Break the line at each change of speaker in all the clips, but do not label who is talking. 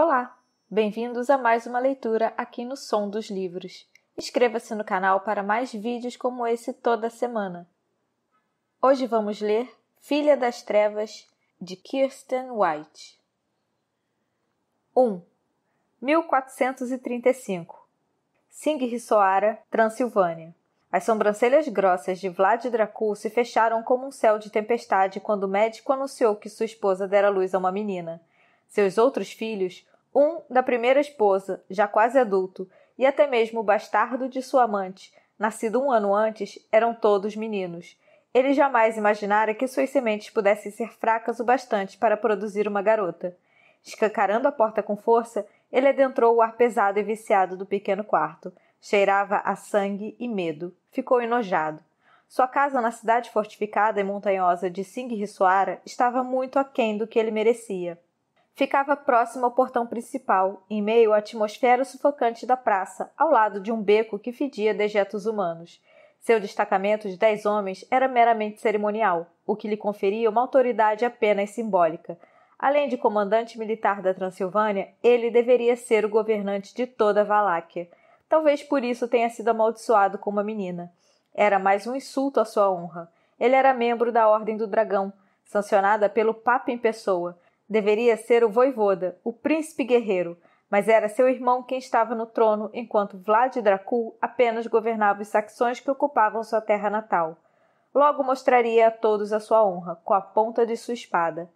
Olá, bem-vindos a mais uma leitura aqui no Som dos Livros. Inscreva-se no canal para mais vídeos como esse toda semana. Hoje vamos ler Filha das Trevas, de Kirsten White. 1. 1435 Singh Soara, Transilvânia. As sobrancelhas grossas de Vlad Dracul se fecharam como um céu de tempestade quando o médico anunciou que sua esposa dera luz a uma menina seus outros filhos, um da primeira esposa, já quase adulto, e até mesmo o bastardo de sua amante, nascido um ano antes, eram todos meninos. Ele jamais imaginara que suas sementes pudessem ser fracas o bastante para produzir uma garota. Escancarando a porta com força, ele adentrou o ar pesado e viciado do pequeno quarto. Cheirava a sangue e medo. Ficou enojado. Sua casa na cidade fortificada e montanhosa de Singhisuara estava muito aquém do que ele merecia ficava próximo ao portão principal, em meio à atmosfera sufocante da praça, ao lado de um beco que fedia dejetos humanos. Seu destacamento de dez homens era meramente cerimonial, o que lhe conferia uma autoridade apenas simbólica. Além de comandante militar da Transilvânia, ele deveria ser o governante de toda a Valáquia. Talvez por isso tenha sido amaldiçoado com uma menina. Era mais um insulto à sua honra. Ele era membro da Ordem do Dragão, sancionada pelo Papa em pessoa, deveria ser o voivoda, o príncipe guerreiro, mas era seu irmão quem estava no trono, enquanto Vlad Dracul apenas governava os saxões que ocupavam sua terra natal. Logo mostraria a todos a sua honra, com a ponta de sua espada.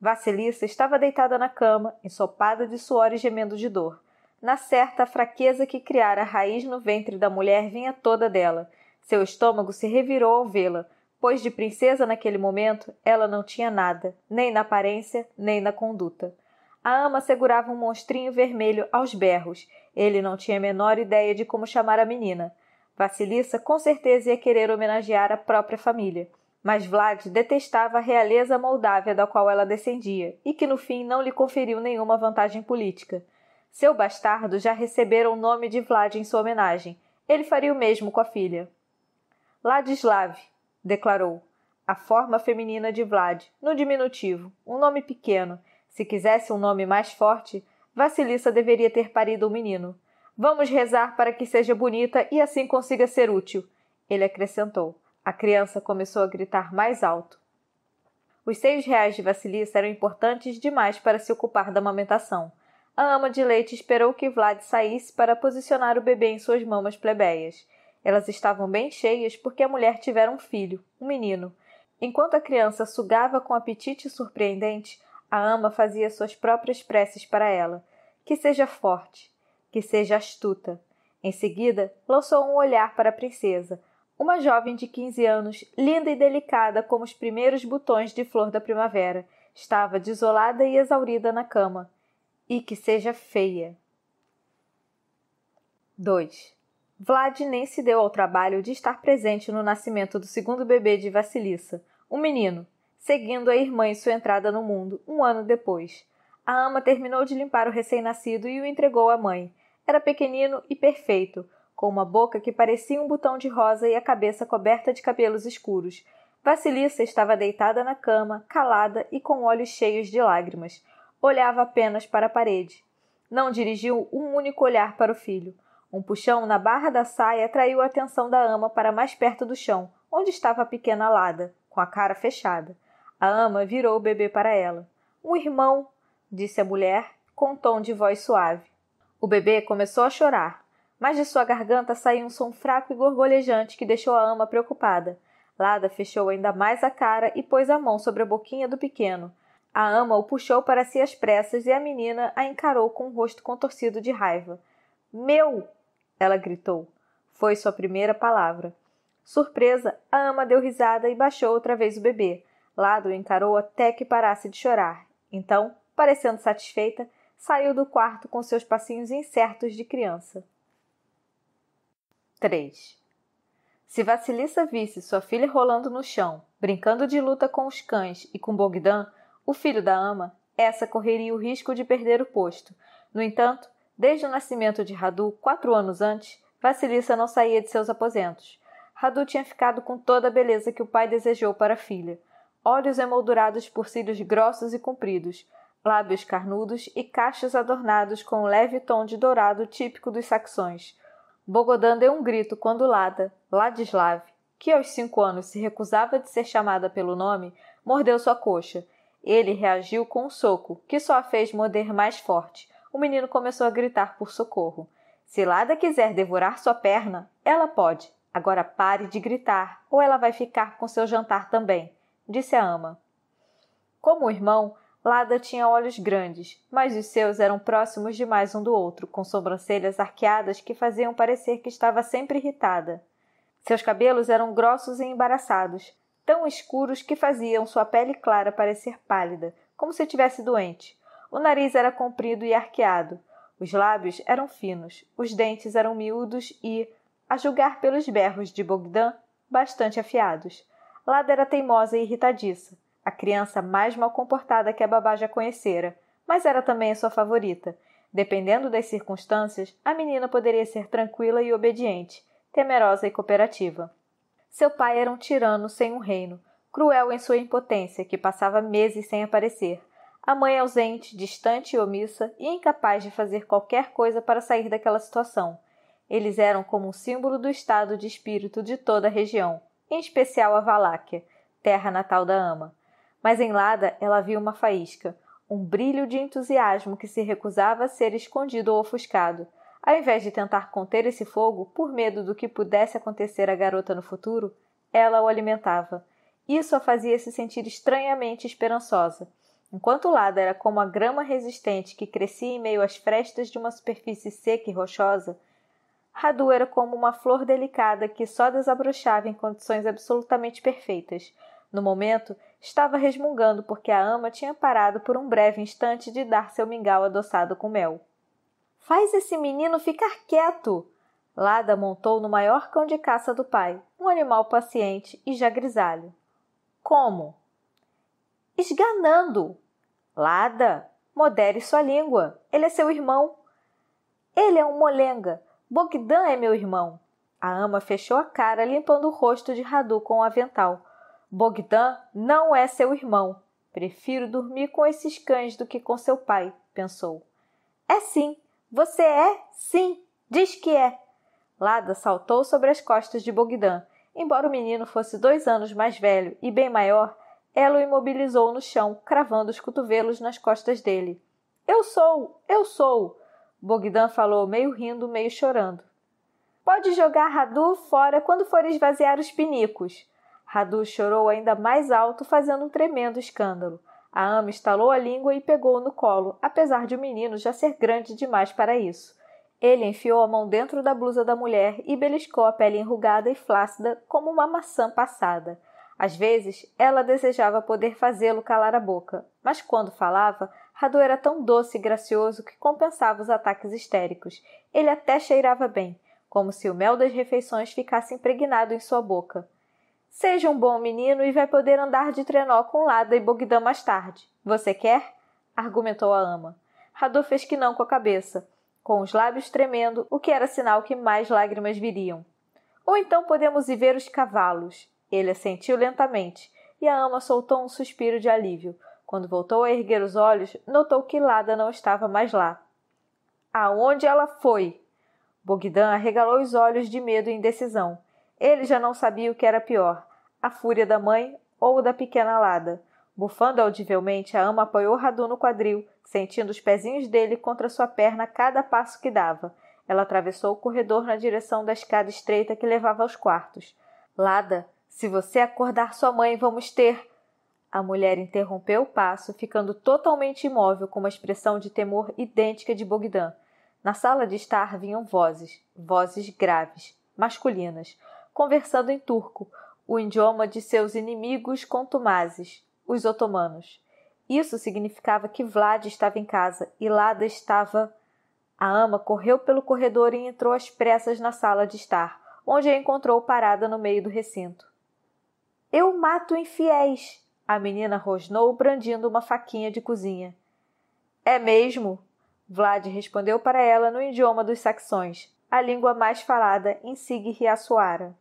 Vassilissa estava deitada na cama, ensopada de suor e gemendo de dor. Na certa, a fraqueza que criara a raiz no ventre da mulher vinha toda dela. Seu estômago se revirou ao vê-la, pois de princesa naquele momento ela não tinha nada, nem na aparência, nem na conduta. A ama segurava um monstrinho vermelho aos berros. Ele não tinha a menor ideia de como chamar a menina. Vassilissa com certeza ia querer homenagear a própria família. Mas Vlad detestava a realeza moldávia da qual ela descendia e que no fim não lhe conferiu nenhuma vantagem política. Seu bastardo já recebera o nome de Vlad em sua homenagem. Ele faria o mesmo com a filha. Ladislav, declarou. A forma feminina de Vlad, no diminutivo, um nome pequeno. Se quisesse um nome mais forte, Vassilissa deveria ter parido um menino. Vamos rezar para que seja bonita e assim consiga ser útil, ele acrescentou. A criança começou a gritar mais alto. Os seis reais de Vassilissa eram importantes demais para se ocupar da amamentação. A ama de leite esperou que Vlad saísse para posicionar o bebê em suas mamas plebeias. Elas estavam bem cheias porque a mulher tivera um filho, um menino. Enquanto a criança sugava com apetite surpreendente, a ama fazia suas próprias preces para ela. Que seja forte, que seja astuta. Em seguida, lançou um olhar para a princesa, uma jovem de 15 anos, linda e delicada como os primeiros botões de flor da primavera. Estava desolada e exaurida na cama. E que seja feia. 2. Vlad nem se deu ao trabalho de estar presente no nascimento do segundo bebê de Vassilissa, um menino, seguindo a irmã em sua entrada no mundo um ano depois. A ama terminou de limpar o recém-nascido e o entregou à mãe. Era pequenino e perfeito, com uma boca que parecia um botão de rosa e a cabeça coberta de cabelos escuros. Vassilissa estava deitada na cama, calada e com olhos cheios de lágrimas. Olhava apenas para a parede. Não dirigiu um único olhar para o filho. Um puxão na barra da saia atraiu a atenção da ama para mais perto do chão, onde estava a pequena Lada, com a cara fechada. A ama virou o bebê para ela. Um irmão, disse a mulher, com um tom de voz suave. O bebê começou a chorar, mas de sua garganta saiu um som fraco e gorgolejante que deixou a ama preocupada. Lada fechou ainda mais a cara e pôs a mão sobre a boquinha do pequeno. A ama o puxou para si às pressas e a menina a encarou com o rosto contorcido de raiva. Meu! ela gritou. Foi sua primeira palavra. Surpresa, a ama deu risada e baixou outra vez o bebê. Lado encarou até que parasse de chorar. Então, parecendo satisfeita, saiu do quarto com seus passinhos incertos de criança. 3. Se Vassilissa visse sua filha rolando no chão, brincando de luta com os cães e com Bogdan, o filho da ama, essa correria o risco de perder o posto. No entanto, Desde o nascimento de Radu, quatro anos antes, Vassilissa não saía de seus aposentos. Radu tinha ficado com toda a beleza que o pai desejou para a filha. Olhos emoldurados por cílios grossos e compridos, lábios carnudos e cachos adornados com um leve tom de dourado típico dos saxões. Bogodan deu um grito quando Lada, Ladislav, que aos cinco anos se recusava de ser chamada pelo nome, mordeu sua coxa. Ele reagiu com um soco, que só a fez morder mais forte o menino começou a gritar por socorro. Se Lada quiser devorar sua perna, ela pode. Agora pare de gritar, ou ela vai ficar com seu jantar também, disse a ama. Como o irmão, Lada tinha olhos grandes, mas os seus eram próximos demais um do outro, com sobrancelhas arqueadas que faziam parecer que estava sempre irritada. Seus cabelos eram grossos e embaraçados, tão escuros que faziam sua pele clara parecer pálida, como se tivesse doente. O nariz era comprido e arqueado, os lábios eram finos, os dentes eram miúdos e, a julgar pelos berros de Bogdan, bastante afiados. Lada era teimosa e irritadiça, a criança mais mal comportada que a babá já conhecera, mas era também a sua favorita. Dependendo das circunstâncias, a menina poderia ser tranquila e obediente, temerosa e cooperativa. Seu pai era um tirano sem um reino, cruel em sua impotência, que passava meses sem aparecer, a mãe ausente, distante e omissa, e incapaz de fazer qualquer coisa para sair daquela situação. Eles eram como um símbolo do estado de espírito de toda a região, em especial a Valáquia, terra natal da ama. Mas em Lada ela viu uma faísca, um brilho de entusiasmo que se recusava a ser escondido ou ofuscado. Ao invés de tentar conter esse fogo, por medo do que pudesse acontecer à garota no futuro, ela o alimentava. Isso a fazia se sentir estranhamente esperançosa. Enquanto o lado era como a grama resistente que crescia em meio às frestas de uma superfície seca e rochosa, Radu era como uma flor delicada que só desabrochava em condições absolutamente perfeitas. No momento, estava resmungando porque a ama tinha parado por um breve instante de dar seu mingau adoçado com mel. Faz esse menino ficar quieto! Lada montou no maior cão de caça do pai, um animal paciente e já grisalho. Como? esganando. Lada, modere sua língua. Ele é seu irmão. Ele é um molenga. Bogdan é meu irmão. A ama fechou a cara, limpando o rosto de Radu com o avental. Bogdan não é seu irmão. Prefiro dormir com esses cães do que com seu pai, pensou. É sim. Você é? Sim. Diz que é. Lada saltou sobre as costas de Bogdan. Embora o menino fosse dois anos mais velho e bem maior, ela o imobilizou no chão, cravando os cotovelos nas costas dele. Eu sou! Eu sou! Bogdan falou, meio rindo, meio chorando. Pode jogar Radu fora quando for esvaziar os pinicos. Radu chorou ainda mais alto, fazendo um tremendo escândalo. A ama estalou a língua e pegou no colo, apesar de o menino já ser grande demais para isso. Ele enfiou a mão dentro da blusa da mulher e beliscou a pele enrugada e flácida como uma maçã passada. Às vezes, ela desejava poder fazê-lo calar a boca, mas quando falava, Radu era tão doce e gracioso que compensava os ataques histéricos. Ele até cheirava bem, como se o mel das refeições ficasse impregnado em sua boca. Seja um bom menino e vai poder andar de trenó com Lada e Bogdan mais tarde. Você quer? argumentou a ama. Radu fez que não com a cabeça, com os lábios tremendo, o que era sinal que mais lágrimas viriam. Ou então podemos ir ver os cavalos. Ele assentiu lentamente, e a ama soltou um suspiro de alívio. Quando voltou a erguer os olhos, notou que Lada não estava mais lá. Aonde ela foi? Bogdan arregalou os olhos de medo e indecisão. Ele já não sabia o que era pior, a fúria da mãe ou da pequena Lada. Bufando audivelmente, a ama apoiou Radu no quadril, sentindo os pezinhos dele contra sua perna a cada passo que dava. Ela atravessou o corredor na direção da escada estreita que levava aos quartos. Lada se você acordar sua mãe, vamos ter. A mulher interrompeu o passo, ficando totalmente imóvel com uma expressão de temor idêntica de Bogdan. Na sala de estar vinham vozes, vozes graves, masculinas, conversando em turco, o idioma de seus inimigos contumazes, os otomanos. Isso significava que Vlad estava em casa e Lada estava. A ama correu pelo corredor e entrou às pressas na sala de estar, onde a encontrou parada no meio do recinto. Eu mato infiéis! A menina rosnou, brandindo uma faquinha de cozinha. É mesmo? Vlad respondeu para ela no idioma dos saxões, a língua mais falada em Sig Riaçoara.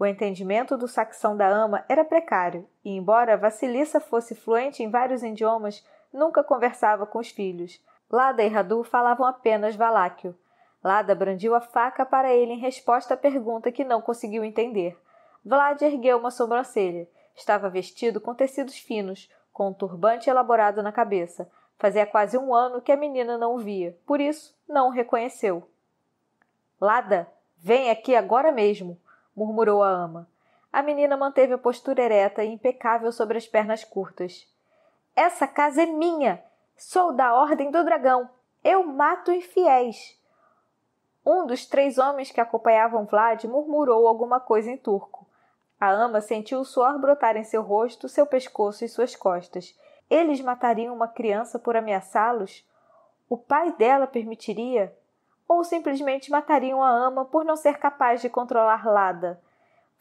O entendimento do saxão da ama era precário, e embora Vassilissa fosse fluente em vários idiomas, nunca conversava com os filhos. Lada e Radu falavam apenas valáquio. Lada brandiu a faca para ele em resposta à pergunta que não conseguiu entender. Vlad ergueu uma sobrancelha. Estava vestido com tecidos finos, com um turbante elaborado na cabeça. Fazia quase um ano que a menina não o via, por isso não o reconheceu. Lada, vem aqui agora mesmo, murmurou a ama. A menina manteve a postura ereta e impecável sobre as pernas curtas. Essa casa é minha! Sou da Ordem do Dragão! Eu mato infiéis! Um dos três homens que acompanhavam Vlad murmurou alguma coisa em turco. A ama sentiu o suor brotar em seu rosto, seu pescoço e suas costas. Eles matariam uma criança por ameaçá-los? O pai dela permitiria? Ou simplesmente matariam a ama por não ser capaz de controlar Lada?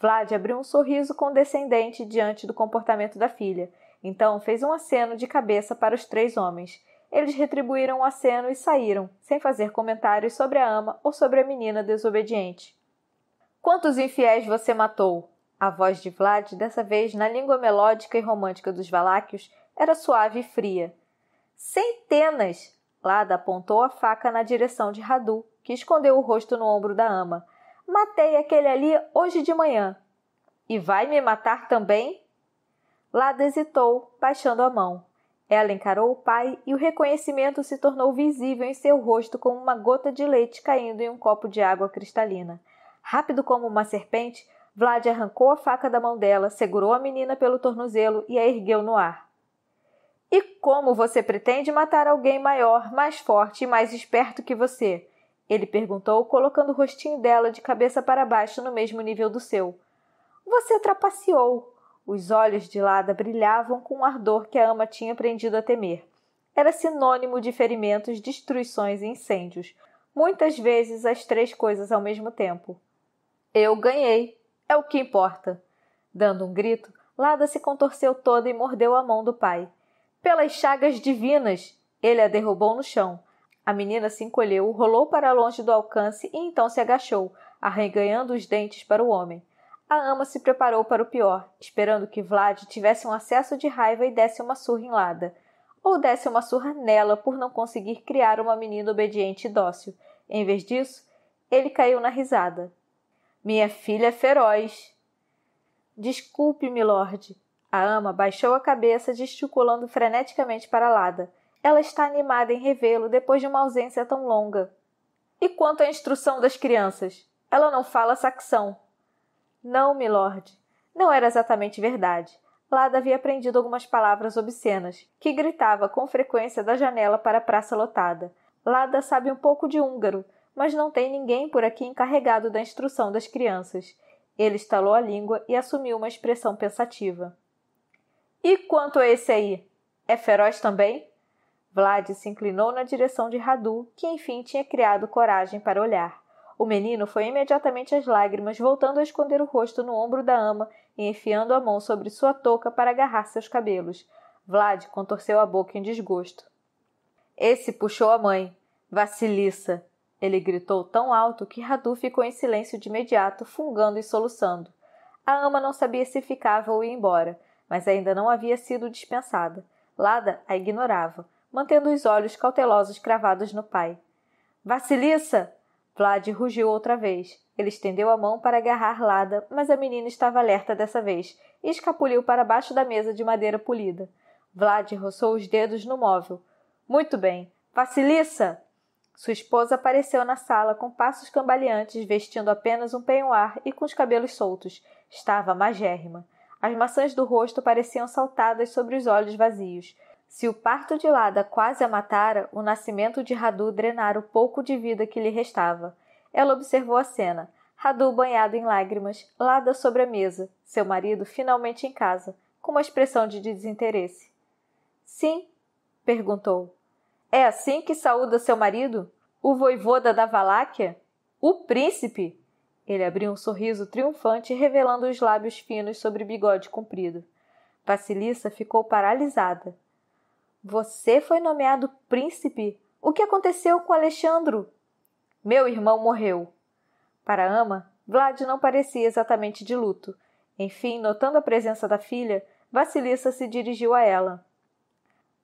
Vlad abriu um sorriso condescendente diante do comportamento da filha. Então fez um aceno de cabeça para os três homens. Eles retribuíram o um aceno e saíram, sem fazer comentários sobre a ama ou sobre a menina desobediente. Quantos infiéis você matou? A voz de Vlad, dessa vez na língua melódica e romântica dos Valáquios, era suave e fria. Centenas! Lada apontou a faca na direção de Radu, que escondeu o rosto no ombro da ama. Matei aquele ali hoje de manhã. E vai me matar também? Lada hesitou, baixando a mão. Ela encarou o pai e o reconhecimento se tornou visível em seu rosto como uma gota de leite caindo em um copo de água cristalina. Rápido como uma serpente, Vlad arrancou a faca da mão dela, segurou a menina pelo tornozelo e a ergueu no ar. E como você pretende matar alguém maior, mais forte e mais esperto que você? Ele perguntou, colocando o rostinho dela de cabeça para baixo no mesmo nível do seu. Você trapaceou. Os olhos de Lada brilhavam com o ardor que a ama tinha aprendido a temer. Era sinônimo de ferimentos, destruições e incêndios. Muitas vezes as três coisas ao mesmo tempo. Eu ganhei, é o que importa. Dando um grito, Lada se contorceu toda e mordeu a mão do pai. Pelas chagas divinas! Ele a derrubou no chão. A menina se encolheu, rolou para longe do alcance e então se agachou, arreganhando os dentes para o homem. A ama se preparou para o pior, esperando que Vlad tivesse um acesso de raiva e desse uma surra em Lada, ou desse uma surra nela por não conseguir criar uma menina obediente e dócil. Em vez disso, ele caiu na risada, minha filha é feroz. Desculpe, milord. A ama baixou a cabeça, gesticulando freneticamente para Lada. Ela está animada em revê-lo depois de uma ausência tão longa. E quanto à instrução das crianças? Ela não fala saxão. Não, milord. Não era exatamente verdade. Lada havia aprendido algumas palavras obscenas, que gritava com frequência da janela para a praça lotada. Lada sabe um pouco de húngaro, mas não tem ninguém por aqui encarregado da instrução das crianças. Ele estalou a língua e assumiu uma expressão pensativa. E quanto a esse aí? É feroz também? Vlad se inclinou na direção de Radu, que enfim tinha criado coragem para olhar. O menino foi imediatamente às lágrimas, voltando a esconder o rosto no ombro da ama e enfiando a mão sobre sua touca para agarrar seus cabelos. Vlad contorceu a boca em desgosto. Esse puxou a mãe. Vaciliça! Ele gritou tão alto que Radu ficou em silêncio de imediato, fungando e soluçando. A ama não sabia se ficava ou ia embora, mas ainda não havia sido dispensada. Lada a ignorava, mantendo os olhos cautelosos cravados no pai. Vasilissa, Vlad rugiu outra vez. Ele estendeu a mão para agarrar Lada, mas a menina estava alerta dessa vez e escapuliu para baixo da mesa de madeira polida. Vlad roçou os dedos no móvel. Muito bem. Vasilissa. Sua esposa apareceu na sala com passos cambaleantes, vestindo apenas um penhoar e com os cabelos soltos. Estava magérrima. As maçãs do rosto pareciam saltadas sobre os olhos vazios. Se o parto de Lada quase a matara, o nascimento de Radu drenara o pouco de vida que lhe restava. Ela observou a cena. Radu banhado em lágrimas, Lada sobre a mesa, seu marido finalmente em casa, com uma expressão de desinteresse. Sim? perguntou. É assim que saúda seu marido? O voivoda da Valáquia? O príncipe? Ele abriu um sorriso triunfante, revelando os lábios finos sobre bigode comprido. Vassilissa ficou paralisada. Você foi nomeado príncipe? O que aconteceu com Alexandro? Meu irmão morreu. Para Ama, Vlad não parecia exatamente de luto. Enfim, notando a presença da filha, Vassilissa se dirigiu a ela.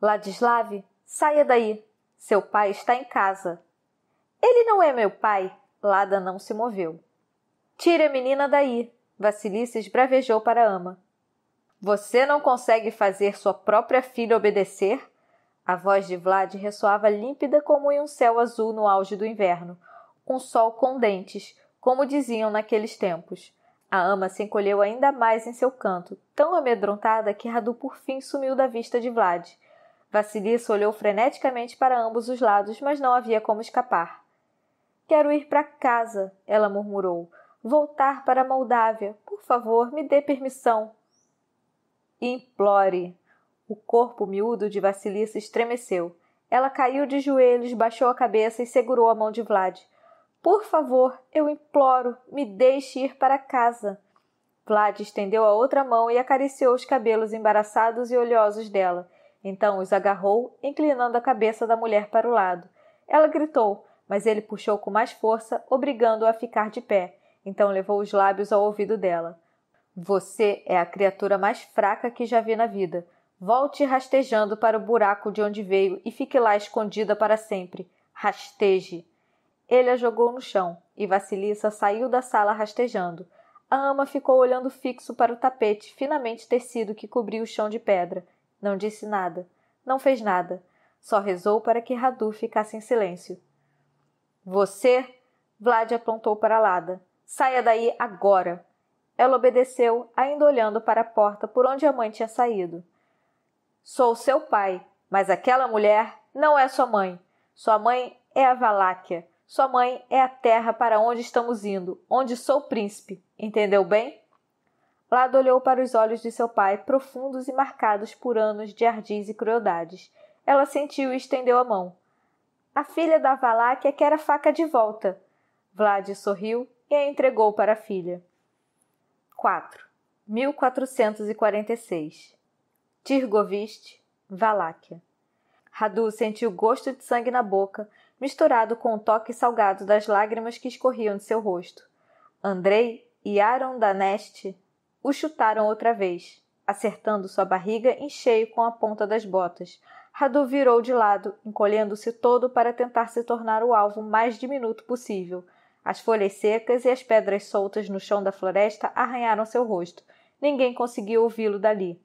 Ladislav, Saia daí. Seu pai está em casa. Ele não é meu pai. Lada não se moveu. Tire a menina daí. Vassilices esbravejou para Ama. Você não consegue fazer sua própria filha obedecer? A voz de Vlad ressoava límpida como em um céu azul no auge do inverno, com sol com dentes, como diziam naqueles tempos. A ama se encolheu ainda mais em seu canto, tão amedrontada que Radu por fim sumiu da vista de Vlad, Vassilis olhou freneticamente para ambos os lados, mas não havia como escapar. Quero ir para casa, ela murmurou. Voltar para a Moldávia. Por favor, me dê permissão. Implore. O corpo miúdo de Vassilis estremeceu. Ela caiu de joelhos, baixou a cabeça e segurou a mão de Vlad. Por favor, eu imploro, me deixe ir para casa. Vlad estendeu a outra mão e acariciou os cabelos embaraçados e oleosos dela. Então os agarrou, inclinando a cabeça da mulher para o lado. Ela gritou, mas ele puxou com mais força, obrigando-a a ficar de pé. Então levou os lábios ao ouvido dela. Você é a criatura mais fraca que já vi na vida. Volte rastejando para o buraco de onde veio e fique lá escondida para sempre. Rasteje. Ele a jogou no chão e Vassilissa saiu da sala rastejando. A ama ficou olhando fixo para o tapete finamente tecido que cobria o chão de pedra. Não disse nada, não fez nada, só rezou para que Radu ficasse em silêncio. Você, Vlad apontou para Lada, saia daí agora. Ela obedeceu, ainda olhando para a porta por onde a mãe tinha saído. Sou seu pai, mas aquela mulher não é sua mãe. Sua mãe é a Valáquia. Sua mãe é a terra para onde estamos indo, onde sou príncipe. Entendeu bem? Lado olhou para os olhos de seu pai, profundos e marcados por anos de ardis e crueldades. Ela sentiu e estendeu a mão. A filha da Valáquia quer a faca de volta. Vlad sorriu e a entregou para a filha. 4. 1446 Tirgovist, Valáquia. Radu sentiu gosto de sangue na boca, misturado com o toque salgado das lágrimas que escorriam de seu rosto. Andrei e Aaron Daneste o chutaram outra vez, acertando sua barriga em cheio com a ponta das botas. Radu virou de lado, encolhendo-se todo para tentar se tornar o alvo mais diminuto possível. As folhas secas e as pedras soltas no chão da floresta arranharam seu rosto. Ninguém conseguiu ouvi-lo dali.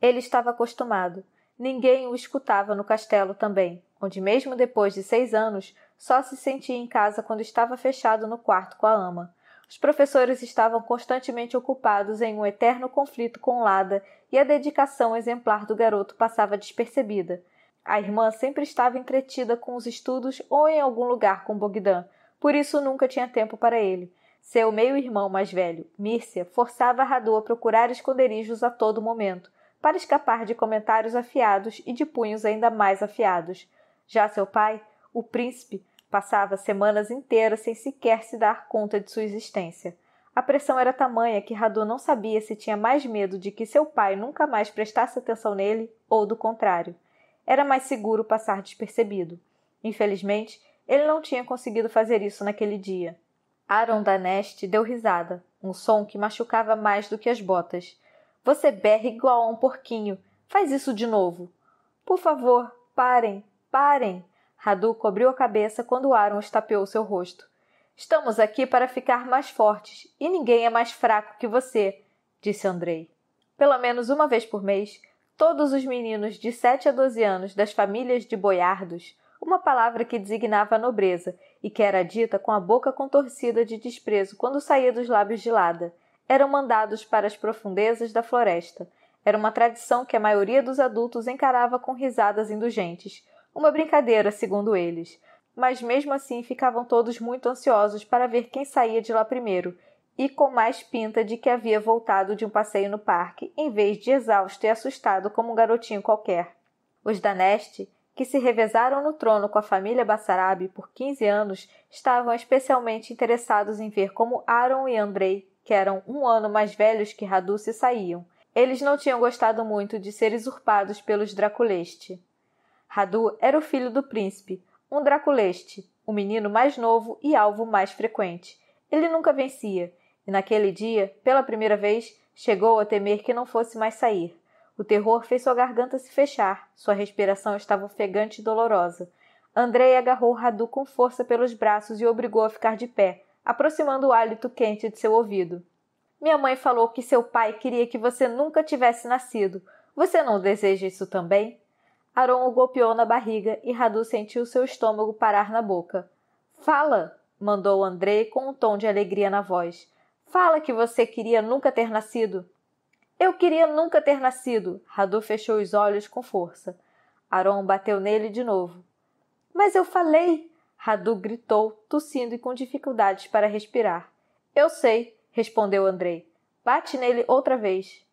Ele estava acostumado. Ninguém o escutava no castelo também, onde, mesmo depois de seis anos, só se sentia em casa quando estava fechado no quarto com a ama. Os professores estavam constantemente ocupados em um eterno conflito com Lada e a dedicação exemplar do garoto passava despercebida. A irmã sempre estava entretida com os estudos ou em algum lugar com Bogdan, por isso nunca tinha tempo para ele. Seu meio-irmão mais velho, Mircea, forçava Radu a procurar esconderijos a todo momento, para escapar de comentários afiados e de punhos ainda mais afiados. Já seu pai, o príncipe, Passava semanas inteiras sem sequer se dar conta de sua existência. A pressão era tamanha que Radu não sabia se tinha mais medo de que seu pai nunca mais prestasse atenção nele ou do contrário. Era mais seguro passar despercebido. Infelizmente, ele não tinha conseguido fazer isso naquele dia. Aaron Daneste deu risada, um som que machucava mais do que as botas. Você berra igual a um porquinho. Faz isso de novo. Por favor, parem, parem. Radu cobriu a cabeça quando Aaron estapeou seu rosto. Estamos aqui para ficar mais fortes, e ninguém é mais fraco que você, disse Andrei. Pelo menos uma vez por mês, todos os meninos de 7 a 12 anos das famílias de boiardos, uma palavra que designava a nobreza e que era dita com a boca contorcida de desprezo quando saía dos lábios de Lada, eram mandados para as profundezas da floresta. Era uma tradição que a maioria dos adultos encarava com risadas indulgentes, uma brincadeira, segundo eles. Mas mesmo assim ficavam todos muito ansiosos para ver quem saía de lá primeiro e com mais pinta de que havia voltado de um passeio no parque, em vez de exausto e assustado como um garotinho qualquer. Os da Neste, que se revezaram no trono com a família Bassarabe por 15 anos, estavam especialmente interessados em ver como Aaron e Andrei, que eram um ano mais velhos que Radu, se saíam. Eles não tinham gostado muito de ser usurpados pelos Draculeste. Radu era o filho do príncipe, um draculeste, o menino mais novo e alvo mais frequente. Ele nunca vencia, e naquele dia, pela primeira vez, chegou a temer que não fosse mais sair. O terror fez sua garganta se fechar, sua respiração estava ofegante e dolorosa. Andrei agarrou Radu com força pelos braços e o obrigou a ficar de pé, aproximando o hálito quente de seu ouvido. Minha mãe falou que seu pai queria que você nunca tivesse nascido. Você não deseja isso também? Aron o golpeou na barriga e Radu sentiu seu estômago parar na boca. Fala! mandou Andrei com um tom de alegria na voz. Fala que você queria nunca ter nascido. Eu queria nunca ter nascido. Radu fechou os olhos com força. Aron bateu nele de novo. Mas eu falei! Radu gritou, tossindo e com dificuldades para respirar. Eu sei, respondeu Andrei. Bate nele outra vez.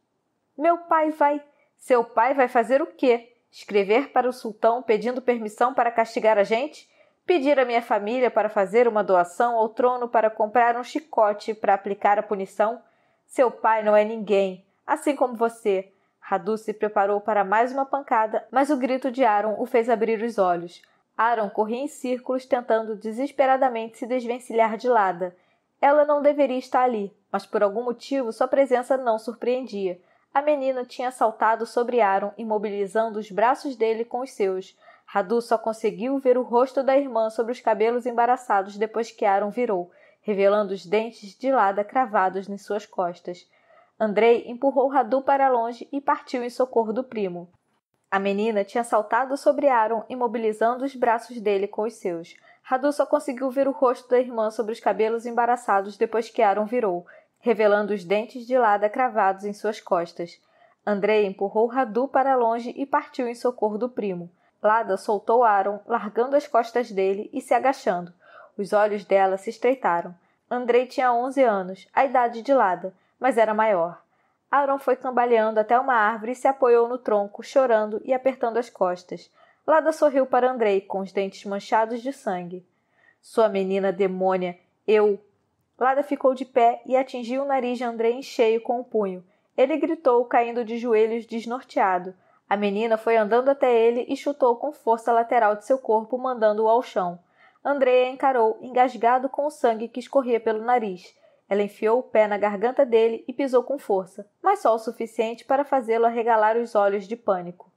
Meu pai vai. Seu pai vai fazer o quê? Escrever para o sultão pedindo permissão para castigar a gente? Pedir à minha família para fazer uma doação ao trono para comprar um chicote para aplicar a punição? Seu pai não é ninguém, assim como você. Radu se preparou para mais uma pancada, mas o grito de Aaron o fez abrir os olhos. Aaron corria em círculos tentando desesperadamente se desvencilhar de Lada. Ela não deveria estar ali, mas por algum motivo sua presença não surpreendia. A menina tinha saltado sobre Aaron, imobilizando os braços dele com os seus. Radu só conseguiu ver o rosto da irmã sobre os cabelos embaraçados depois que Aaron virou, revelando os dentes de lada cravados em suas costas. Andrei empurrou Radu para longe e partiu em socorro do primo. A menina tinha saltado sobre Aaron, imobilizando os braços dele com os seus. Radu só conseguiu ver o rosto da irmã sobre os cabelos embaraçados depois que Aaron virou, revelando os dentes de Lada cravados em suas costas. Andrei empurrou Radu para longe e partiu em socorro do primo. Lada soltou Aaron, largando as costas dele e se agachando. Os olhos dela se estreitaram. Andrei tinha 11 anos, a idade de Lada, mas era maior. Aaron foi cambaleando até uma árvore e se apoiou no tronco, chorando e apertando as costas. Lada sorriu para Andrei, com os dentes manchados de sangue. Sua menina demônia, eu Lada ficou de pé e atingiu o nariz de André em cheio com o punho. Ele gritou, caindo de joelhos, desnorteado. A menina foi andando até ele e chutou com força lateral de seu corpo, mandando-o ao chão. Andréia encarou, engasgado com o sangue que escorria pelo nariz. Ela enfiou o pé na garganta dele e pisou com força, mas só o suficiente para fazê-lo arregalar os olhos de pânico.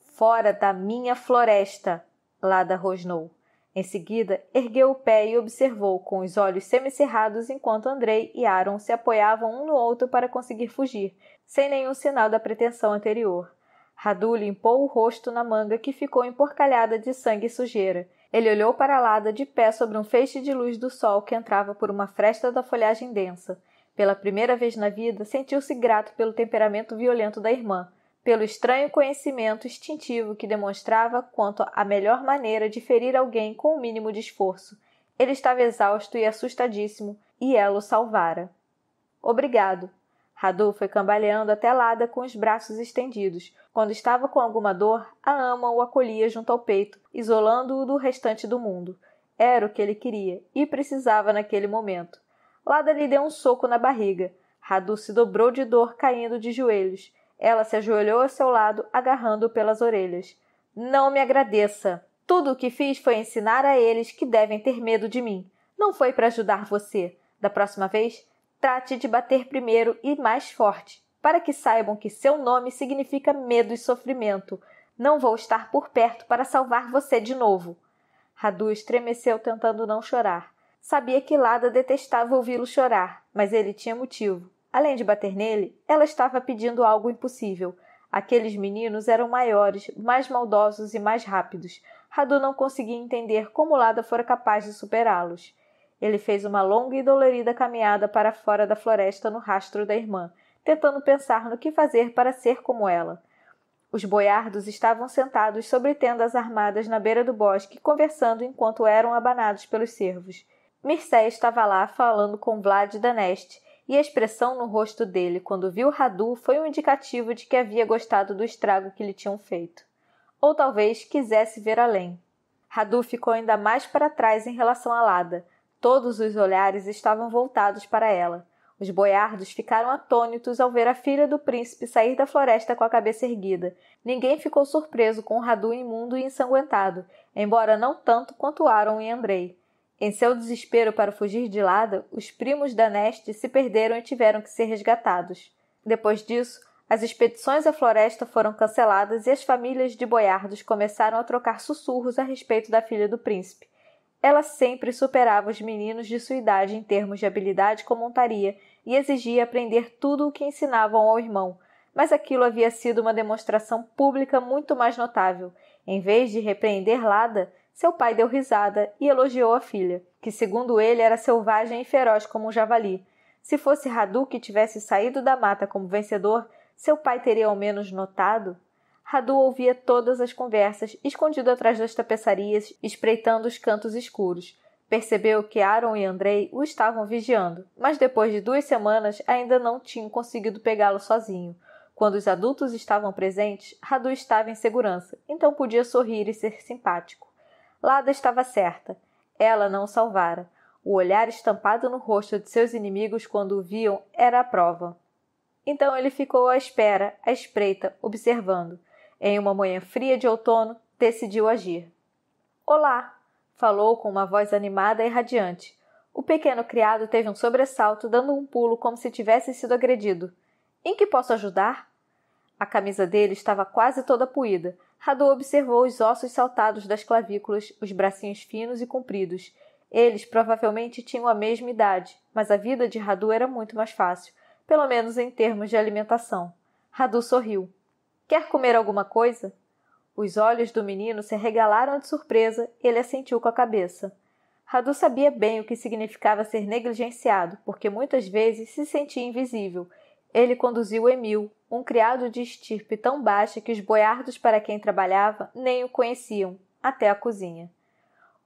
Fora da minha floresta! Lada rosnou. Em seguida, ergueu o pé e observou com os olhos semicerrados enquanto Andrei e Aaron se apoiavam um no outro para conseguir fugir, sem nenhum sinal da pretensão anterior. Radu limpou o rosto na manga que ficou emporcalhada de sangue e sujeira. Ele olhou para a Lada de pé sobre um feixe de luz do sol que entrava por uma fresta da folhagem densa. Pela primeira vez na vida, sentiu-se grato pelo temperamento violento da irmã pelo estranho conhecimento instintivo que demonstrava quanto à melhor maneira de ferir alguém com o mínimo de esforço. Ele estava exausto e assustadíssimo, e ela o salvara. Obrigado. Radu foi cambaleando até Lada com os braços estendidos. Quando estava com alguma dor, a ama o acolhia junto ao peito, isolando-o do restante do mundo. Era o que ele queria e precisava naquele momento. Lada lhe deu um soco na barriga. Radu se dobrou de dor, caindo de joelhos. Ela se ajoelhou ao seu lado, agarrando-o pelas orelhas. Não me agradeça. Tudo o que fiz foi ensinar a eles que devem ter medo de mim. Não foi para ajudar você. Da próxima vez, trate de bater primeiro e mais forte, para que saibam que seu nome significa medo e sofrimento. Não vou estar por perto para salvar você de novo. Radu estremeceu tentando não chorar. Sabia que Lada detestava ouvi-lo chorar, mas ele tinha motivo. Além de bater nele, ela estava pedindo algo impossível. Aqueles meninos eram maiores, mais maldosos e mais rápidos. Radu não conseguia entender como Lada fora capaz de superá-los. Ele fez uma longa e dolorida caminhada para fora da floresta no rastro da irmã, tentando pensar no que fazer para ser como ela. Os boiardos estavam sentados sobre tendas armadas na beira do bosque, conversando enquanto eram abanados pelos cervos. Mircea estava lá falando com Vlad Daneste, e a expressão no rosto dele quando viu Radu foi um indicativo de que havia gostado do estrago que lhe tinham feito. Ou talvez quisesse ver além. Radu ficou ainda mais para trás em relação a Lada. Todos os olhares estavam voltados para ela. Os boiardos ficaram atônitos ao ver a filha do príncipe sair da floresta com a cabeça erguida. Ninguém ficou surpreso com Radu imundo e ensanguentado, embora não tanto quanto Aaron e Andrei. Em seu desespero para fugir de lado, os primos da Neste se perderam e tiveram que ser resgatados. Depois disso, as expedições à floresta foram canceladas e as famílias de boiardos começaram a trocar sussurros a respeito da filha do príncipe. Ela sempre superava os meninos de sua idade em termos de habilidade com montaria e exigia aprender tudo o que ensinavam ao irmão, mas aquilo havia sido uma demonstração pública muito mais notável. Em vez de repreender Lada, seu pai deu risada e elogiou a filha, que, segundo ele, era selvagem e feroz como um javali. Se fosse Radu que tivesse saído da mata como vencedor, seu pai teria ao menos notado? Radu ouvia todas as conversas, escondido atrás das tapeçarias, espreitando os cantos escuros. Percebeu que Aaron e Andrei o estavam vigiando, mas depois de duas semanas ainda não tinham conseguido pegá-lo sozinho. Quando os adultos estavam presentes, Radu estava em segurança, então podia sorrir e ser simpático. Lada estava certa. Ela não o salvara. O olhar estampado no rosto de seus inimigos quando o viam era a prova. Então ele ficou à espera, à espreita, observando. Em uma manhã fria de outono, decidiu agir. Olá! falou com uma voz animada e radiante. O pequeno criado teve um sobressalto, dando um pulo como se tivesse sido agredido. Em que posso ajudar? A camisa dele estava quase toda poída, Radu observou os ossos saltados das clavículas, os bracinhos finos e compridos. Eles provavelmente tinham a mesma idade, mas a vida de Radu era muito mais fácil, pelo menos em termos de alimentação. Radu sorriu. Quer comer alguma coisa? Os olhos do menino se regalaram de surpresa e ele assentiu com a cabeça. Radu sabia bem o que significava ser negligenciado, porque muitas vezes se sentia invisível ele conduziu Emil, um criado de estirpe tão baixa que os boiardos para quem trabalhava nem o conheciam, até a cozinha.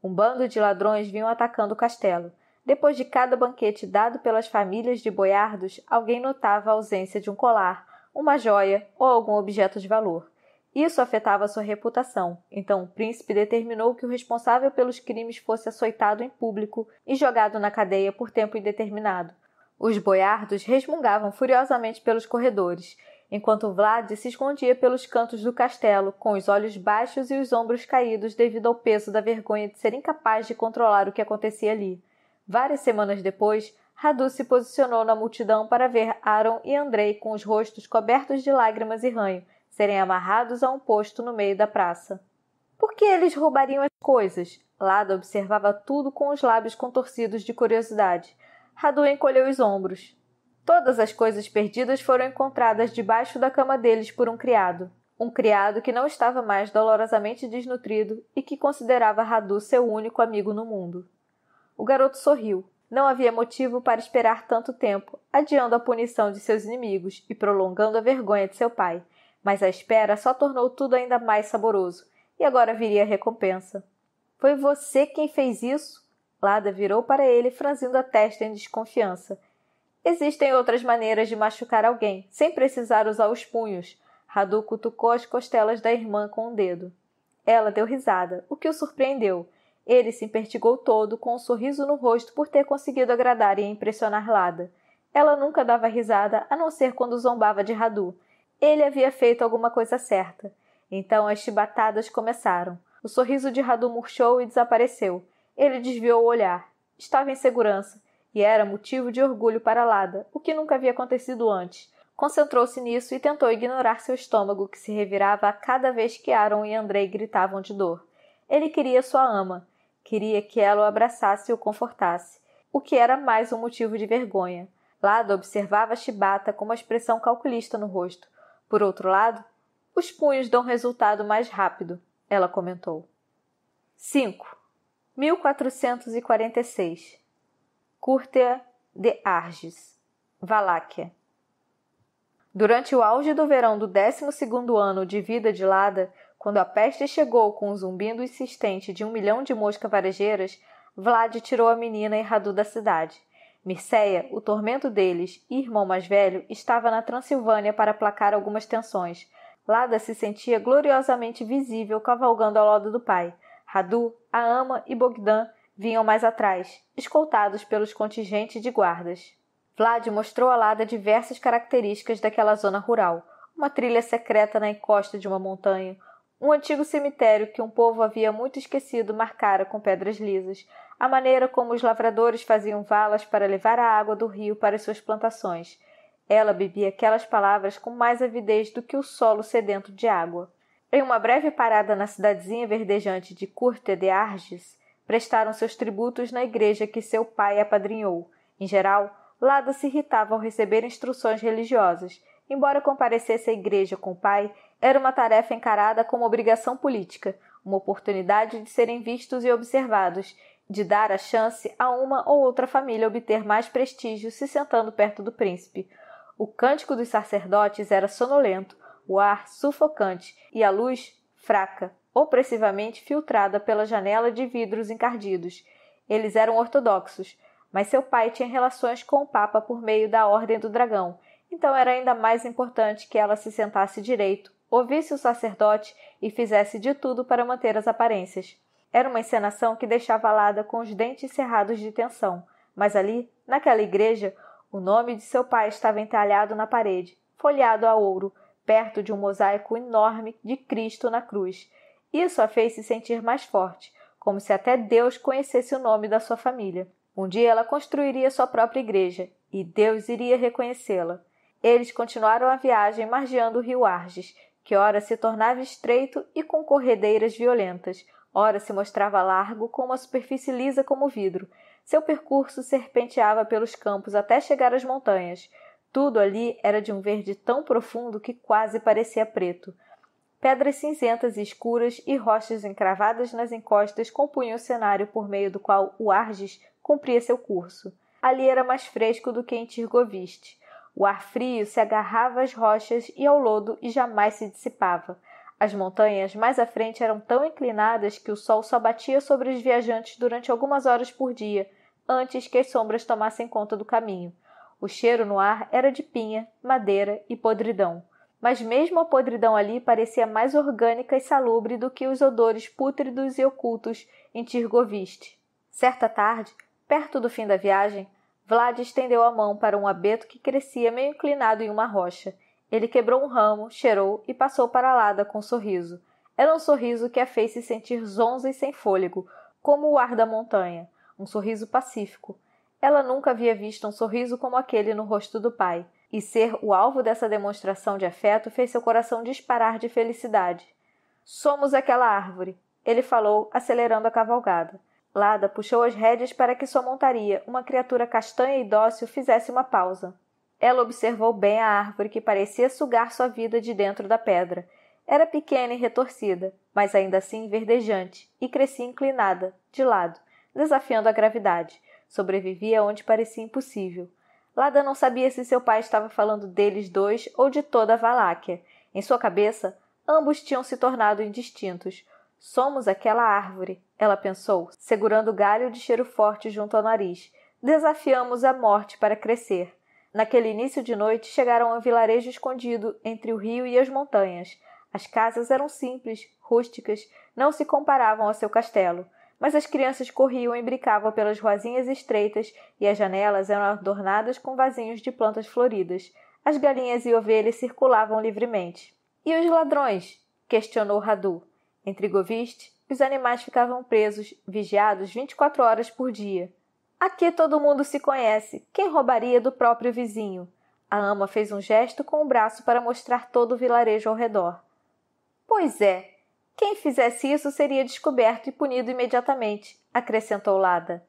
Um bando de ladrões vinham atacando o castelo. Depois de cada banquete dado pelas famílias de boiardos, alguém notava a ausência de um colar, uma joia ou algum objeto de valor. Isso afetava sua reputação, então o príncipe determinou que o responsável pelos crimes fosse açoitado em público e jogado na cadeia por tempo indeterminado, os boiardos resmungavam furiosamente pelos corredores, enquanto Vlad se escondia pelos cantos do castelo, com os olhos baixos e os ombros caídos devido ao peso da vergonha de ser incapaz de controlar o que acontecia ali. Várias semanas depois, Radu se posicionou na multidão para ver Aaron e Andrei com os rostos cobertos de lágrimas e ranho serem amarrados a um posto no meio da praça. Por que eles roubariam as coisas? Lada observava tudo com os lábios contorcidos de curiosidade. Radu encolheu os ombros. Todas as coisas perdidas foram encontradas debaixo da cama deles por um criado. Um criado que não estava mais dolorosamente desnutrido e que considerava Radu seu único amigo no mundo. O garoto sorriu. Não havia motivo para esperar tanto tempo, adiando a punição de seus inimigos e prolongando a vergonha de seu pai. Mas a espera só tornou tudo ainda mais saboroso, e agora viria a recompensa. Foi você quem fez isso? Lada virou para ele, franzindo a testa em desconfiança. Existem outras maneiras de machucar alguém, sem precisar usar os punhos. Radu cutucou as costelas da irmã com um dedo. Ela deu risada, o que o surpreendeu. Ele se impertigou todo, com um sorriso no rosto por ter conseguido agradar e impressionar Lada. Ela nunca dava risada, a não ser quando zombava de Radu. Ele havia feito alguma coisa certa. Então as chibatadas começaram. O sorriso de Radu murchou e desapareceu. Ele desviou o olhar. Estava em segurança e era motivo de orgulho para Lada, o que nunca havia acontecido antes. Concentrou-se nisso e tentou ignorar seu estômago que se revirava a cada vez que Aaron e Andrei gritavam de dor. Ele queria sua ama, queria que ela o abraçasse e o confortasse, o que era mais um motivo de vergonha. Lada observava Chibata com uma expressão calculista no rosto. Por outro lado, os punhos dão resultado mais rápido, ela comentou. 5. 1446 Curtea de Arges, Valáquia. Durante o auge do verão do 12º ano de vida de Lada, quando a peste chegou com o zumbido insistente de um milhão de moscas varejeiras, Vlad tirou a menina e Radu da cidade. Mircea, o tormento deles e irmão mais velho, estava na Transilvânia para aplacar algumas tensões. Lada se sentia gloriosamente visível cavalgando ao lado do pai, Radu, a ama e Bogdan vinham mais atrás, escoltados pelos contingentes de guardas. Vlad mostrou a Lada diversas características daquela zona rural: uma trilha secreta na encosta de uma montanha, um antigo cemitério que um povo havia muito esquecido marcara com pedras lisas, a maneira como os lavradores faziam valas para levar a água do rio para as suas plantações. Ela bebia aquelas palavras com mais avidez do que o solo sedento de água. Em uma breve parada na cidadezinha verdejante de Curte de Arges, prestaram seus tributos na igreja que seu pai apadrinhou. Em geral, Lada se irritava ao receber instruções religiosas. Embora comparecesse à igreja com o pai, era uma tarefa encarada como obrigação política, uma oportunidade de serem vistos e observados, de dar a chance a uma ou outra família obter mais prestígio se sentando perto do príncipe. O cântico dos sacerdotes era sonolento, o ar sufocante e a luz fraca, opressivamente filtrada pela janela de vidros encardidos. Eles eram ortodoxos, mas seu pai tinha relações com o Papa por meio da Ordem do Dragão, então era ainda mais importante que ela se sentasse direito, ouvisse o sacerdote e fizesse de tudo para manter as aparências. Era uma encenação que deixava Alada com os dentes cerrados de tensão, mas ali, naquela igreja, o nome de seu pai estava entalhado na parede, folheado a ouro, perto de um mosaico enorme de Cristo na cruz. Isso a fez se sentir mais forte, como se até Deus conhecesse o nome da sua família. Um dia ela construiria sua própria igreja e Deus iria reconhecê-la. Eles continuaram a viagem margeando o rio Arges, que ora se tornava estreito e com corredeiras violentas, ora se mostrava largo com uma superfície lisa como vidro. Seu percurso serpenteava pelos campos até chegar às montanhas. Tudo ali era de um verde tão profundo que quase parecia preto. Pedras cinzentas e escuras e rochas encravadas nas encostas compunham o cenário por meio do qual o Arges cumpria seu curso. Ali era mais fresco do que em Tirgoviste. O ar frio se agarrava às rochas e ao lodo e jamais se dissipava. As montanhas mais à frente eram tão inclinadas que o sol só batia sobre os viajantes durante algumas horas por dia, antes que as sombras tomassem conta do caminho. O cheiro no ar era de pinha, madeira e podridão. Mas mesmo a podridão ali parecia mais orgânica e salubre do que os odores pútridos e ocultos em Tirgoviste. Certa tarde, perto do fim da viagem, Vlad estendeu a mão para um abeto que crescia meio inclinado em uma rocha. Ele quebrou um ramo, cheirou e passou para Lada com um sorriso. Era um sorriso que a fez se sentir zonza e sem fôlego, como o ar da montanha. Um sorriso pacífico. Ela nunca havia visto um sorriso como aquele no rosto do pai, e ser o alvo dessa demonstração de afeto fez seu coração disparar de felicidade. Somos aquela árvore, ele falou, acelerando a cavalgada. Lada puxou as rédeas para que sua montaria, uma criatura castanha e dócil, fizesse uma pausa. Ela observou bem a árvore que parecia sugar sua vida de dentro da pedra. Era pequena e retorcida, mas ainda assim verdejante, e crescia inclinada, de lado, desafiando a gravidade. Sobrevivia onde parecia impossível. Lada não sabia se seu pai estava falando deles dois ou de toda a Valáquia. Em sua cabeça, ambos tinham se tornado indistintos. Somos aquela árvore, ela pensou, segurando o galho de cheiro forte junto ao nariz. Desafiamos a morte para crescer. Naquele início de noite, chegaram a um vilarejo escondido entre o rio e as montanhas. As casas eram simples, rústicas, não se comparavam ao seu castelo mas as crianças corriam e brincavam pelas ruazinhas estreitas e as janelas eram adornadas com vasinhos de plantas floridas. As galinhas e ovelhas circulavam livremente. E os ladrões? questionou Radu. Em Trigoviste, os animais ficavam presos, vigiados 24 horas por dia. Aqui todo mundo se conhece. Quem roubaria do próprio vizinho? A ama fez um gesto com o braço para mostrar todo o vilarejo ao redor. Pois é, quem fizesse isso seria descoberto e punido imediatamente, acrescentou Lada.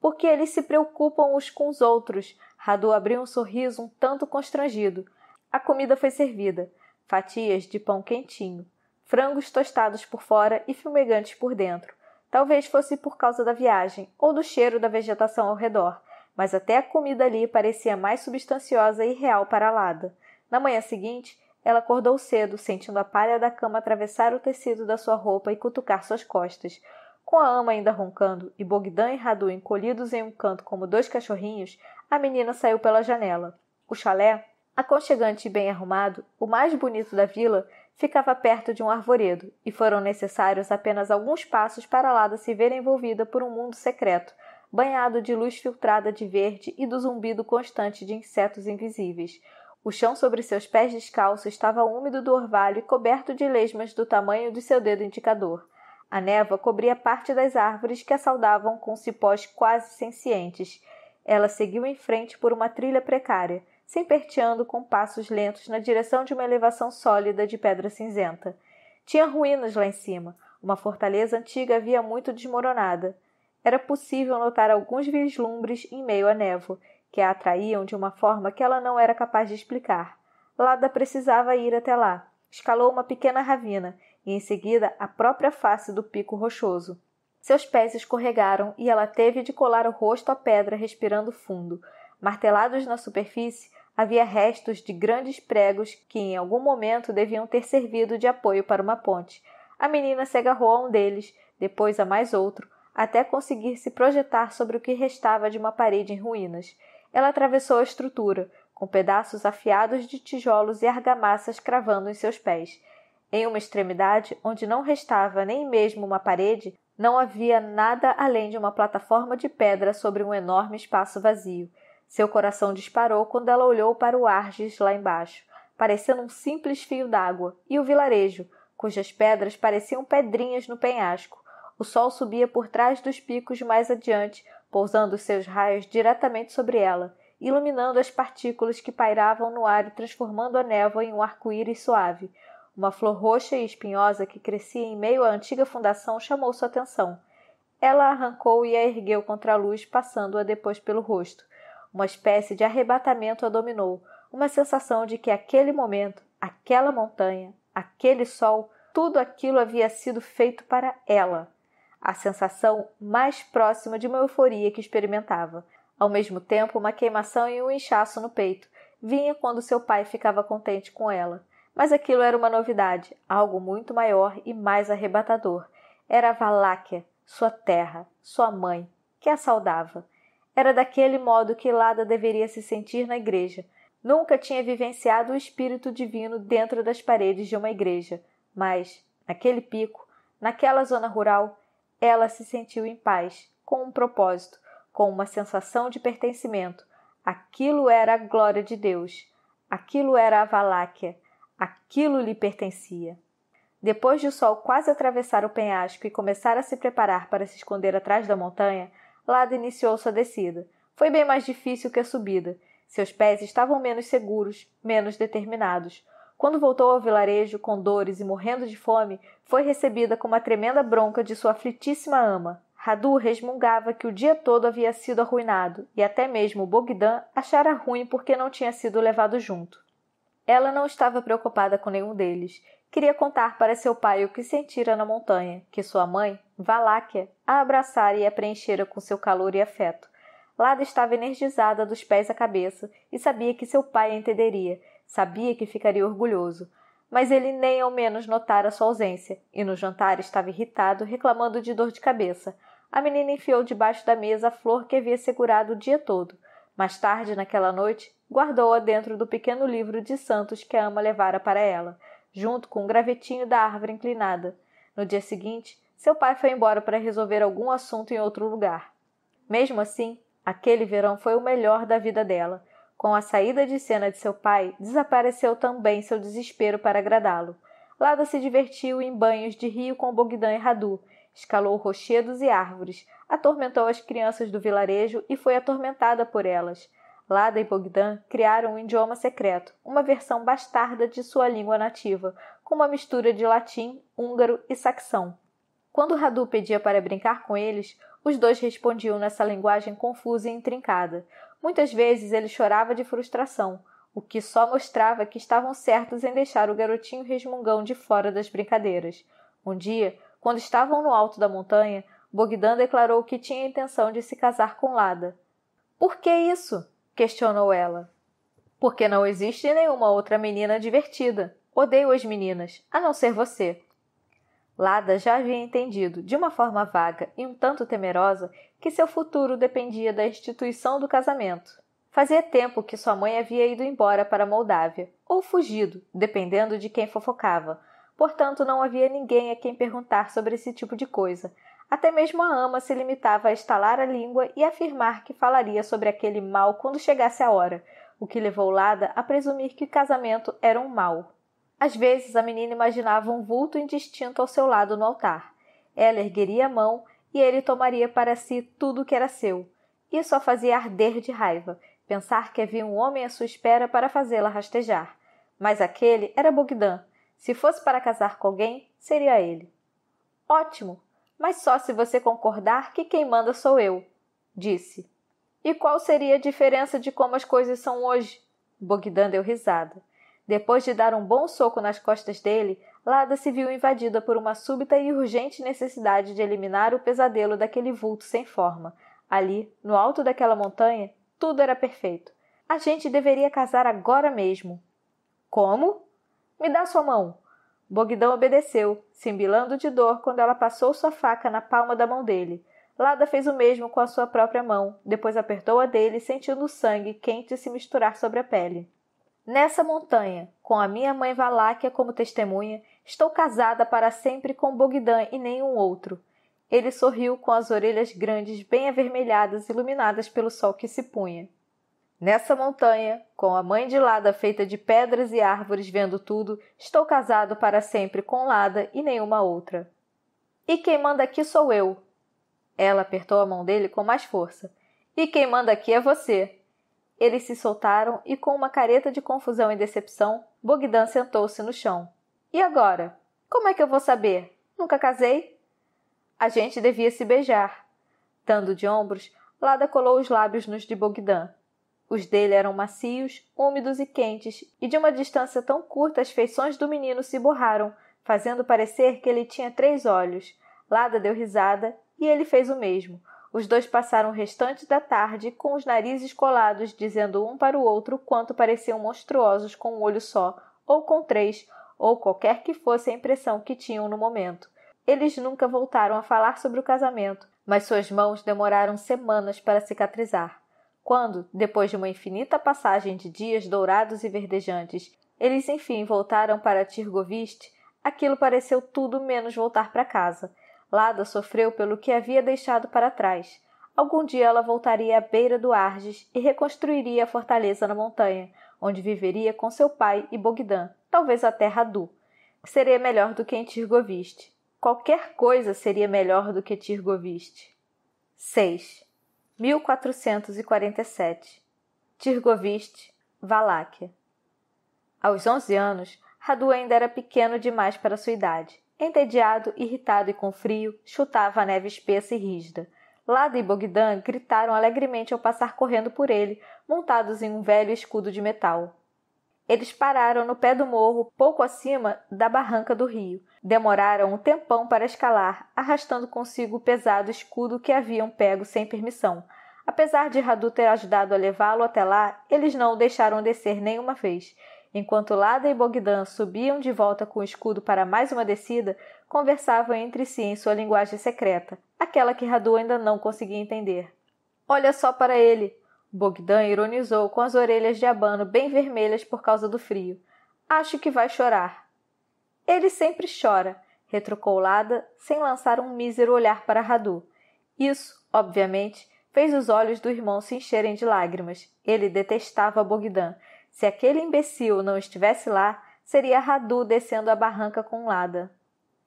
Porque eles se preocupam uns com os outros. Radu abriu um sorriso um tanto constrangido. A comida foi servida: fatias de pão quentinho, frangos tostados por fora e fumegantes por dentro. Talvez fosse por causa da viagem ou do cheiro da vegetação ao redor, mas até a comida ali parecia mais substanciosa e real para Lada. Na manhã seguinte, ela acordou cedo, sentindo a palha da cama atravessar o tecido da sua roupa e cutucar suas costas. Com a ama ainda roncando e Bogdan e Radu encolhidos em um canto como dois cachorrinhos, a menina saiu pela janela. O chalé, aconchegante e bem arrumado, o mais bonito da vila, ficava perto de um arvoredo, e foram necessários apenas alguns passos para Lada se ver envolvida por um mundo secreto, banhado de luz filtrada de verde e do zumbido constante de insetos invisíveis. O chão sobre seus pés descalços estava úmido do orvalho e coberto de lesmas do tamanho do seu dedo indicador. A névoa cobria parte das árvores que a saudavam com cipós quase sencientes. Ela seguiu em frente por uma trilha precária, semperteando com passos lentos na direção de uma elevação sólida de pedra cinzenta. Tinha ruínas lá em cima. Uma fortaleza antiga havia muito desmoronada. Era possível notar alguns vislumbres em meio à névoa, que a atraíam de uma forma que ela não era capaz de explicar. Lada precisava ir até lá. Escalou uma pequena ravina e, em seguida, a própria face do pico rochoso. Seus pés escorregaram e ela teve de colar o rosto à pedra, respirando fundo. Martelados na superfície, havia restos de grandes pregos que, em algum momento, deviam ter servido de apoio para uma ponte. A menina se agarrou a um deles, depois a mais outro, até conseguir se projetar sobre o que restava de uma parede em ruínas ela atravessou a estrutura, com pedaços afiados de tijolos e argamassas cravando em seus pés. Em uma extremidade, onde não restava nem mesmo uma parede, não havia nada além de uma plataforma de pedra sobre um enorme espaço vazio. Seu coração disparou quando ela olhou para o Arges lá embaixo, parecendo um simples fio d'água, e o vilarejo, cujas pedras pareciam pedrinhas no penhasco. O sol subia por trás dos picos mais adiante, pousando seus raios diretamente sobre ela, iluminando as partículas que pairavam no ar e transformando a névoa em um arco-íris suave. Uma flor roxa e espinhosa que crescia em meio à antiga fundação chamou sua atenção. Ela arrancou e a ergueu contra a luz, passando-a depois pelo rosto. Uma espécie de arrebatamento a dominou, uma sensação de que aquele momento, aquela montanha, aquele sol, tudo aquilo havia sido feito para ela a sensação mais próxima de uma euforia que experimentava. Ao mesmo tempo, uma queimação e um inchaço no peito vinha quando seu pai ficava contente com ela. Mas aquilo era uma novidade, algo muito maior e mais arrebatador. Era a Valáquia, sua terra, sua mãe, que a saudava. Era daquele modo que Lada deveria se sentir na igreja. Nunca tinha vivenciado o espírito divino dentro das paredes de uma igreja, mas, naquele pico, naquela zona rural, ela se sentiu em paz, com um propósito, com uma sensação de pertencimento. Aquilo era a glória de Deus. Aquilo era a Valáquia. Aquilo lhe pertencia. Depois de o sol quase atravessar o penhasco e começar a se preparar para se esconder atrás da montanha, Lada iniciou sua descida. Foi bem mais difícil que a subida. Seus pés estavam menos seguros, menos determinados. Quando voltou ao vilarejo com dores e morrendo de fome, foi recebida com uma tremenda bronca de sua aflitíssima ama. Radu resmungava que o dia todo havia sido arruinado, e até mesmo Bogdan achara ruim porque não tinha sido levado junto. Ela não estava preocupada com nenhum deles. Queria contar para seu pai o que sentira na montanha, que sua mãe, Valáquia, a abraçara e a preenchera com seu calor e afeto. Lada estava energizada dos pés à cabeça e sabia que seu pai entenderia, Sabia que ficaria orgulhoso, mas ele nem ao menos notara sua ausência, e no jantar estava irritado, reclamando de dor de cabeça. A menina enfiou debaixo da mesa a flor que havia segurado o dia todo. Mais tarde, naquela noite, guardou-a dentro do pequeno livro de santos que a ama levara para ela, junto com o um gravetinho da árvore inclinada. No dia seguinte, seu pai foi embora para resolver algum assunto em outro lugar. Mesmo assim, aquele verão foi o melhor da vida dela. Com a saída de cena de seu pai, desapareceu também seu desespero para agradá-lo. Lada se divertiu em banhos de rio com Bogdan e Radu, escalou rochedos e árvores, atormentou as crianças do vilarejo e foi atormentada por elas. Lada e Bogdan criaram um idioma secreto, uma versão bastarda de sua língua nativa, com uma mistura de latim, húngaro e saxão. Quando Radu pedia para brincar com eles, os dois respondiam nessa linguagem confusa e intrincada. Muitas vezes ele chorava de frustração, o que só mostrava que estavam certos em deixar o garotinho resmungão de fora das brincadeiras. Um dia, quando estavam no alto da montanha, Bogdan declarou que tinha intenção de se casar com Lada. Por que isso? questionou ela. Porque não existe nenhuma outra menina divertida. Odeio as meninas, a não ser você. Lada já havia entendido, de uma forma vaga e um tanto temerosa, que seu futuro dependia da instituição do casamento. Fazia tempo que sua mãe havia ido embora para a Moldávia, ou fugido, dependendo de quem fofocava. Portanto, não havia ninguém a quem perguntar sobre esse tipo de coisa. Até mesmo a ama se limitava a estalar a língua e afirmar que falaria sobre aquele mal quando chegasse a hora, o que levou Lada a presumir que casamento era um mal. Às vezes, a menina imaginava um vulto indistinto ao seu lado no altar. Ela ergueria a mão e ele tomaria para si tudo o que era seu. Isso a fazia arder de raiva, pensar que havia um homem à sua espera para fazê-la rastejar. Mas aquele era Bogdan. Se fosse para casar com alguém, seria ele. Ótimo, mas só se você concordar que quem manda sou eu, disse. E qual seria a diferença de como as coisas são hoje? Bogdan deu risada. Depois de dar um bom soco nas costas dele, Lada se viu invadida por uma súbita e urgente necessidade de eliminar o pesadelo daquele vulto sem forma. Ali, no alto daquela montanha, tudo era perfeito. A gente deveria casar agora mesmo. Como? Me dá sua mão. Bogdão obedeceu, simbilando de dor quando ela passou sua faca na palma da mão dele. Lada fez o mesmo com a sua própria mão, depois apertou a dele, sentindo o sangue quente se misturar sobre a pele. Nessa montanha, com a minha mãe Valáquia como testemunha, Estou casada para sempre com Bogdan e nenhum outro. Ele sorriu com as orelhas grandes, bem avermelhadas, iluminadas pelo sol que se punha. Nessa montanha, com a mãe de Lada feita de pedras e árvores vendo tudo, estou casado para sempre com Lada e nenhuma outra. E quem manda aqui sou eu. Ela apertou a mão dele com mais força. E quem manda aqui é você. Eles se soltaram e, com uma careta de confusão e decepção, Bogdan sentou-se no chão. E agora? Como é que eu vou saber? Nunca casei? A gente devia se beijar. Dando de ombros, Lada colou os lábios nos de Bogdan. Os dele eram macios, úmidos e quentes, e de uma distância tão curta as feições do menino se borraram, fazendo parecer que ele tinha três olhos. Lada deu risada e ele fez o mesmo. Os dois passaram o restante da tarde com os narizes colados, dizendo um para o outro quanto pareciam monstruosos com um olho só, ou com três, ou qualquer que fosse a impressão que tinham no momento. Eles nunca voltaram a falar sobre o casamento, mas suas mãos demoraram semanas para cicatrizar. Quando, depois de uma infinita passagem de dias dourados e verdejantes, eles enfim voltaram para Tirgovist, aquilo pareceu tudo menos voltar para casa. Lada sofreu pelo que havia deixado para trás. Algum dia ela voltaria à beira do Arges e reconstruiria a fortaleza na montanha, onde viveria com seu pai e Bogdan, talvez até Radu. Seria melhor do que em Tirgoviste. Qualquer coisa seria melhor do que Tirgoviste. 6. 1447 Tirgoviste, Valáquia Aos 11 anos, Radu ainda era pequeno demais para sua idade. Entediado, irritado e com frio, chutava a neve espessa e rígida. Lada e Bogdan gritaram alegremente ao passar correndo por ele, montados em um velho escudo de metal. Eles pararam no pé do morro, pouco acima da barranca do rio. Demoraram um tempão para escalar, arrastando consigo o pesado escudo que haviam pego sem permissão. Apesar de Radu ter ajudado a levá-lo até lá, eles não o deixaram descer nenhuma vez. Enquanto Lada e Bogdan subiam de volta com o escudo para mais uma descida, conversavam entre si em sua linguagem secreta, aquela que Radu ainda não conseguia entender. Olha só para ele! Bogdan ironizou com as orelhas de abano bem vermelhas por causa do frio. Acho que vai chorar. Ele sempre chora, retrucou Lada, sem lançar um mísero olhar para Radu. Isso, obviamente, fez os olhos do irmão se encherem de lágrimas. Ele detestava Bogdan. Se aquele imbecil não estivesse lá, seria Radu descendo a barranca com Lada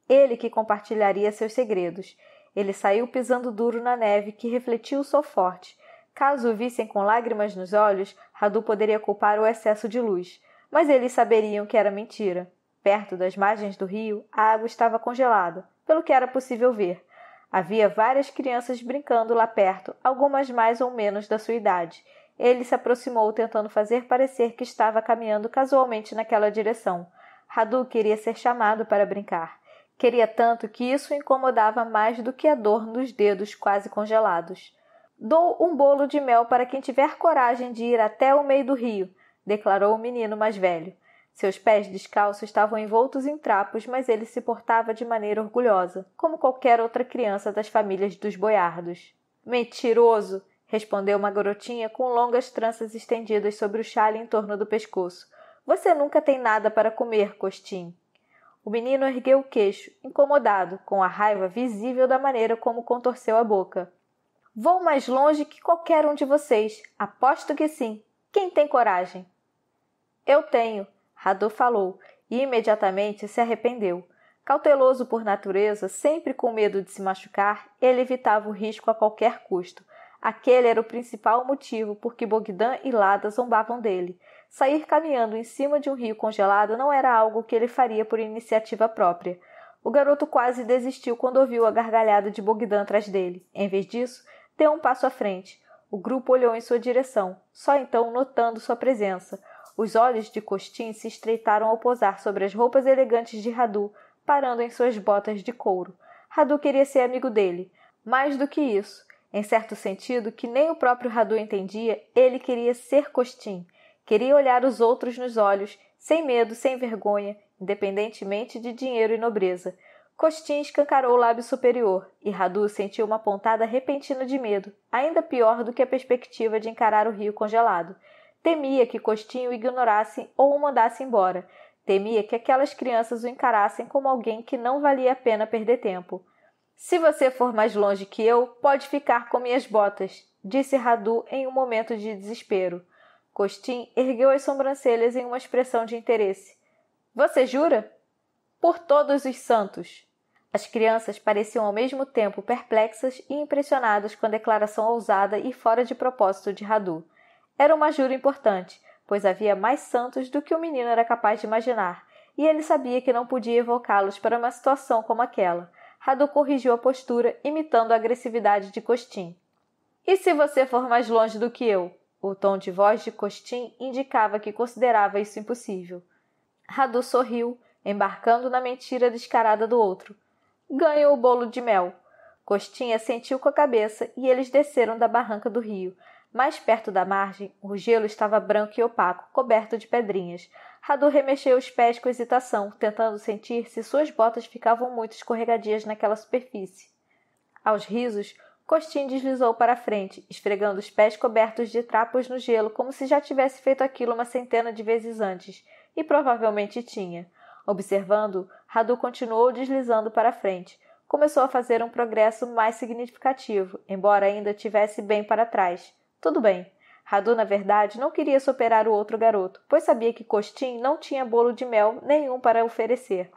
ele que compartilharia seus segredos. Ele saiu pisando duro na neve, que refletiu o sol forte. Caso o vissem com lágrimas nos olhos, Radu poderia culpar o excesso de luz, mas eles saberiam que era mentira. Perto das margens do rio, a água estava congelada, pelo que era possível ver. Havia várias crianças brincando lá perto, algumas mais ou menos da sua idade. Ele se aproximou, tentando fazer parecer que estava caminhando casualmente naquela direção. Radu queria ser chamado para brincar. Queria tanto que isso o incomodava mais do que a dor nos dedos quase congelados. Dou um bolo de mel para quem tiver coragem de ir até o meio do rio, declarou o menino mais velho. Seus pés descalços estavam envoltos em trapos, mas ele se portava de maneira orgulhosa, como qualquer outra criança das famílias dos boiardos. Mentiroso! respondeu uma garotinha com longas tranças estendidas sobre o chale em torno do pescoço. Você nunca tem nada para comer, Costim. O menino ergueu o queixo, incomodado, com a raiva visível da maneira como contorceu a boca. Vou mais longe que qualquer um de vocês. Aposto que sim. Quem tem coragem? Eu tenho, Rado falou, e imediatamente se arrependeu. Cauteloso por natureza, sempre com medo de se machucar, ele evitava o risco a qualquer custo. Aquele era o principal motivo por que Bogdan e Lada zombavam dele. Sair caminhando em cima de um rio congelado não era algo que ele faria por iniciativa própria. O garoto quase desistiu quando ouviu a gargalhada de Bogdan atrás dele. Em vez disso, deu um passo à frente. O grupo olhou em sua direção, só então notando sua presença. Os olhos de Costin se estreitaram ao pousar sobre as roupas elegantes de Radu, parando em suas botas de couro. Radu queria ser amigo dele. Mais do que isso, em certo sentido que nem o próprio Radu entendia, ele queria ser Costin. Queria olhar os outros nos olhos, sem medo, sem vergonha, independentemente de dinheiro e nobreza. Costin escancarou o lábio superior e Radu sentiu uma pontada repentina de medo, ainda pior do que a perspectiva de encarar o rio congelado. Temia que Costin o ignorasse ou o mandasse embora. Temia que aquelas crianças o encarassem como alguém que não valia a pena perder tempo. Se você for mais longe que eu, pode ficar com minhas botas, disse Radu em um momento de desespero. Costin ergueu as sobrancelhas em uma expressão de interesse. Você jura? Por todos os santos! As crianças pareciam ao mesmo tempo perplexas e impressionadas com a declaração ousada e fora de propósito de Radu. Era uma jura importante, pois havia mais santos do que o menino era capaz de imaginar, e ele sabia que não podia evocá-los para uma situação como aquela. Radu corrigiu a postura, imitando a agressividade de Costin. E se você for mais longe do que eu? O tom de voz de Costin indicava que considerava isso impossível. Radu sorriu, embarcando na mentira descarada do outro. Ganhou o bolo de mel. Costinha assentiu com a cabeça e eles desceram da barranca do rio. Mais perto da margem, o gelo estava branco e opaco, coberto de pedrinhas. Radu remexeu os pés com hesitação, tentando sentir se suas botas ficavam muito escorregadias naquela superfície. Aos risos, Costin deslizou para frente, esfregando os pés cobertos de trapos no gelo, como se já tivesse feito aquilo uma centena de vezes antes, e provavelmente tinha. Observando, Radu continuou deslizando para frente. Começou a fazer um progresso mais significativo, embora ainda tivesse bem para trás. Tudo bem. Radu, na verdade, não queria superar o outro garoto, pois sabia que Costin não tinha bolo de mel nenhum para oferecer.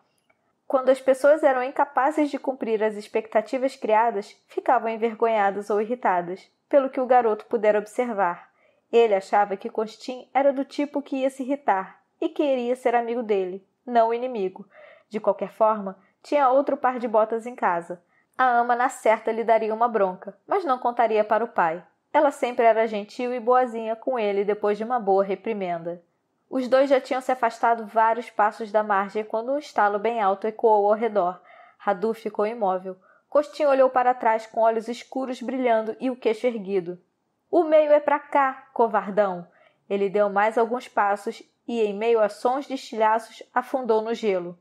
Quando as pessoas eram incapazes de cumprir as expectativas criadas, ficavam envergonhadas ou irritadas, pelo que o garoto pudera observar. Ele achava que Constin era do tipo que ia se irritar e queria ser amigo dele, não inimigo. De qualquer forma, tinha outro par de botas em casa. A ama na certa lhe daria uma bronca, mas não contaria para o pai. Ela sempre era gentil e boazinha com ele depois de uma boa reprimenda. Os dois já tinham se afastado vários passos da margem quando um estalo bem alto ecoou ao redor. Radu ficou imóvel. Costin olhou para trás com olhos escuros brilhando e o queixo erguido. O meio é para cá, covardão! Ele deu mais alguns passos e, em meio a sons de estilhaços, afundou no gelo.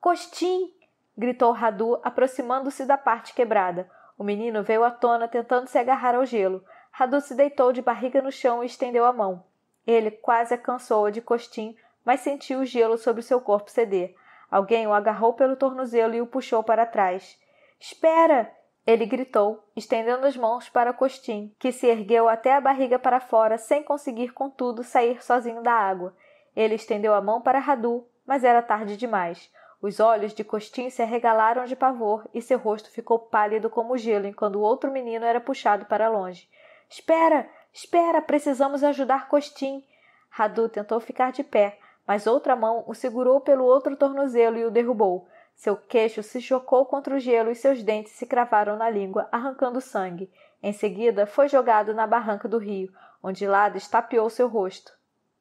Costin! gritou Radu, aproximando-se da parte quebrada. O menino veio à tona tentando se agarrar ao gelo. Radu se deitou de barriga no chão e estendeu a mão. Ele quase a cansou de costim, mas sentiu o gelo sobre seu corpo ceder. Alguém o agarrou pelo tornozelo e o puxou para trás. Espera! Ele gritou, estendendo as mãos para Costin, que se ergueu até a barriga para fora, sem conseguir, contudo, sair sozinho da água. Ele estendeu a mão para Radu, mas era tarde demais. Os olhos de Costin se arregalaram de pavor e seu rosto ficou pálido como gelo enquanto o outro menino era puxado para longe. Espera! Espera, precisamos ajudar Costin. Radu tentou ficar de pé, mas outra mão o segurou pelo outro tornozelo e o derrubou. Seu queixo se chocou contra o gelo e seus dentes se cravaram na língua, arrancando sangue. Em seguida, foi jogado na barranca do rio, onde Lada estapeou seu rosto.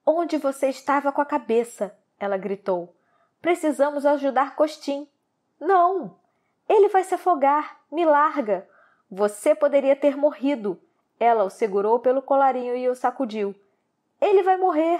Onde você estava com a cabeça? ela gritou. Precisamos ajudar Costin. Não! Ele vai se afogar! Me larga! Você poderia ter morrido! Ela o segurou pelo colarinho e o sacudiu. Ele vai morrer.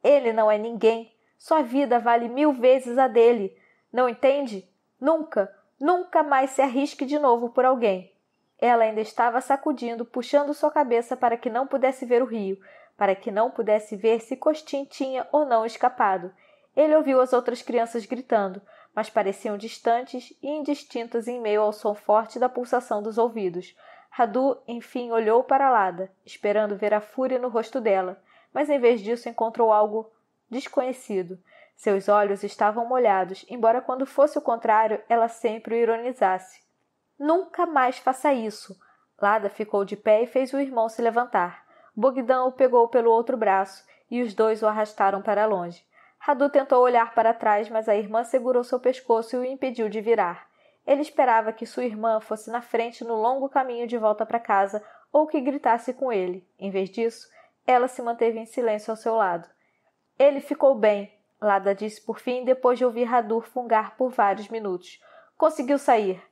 Ele não é ninguém. Sua vida vale mil vezes a dele. Não entende? Nunca, nunca mais se arrisque de novo por alguém. Ela ainda estava sacudindo, puxando sua cabeça para que não pudesse ver o rio, para que não pudesse ver se Costin tinha ou não escapado. Ele ouviu as outras crianças gritando, mas pareciam distantes e indistintas em meio ao som forte da pulsação dos ouvidos. Radu, enfim, olhou para Lada, esperando ver a fúria no rosto dela, mas em vez disso encontrou algo desconhecido. Seus olhos estavam molhados, embora quando fosse o contrário, ela sempre o ironizasse. Nunca mais faça isso. Lada ficou de pé e fez o irmão se levantar. Bogdan o pegou pelo outro braço e os dois o arrastaram para longe. Radu tentou olhar para trás, mas a irmã segurou seu pescoço e o impediu de virar. Ele esperava que sua irmã fosse na frente no longo caminho de volta para casa ou que gritasse com ele. Em vez disso, ela se manteve em silêncio ao seu lado. Ele ficou bem, Lada disse por fim, depois de ouvir Radur fungar por vários minutos. Conseguiu sair.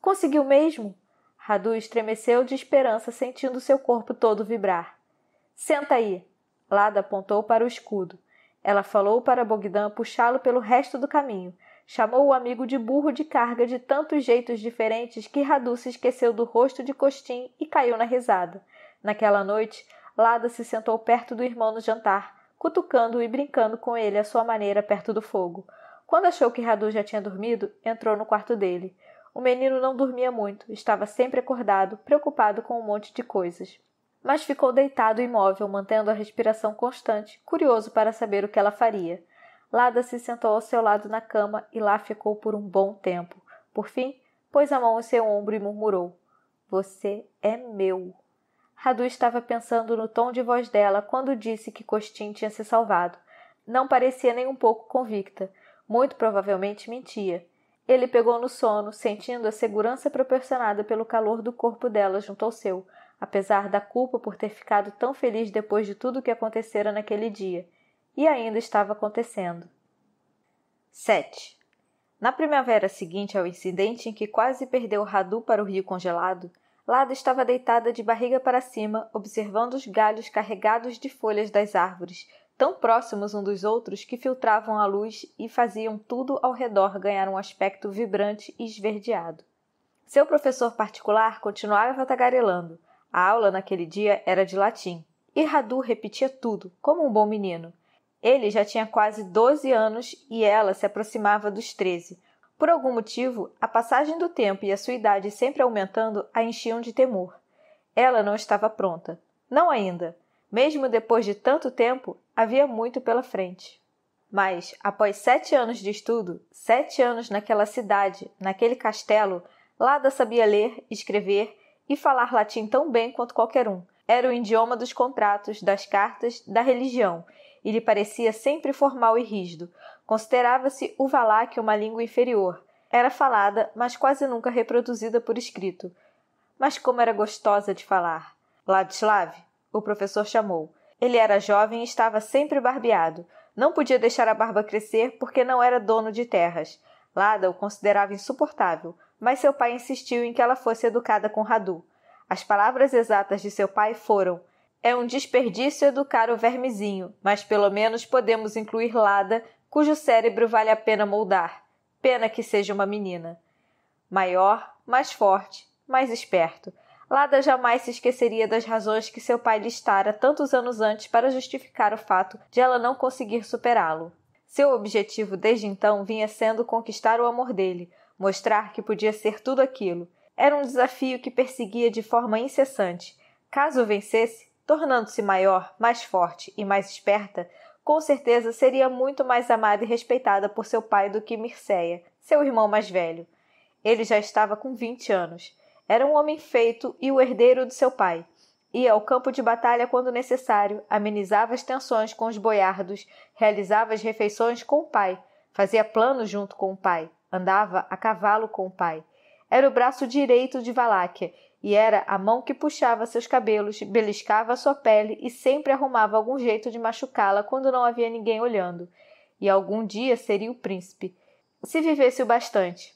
Conseguiu mesmo? Radu estremeceu de esperança, sentindo seu corpo todo vibrar. Senta aí. Lada apontou para o escudo. Ela falou para Bogdan puxá-lo pelo resto do caminho. Chamou o amigo de burro de carga de tantos jeitos diferentes que Radu se esqueceu do rosto de Costin e caiu na risada. Naquela noite, Lada se sentou perto do irmão no jantar, cutucando-o e brincando com ele à sua maneira perto do fogo. Quando achou que Radu já tinha dormido, entrou no quarto dele. O menino não dormia muito, estava sempre acordado, preocupado com um monte de coisas. Mas ficou deitado imóvel, mantendo a respiração constante, curioso para saber o que ela faria. Lada se sentou ao seu lado na cama e lá ficou por um bom tempo. Por fim, pôs a mão em seu ombro e murmurou: Você é meu. Radu estava pensando no tom de voz dela quando disse que Costin tinha se salvado. Não parecia nem um pouco convicta. Muito provavelmente mentia. Ele pegou no sono, sentindo a segurança proporcionada pelo calor do corpo dela junto ao seu, apesar da culpa por ter ficado tão feliz depois de tudo o que acontecera naquele dia e ainda estava acontecendo. 7. Na primavera seguinte ao incidente em que quase perdeu Radu para o rio congelado, Lada estava deitada de barriga para cima, observando os galhos carregados de folhas das árvores, tão próximos uns dos outros que filtravam a luz e faziam tudo ao redor ganhar um aspecto vibrante e esverdeado. Seu professor particular continuava tagarelando. A aula naquele dia era de latim, e Radu repetia tudo, como um bom menino. Ele já tinha quase 12 anos e ela se aproximava dos 13. Por algum motivo, a passagem do tempo e a sua idade sempre aumentando a enchiam de temor. Ela não estava pronta. Não ainda. Mesmo depois de tanto tempo, havia muito pela frente. Mas, após sete anos de estudo, sete anos naquela cidade, naquele castelo, Lada sabia ler, escrever e falar latim tão bem quanto qualquer um. Era o idioma dos contratos, das cartas, da religião e lhe parecia sempre formal e rígido. Considerava-se o valaque uma língua inferior. Era falada, mas quase nunca reproduzida por escrito. Mas como era gostosa de falar! Ladislav, o professor chamou. Ele era jovem e estava sempre barbeado. Não podia deixar a barba crescer porque não era dono de terras. Lada o considerava insuportável, mas seu pai insistiu em que ela fosse educada com Radu. As palavras exatas de seu pai foram: é um desperdício educar o vermezinho, mas pelo menos podemos incluir Lada, cujo cérebro vale a pena moldar. Pena que seja uma menina. Maior, mais forte, mais esperto. Lada jamais se esqueceria das razões que seu pai listara tantos anos antes para justificar o fato de ela não conseguir superá-lo. Seu objetivo desde então vinha sendo conquistar o amor dele, mostrar que podia ser tudo aquilo. Era um desafio que perseguia de forma incessante. Caso vencesse, tornando-se maior, mais forte e mais esperta, com certeza seria muito mais amada e respeitada por seu pai do que Mircea, seu irmão mais velho. Ele já estava com vinte anos. Era um homem feito e o herdeiro de seu pai. Ia ao campo de batalha quando necessário, amenizava as tensões com os boiardos, realizava as refeições com o pai, fazia planos junto com o pai, andava a cavalo com o pai. Era o braço direito de Valáquia e era a mão que puxava seus cabelos, beliscava sua pele e sempre arrumava algum jeito de machucá-la quando não havia ninguém olhando. E algum dia seria o príncipe, se vivesse o bastante.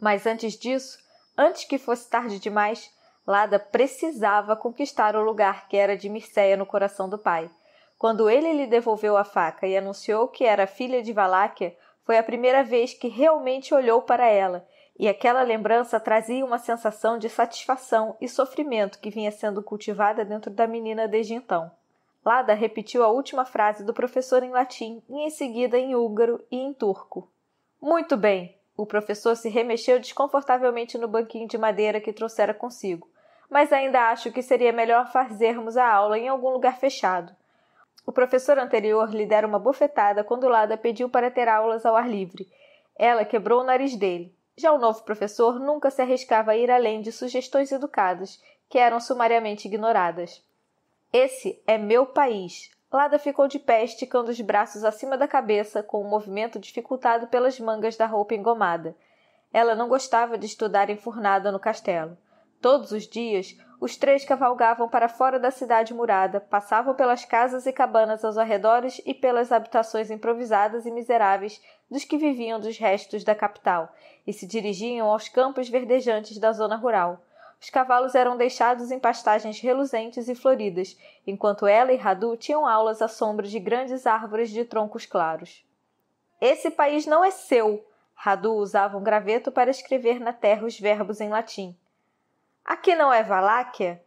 Mas antes disso, antes que fosse tarde demais, Lada precisava conquistar o lugar que era de Mircéia no coração do pai. Quando ele lhe devolveu a faca e anunciou que era filha de Valáquia, foi a primeira vez que realmente olhou para ela e aquela lembrança trazia uma sensação de satisfação e sofrimento que vinha sendo cultivada dentro da menina desde então. Lada repetiu a última frase do professor em latim e em seguida em húngaro e em turco. Muito bem! O professor se remexeu desconfortavelmente no banquinho de madeira que trouxera consigo, mas ainda acho que seria melhor fazermos a aula em algum lugar fechado. O professor anterior lhe dera uma bofetada quando Lada pediu para ter aulas ao ar livre. Ela quebrou o nariz dele. Já o novo professor nunca se arriscava a ir além de sugestões educadas, que eram sumariamente ignoradas. Esse é meu país. Lada ficou de pé, esticando os braços acima da cabeça, com um movimento dificultado pelas mangas da roupa engomada. Ela não gostava de estudar enfurnada no castelo. Todos os dias, os três cavalgavam para fora da cidade murada, passavam pelas casas e cabanas aos arredores e pelas habitações improvisadas e miseráveis dos que viviam dos restos da capital, e se dirigiam aos campos verdejantes da zona rural. Os cavalos eram deixados em pastagens reluzentes e floridas, enquanto ela e Radu tinham aulas à sombra de grandes árvores de troncos claros. Esse país não é seu! Radu usava um graveto para escrever na terra os verbos em latim. Aqui não é Valáquia?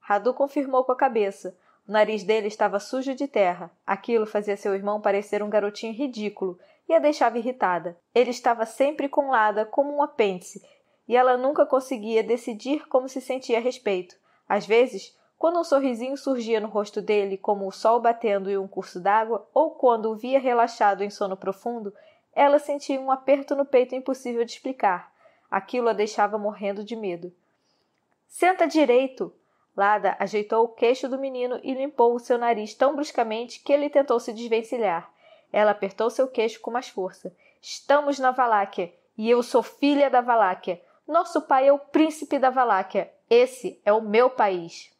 Radu confirmou com a cabeça. O nariz dele estava sujo de terra. Aquilo fazia seu irmão parecer um garotinho ridículo e a deixava irritada. Ele estava sempre com Lada como um apêndice e ela nunca conseguia decidir como se sentia a respeito. Às vezes, quando um sorrisinho surgia no rosto dele, como o sol batendo em um curso d'água, ou quando o via relaxado em sono profundo, ela sentia um aperto no peito impossível de explicar. Aquilo a deixava morrendo de medo. Senta direito! Lada ajeitou o queixo do menino e limpou o seu nariz tão bruscamente que ele tentou se desvencilhar. Ela apertou seu queixo com mais força. Estamos na Valáquia e eu sou filha da Valáquia. Nosso pai é o príncipe da Valáquia. Esse é o meu país.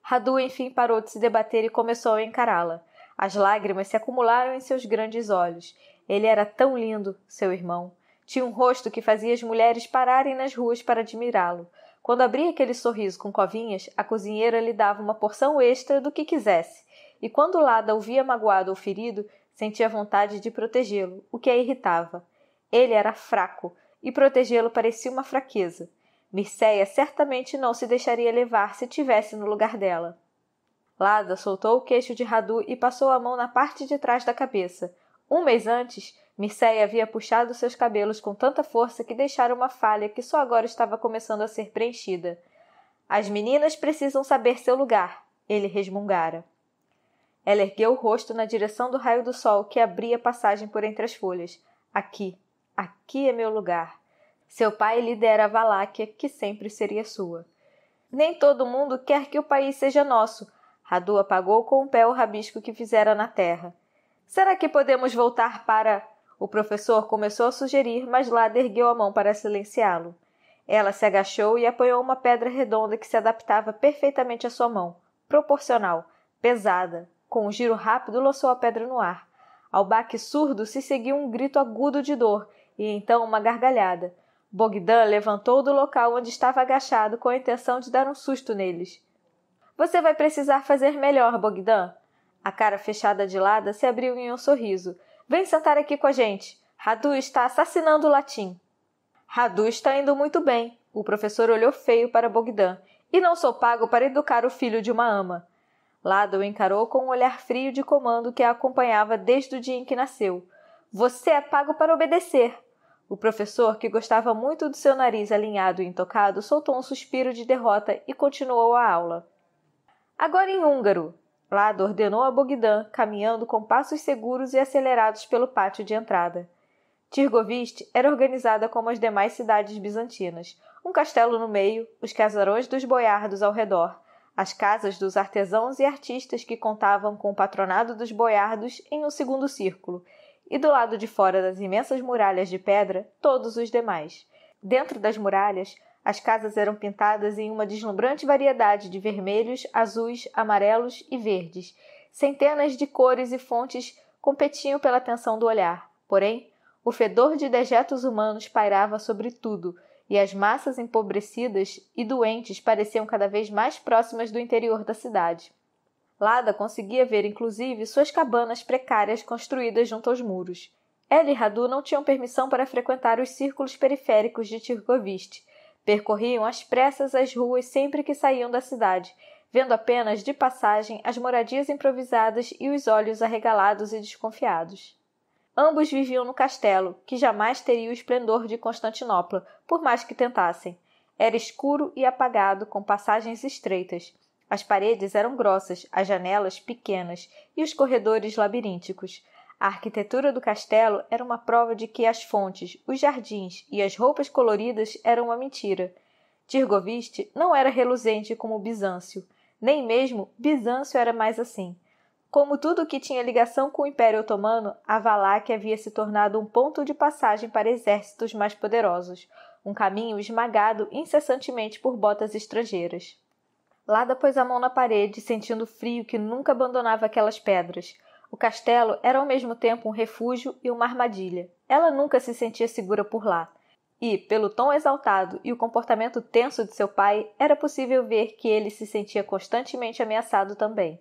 Radu enfim parou de se debater e começou a encará-la. As lágrimas se acumularam em seus grandes olhos. Ele era tão lindo, seu irmão. Tinha um rosto que fazia as mulheres pararem nas ruas para admirá-lo. Quando abria aquele sorriso com covinhas, a cozinheira lhe dava uma porção extra do que quisesse, e quando Lada o via magoado ou ferido, sentia vontade de protegê-lo, o que a irritava. Ele era fraco, e protegê-lo parecia uma fraqueza. Mircéia certamente não se deixaria levar se tivesse no lugar dela. Lada soltou o queixo de Radu e passou a mão na parte de trás da cabeça. Um mês antes, Mircéia havia puxado seus cabelos com tanta força que deixaram uma falha que só agora estava começando a ser preenchida. As meninas precisam saber seu lugar, ele resmungara. Ela ergueu o rosto na direção do raio do sol que abria passagem por entre as folhas. Aqui, aqui é meu lugar. Seu pai lhe dera a Valáquia, que sempre seria sua. Nem todo mundo quer que o país seja nosso. Radu apagou com o um pé o rabisco que fizera na terra. Será que podemos voltar para o professor começou a sugerir, mas Lada ergueu a mão para silenciá-lo. Ela se agachou e apoiou uma pedra redonda que se adaptava perfeitamente à sua mão, proporcional, pesada. Com um giro rápido, lançou a pedra no ar. Ao baque surdo se seguiu um grito agudo de dor e então uma gargalhada. Bogdan levantou do local onde estava agachado com a intenção de dar um susto neles. Você vai precisar fazer melhor, Bogdan. A cara fechada de Lada se abriu em um sorriso, Vem sentar aqui com a gente. Radu está assassinando o latim. Radu está indo muito bem. O professor olhou feio para Bogdan. E não sou pago para educar o filho de uma ama. Lada o encarou com um olhar frio de comando que a acompanhava desde o dia em que nasceu. Você é pago para obedecer. O professor, que gostava muito do seu nariz alinhado e intocado, soltou um suspiro de derrota e continuou a aula. Agora em húngaro, Lado ordenou a Bogdan, caminhando com passos seguros e acelerados pelo pátio de entrada. Tirgovist era organizada como as demais cidades bizantinas: um castelo no meio, os casarões dos boiardos ao redor, as casas dos artesãos e artistas que contavam com o patronado dos boiardos em um segundo círculo, e do lado de fora das imensas muralhas de pedra, todos os demais. Dentro das muralhas, as casas eram pintadas em uma deslumbrante variedade de vermelhos, azuis, amarelos e verdes. Centenas de cores e fontes competiam pela atenção do olhar. Porém, o fedor de dejetos humanos pairava sobre tudo, e as massas empobrecidas e doentes pareciam cada vez mais próximas do interior da cidade. Lada conseguia ver, inclusive, suas cabanas precárias construídas junto aos muros. Ela e Radu não tinham permissão para frequentar os círculos periféricos de Tirgoviste, Percorriam às pressas as ruas sempre que saíam da cidade, vendo apenas de passagem as moradias improvisadas e os olhos arregalados e desconfiados. Ambos viviam no castelo, que jamais teria o esplendor de Constantinopla, por mais que tentassem. Era escuro e apagado, com passagens estreitas. As paredes eram grossas, as janelas pequenas e os corredores labirínticos. A arquitetura do castelo era uma prova de que as fontes, os jardins e as roupas coloridas eram uma mentira. Tirgoviste não era reluzente como Bizâncio, nem mesmo Bizâncio era mais assim. Como tudo que tinha ligação com o Império Otomano, a Valáquia havia se tornado um ponto de passagem para exércitos mais poderosos, um caminho esmagado incessantemente por botas estrangeiras. Lada pôs a mão na parede, sentindo o frio que nunca abandonava aquelas pedras. O castelo era ao mesmo tempo um refúgio e uma armadilha. Ela nunca se sentia segura por lá. E, pelo tom exaltado e o comportamento tenso de seu pai, era possível ver que ele se sentia constantemente ameaçado também.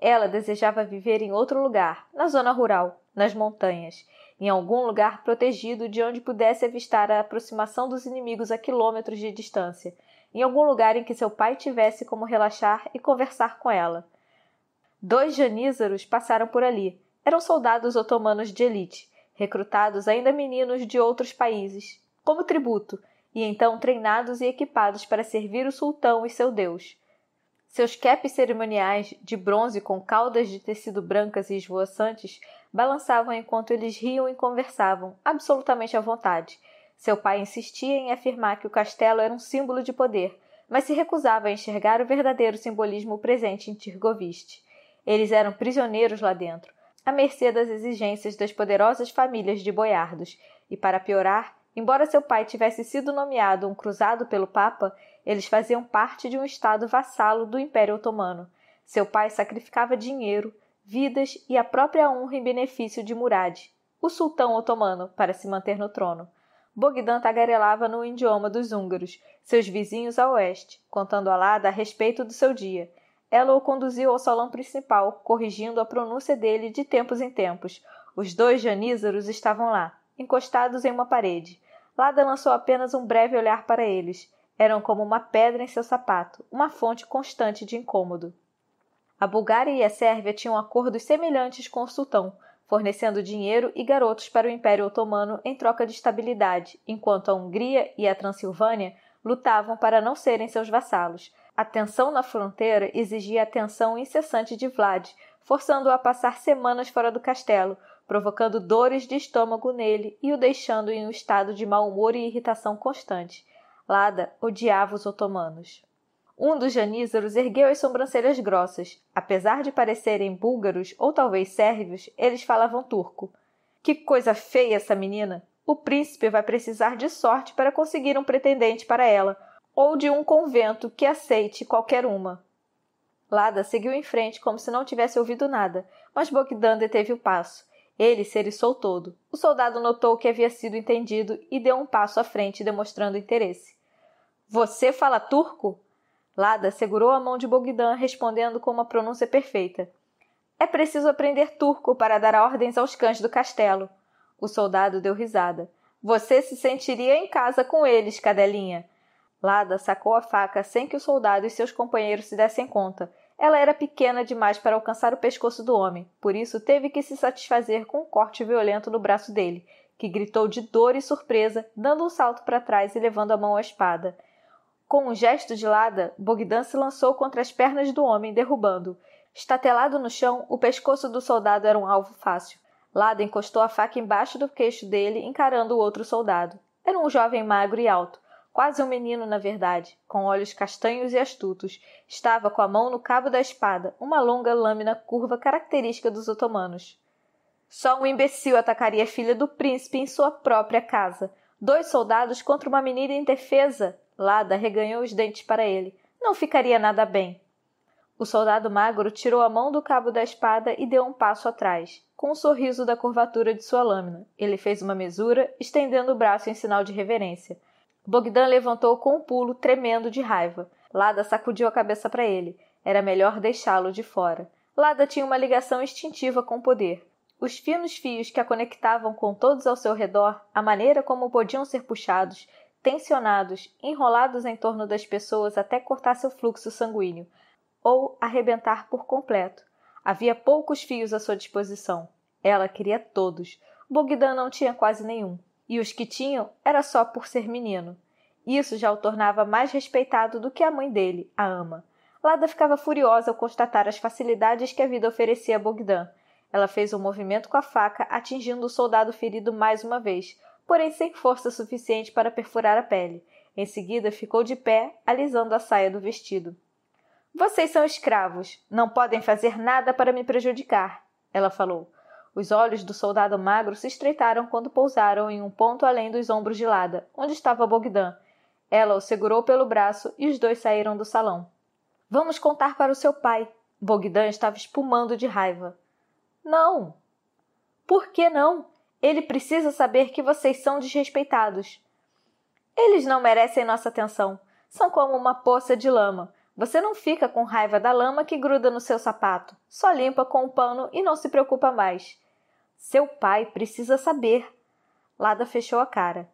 Ela desejava viver em outro lugar, na zona rural, nas montanhas, em algum lugar protegido de onde pudesse avistar a aproximação dos inimigos a quilômetros de distância, em algum lugar em que seu pai tivesse como relaxar e conversar com ela. Dois janízaros passaram por ali. Eram soldados otomanos de elite, recrutados ainda meninos de outros países, como tributo, e então treinados e equipados para servir o sultão e seu deus. Seus capes cerimoniais, de bronze com caudas de tecido brancas e esvoaçantes, balançavam enquanto eles riam e conversavam, absolutamente à vontade. Seu pai insistia em afirmar que o castelo era um símbolo de poder, mas se recusava a enxergar o verdadeiro simbolismo presente em Tirgoviste. Eles eram prisioneiros lá dentro, à mercê das exigências das poderosas famílias de boiardos, e para piorar, embora seu pai tivesse sido nomeado um cruzado pelo Papa, eles faziam parte de um estado vassalo do Império Otomano. Seu pai sacrificava dinheiro, vidas e a própria honra em benefício de Murad, o sultão otomano, para se manter no trono. Bogdan tagarelava no idioma dos húngaros, seus vizinhos a oeste, contando a Lada a respeito do seu dia, ela o conduziu ao salão principal, corrigindo a pronúncia dele de tempos em tempos. Os dois janízaros estavam lá, encostados em uma parede. Lada lançou apenas um breve olhar para eles. Eram como uma pedra em seu sapato, uma fonte constante de incômodo. A Bulgária e a Sérvia tinham acordos semelhantes com o sultão, fornecendo dinheiro e garotos para o Império Otomano em troca de estabilidade, enquanto a Hungria e a Transilvânia lutavam para não serem seus vassalos, a tensão na fronteira exigia a atenção incessante de Vlad, forçando-o a passar semanas fora do castelo, provocando dores de estômago nele e o deixando em um estado de mau humor e irritação constante. Lada odiava os otomanos. Um dos janízaros ergueu as sobrancelhas grossas. Apesar de parecerem búlgaros ou talvez sérvios, eles falavam turco. Que coisa feia essa menina! O príncipe vai precisar de sorte para conseguir um pretendente para ela, ou de um convento que aceite qualquer uma. Lada seguiu em frente como se não tivesse ouvido nada, mas Bogdan deteve o passo. Ele se eriçou todo. O soldado notou que havia sido entendido e deu um passo à frente, demonstrando interesse. Você fala turco? Lada segurou a mão de Bogdan, respondendo com uma pronúncia perfeita. É preciso aprender turco para dar ordens aos cães do castelo. O soldado deu risada. Você se sentiria em casa com eles, cadelinha. Lada sacou a faca sem que o soldado e seus companheiros se dessem conta. Ela era pequena demais para alcançar o pescoço do homem, por isso teve que se satisfazer com um corte violento no braço dele, que gritou de dor e surpresa, dando um salto para trás e levando a mão à espada. Com um gesto de Lada, Bogdan se lançou contra as pernas do homem, derrubando-o. Estatelado no chão, o pescoço do soldado era um alvo fácil. Lada encostou a faca embaixo do queixo dele, encarando o outro soldado. Era um jovem magro e alto quase um menino, na verdade, com olhos castanhos e astutos, estava com a mão no cabo da espada, uma longa lâmina curva característica dos otomanos. Só um imbecil atacaria a filha do príncipe em sua própria casa. Dois soldados contra uma menina indefesa. Lada reganhou os dentes para ele. Não ficaria nada bem. O soldado magro tirou a mão do cabo da espada e deu um passo atrás, com um sorriso da curvatura de sua lâmina. Ele fez uma mesura, estendendo o braço em sinal de reverência. Bogdan levantou com um pulo, tremendo de raiva. Lada sacudiu a cabeça para ele. Era melhor deixá-lo de fora. Lada tinha uma ligação instintiva com o poder. Os finos fios que a conectavam com todos ao seu redor, a maneira como podiam ser puxados, tensionados, enrolados em torno das pessoas até cortar seu fluxo sanguíneo, ou arrebentar por completo. Havia poucos fios à sua disposição. Ela queria todos. Bogdan não tinha quase nenhum e os que tinham era só por ser menino. Isso já o tornava mais respeitado do que a mãe dele, a ama. Lada ficava furiosa ao constatar as facilidades que a vida oferecia a Bogdan. Ela fez um movimento com a faca, atingindo o soldado ferido mais uma vez, porém sem força suficiente para perfurar a pele. Em seguida, ficou de pé, alisando a saia do vestido. Vocês são escravos, não podem fazer nada para me prejudicar, ela falou. Os olhos do soldado magro se estreitaram quando pousaram em um ponto além dos ombros de Lada, onde estava Bogdan. Ela o segurou pelo braço e os dois saíram do salão. Vamos contar para o seu pai. Bogdan estava espumando de raiva. Não. Por que não? Ele precisa saber que vocês são desrespeitados. Eles não merecem nossa atenção. São como uma poça de lama. Você não fica com raiva da lama que gruda no seu sapato, só limpa com o um pano e não se preocupa mais. Seu pai precisa saber. Lada fechou a cara.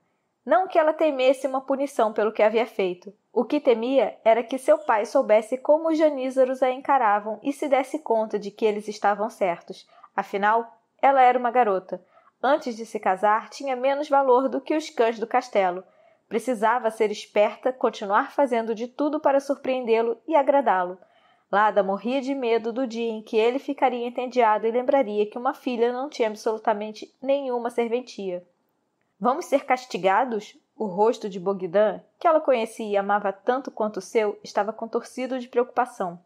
Não que ela temesse uma punição pelo que havia feito. O que temia era que seu pai soubesse como os janízaros a encaravam e se desse conta de que eles estavam certos. Afinal, ela era uma garota. Antes de se casar, tinha menos valor do que os cães do castelo. Precisava ser esperta, continuar fazendo de tudo para surpreendê-lo e agradá-lo. Lada morria de medo do dia em que ele ficaria entediado e lembraria que uma filha não tinha absolutamente nenhuma serventia. Vamos ser castigados? O rosto de Bogdan, que ela conhecia e amava tanto quanto o seu, estava contorcido de preocupação.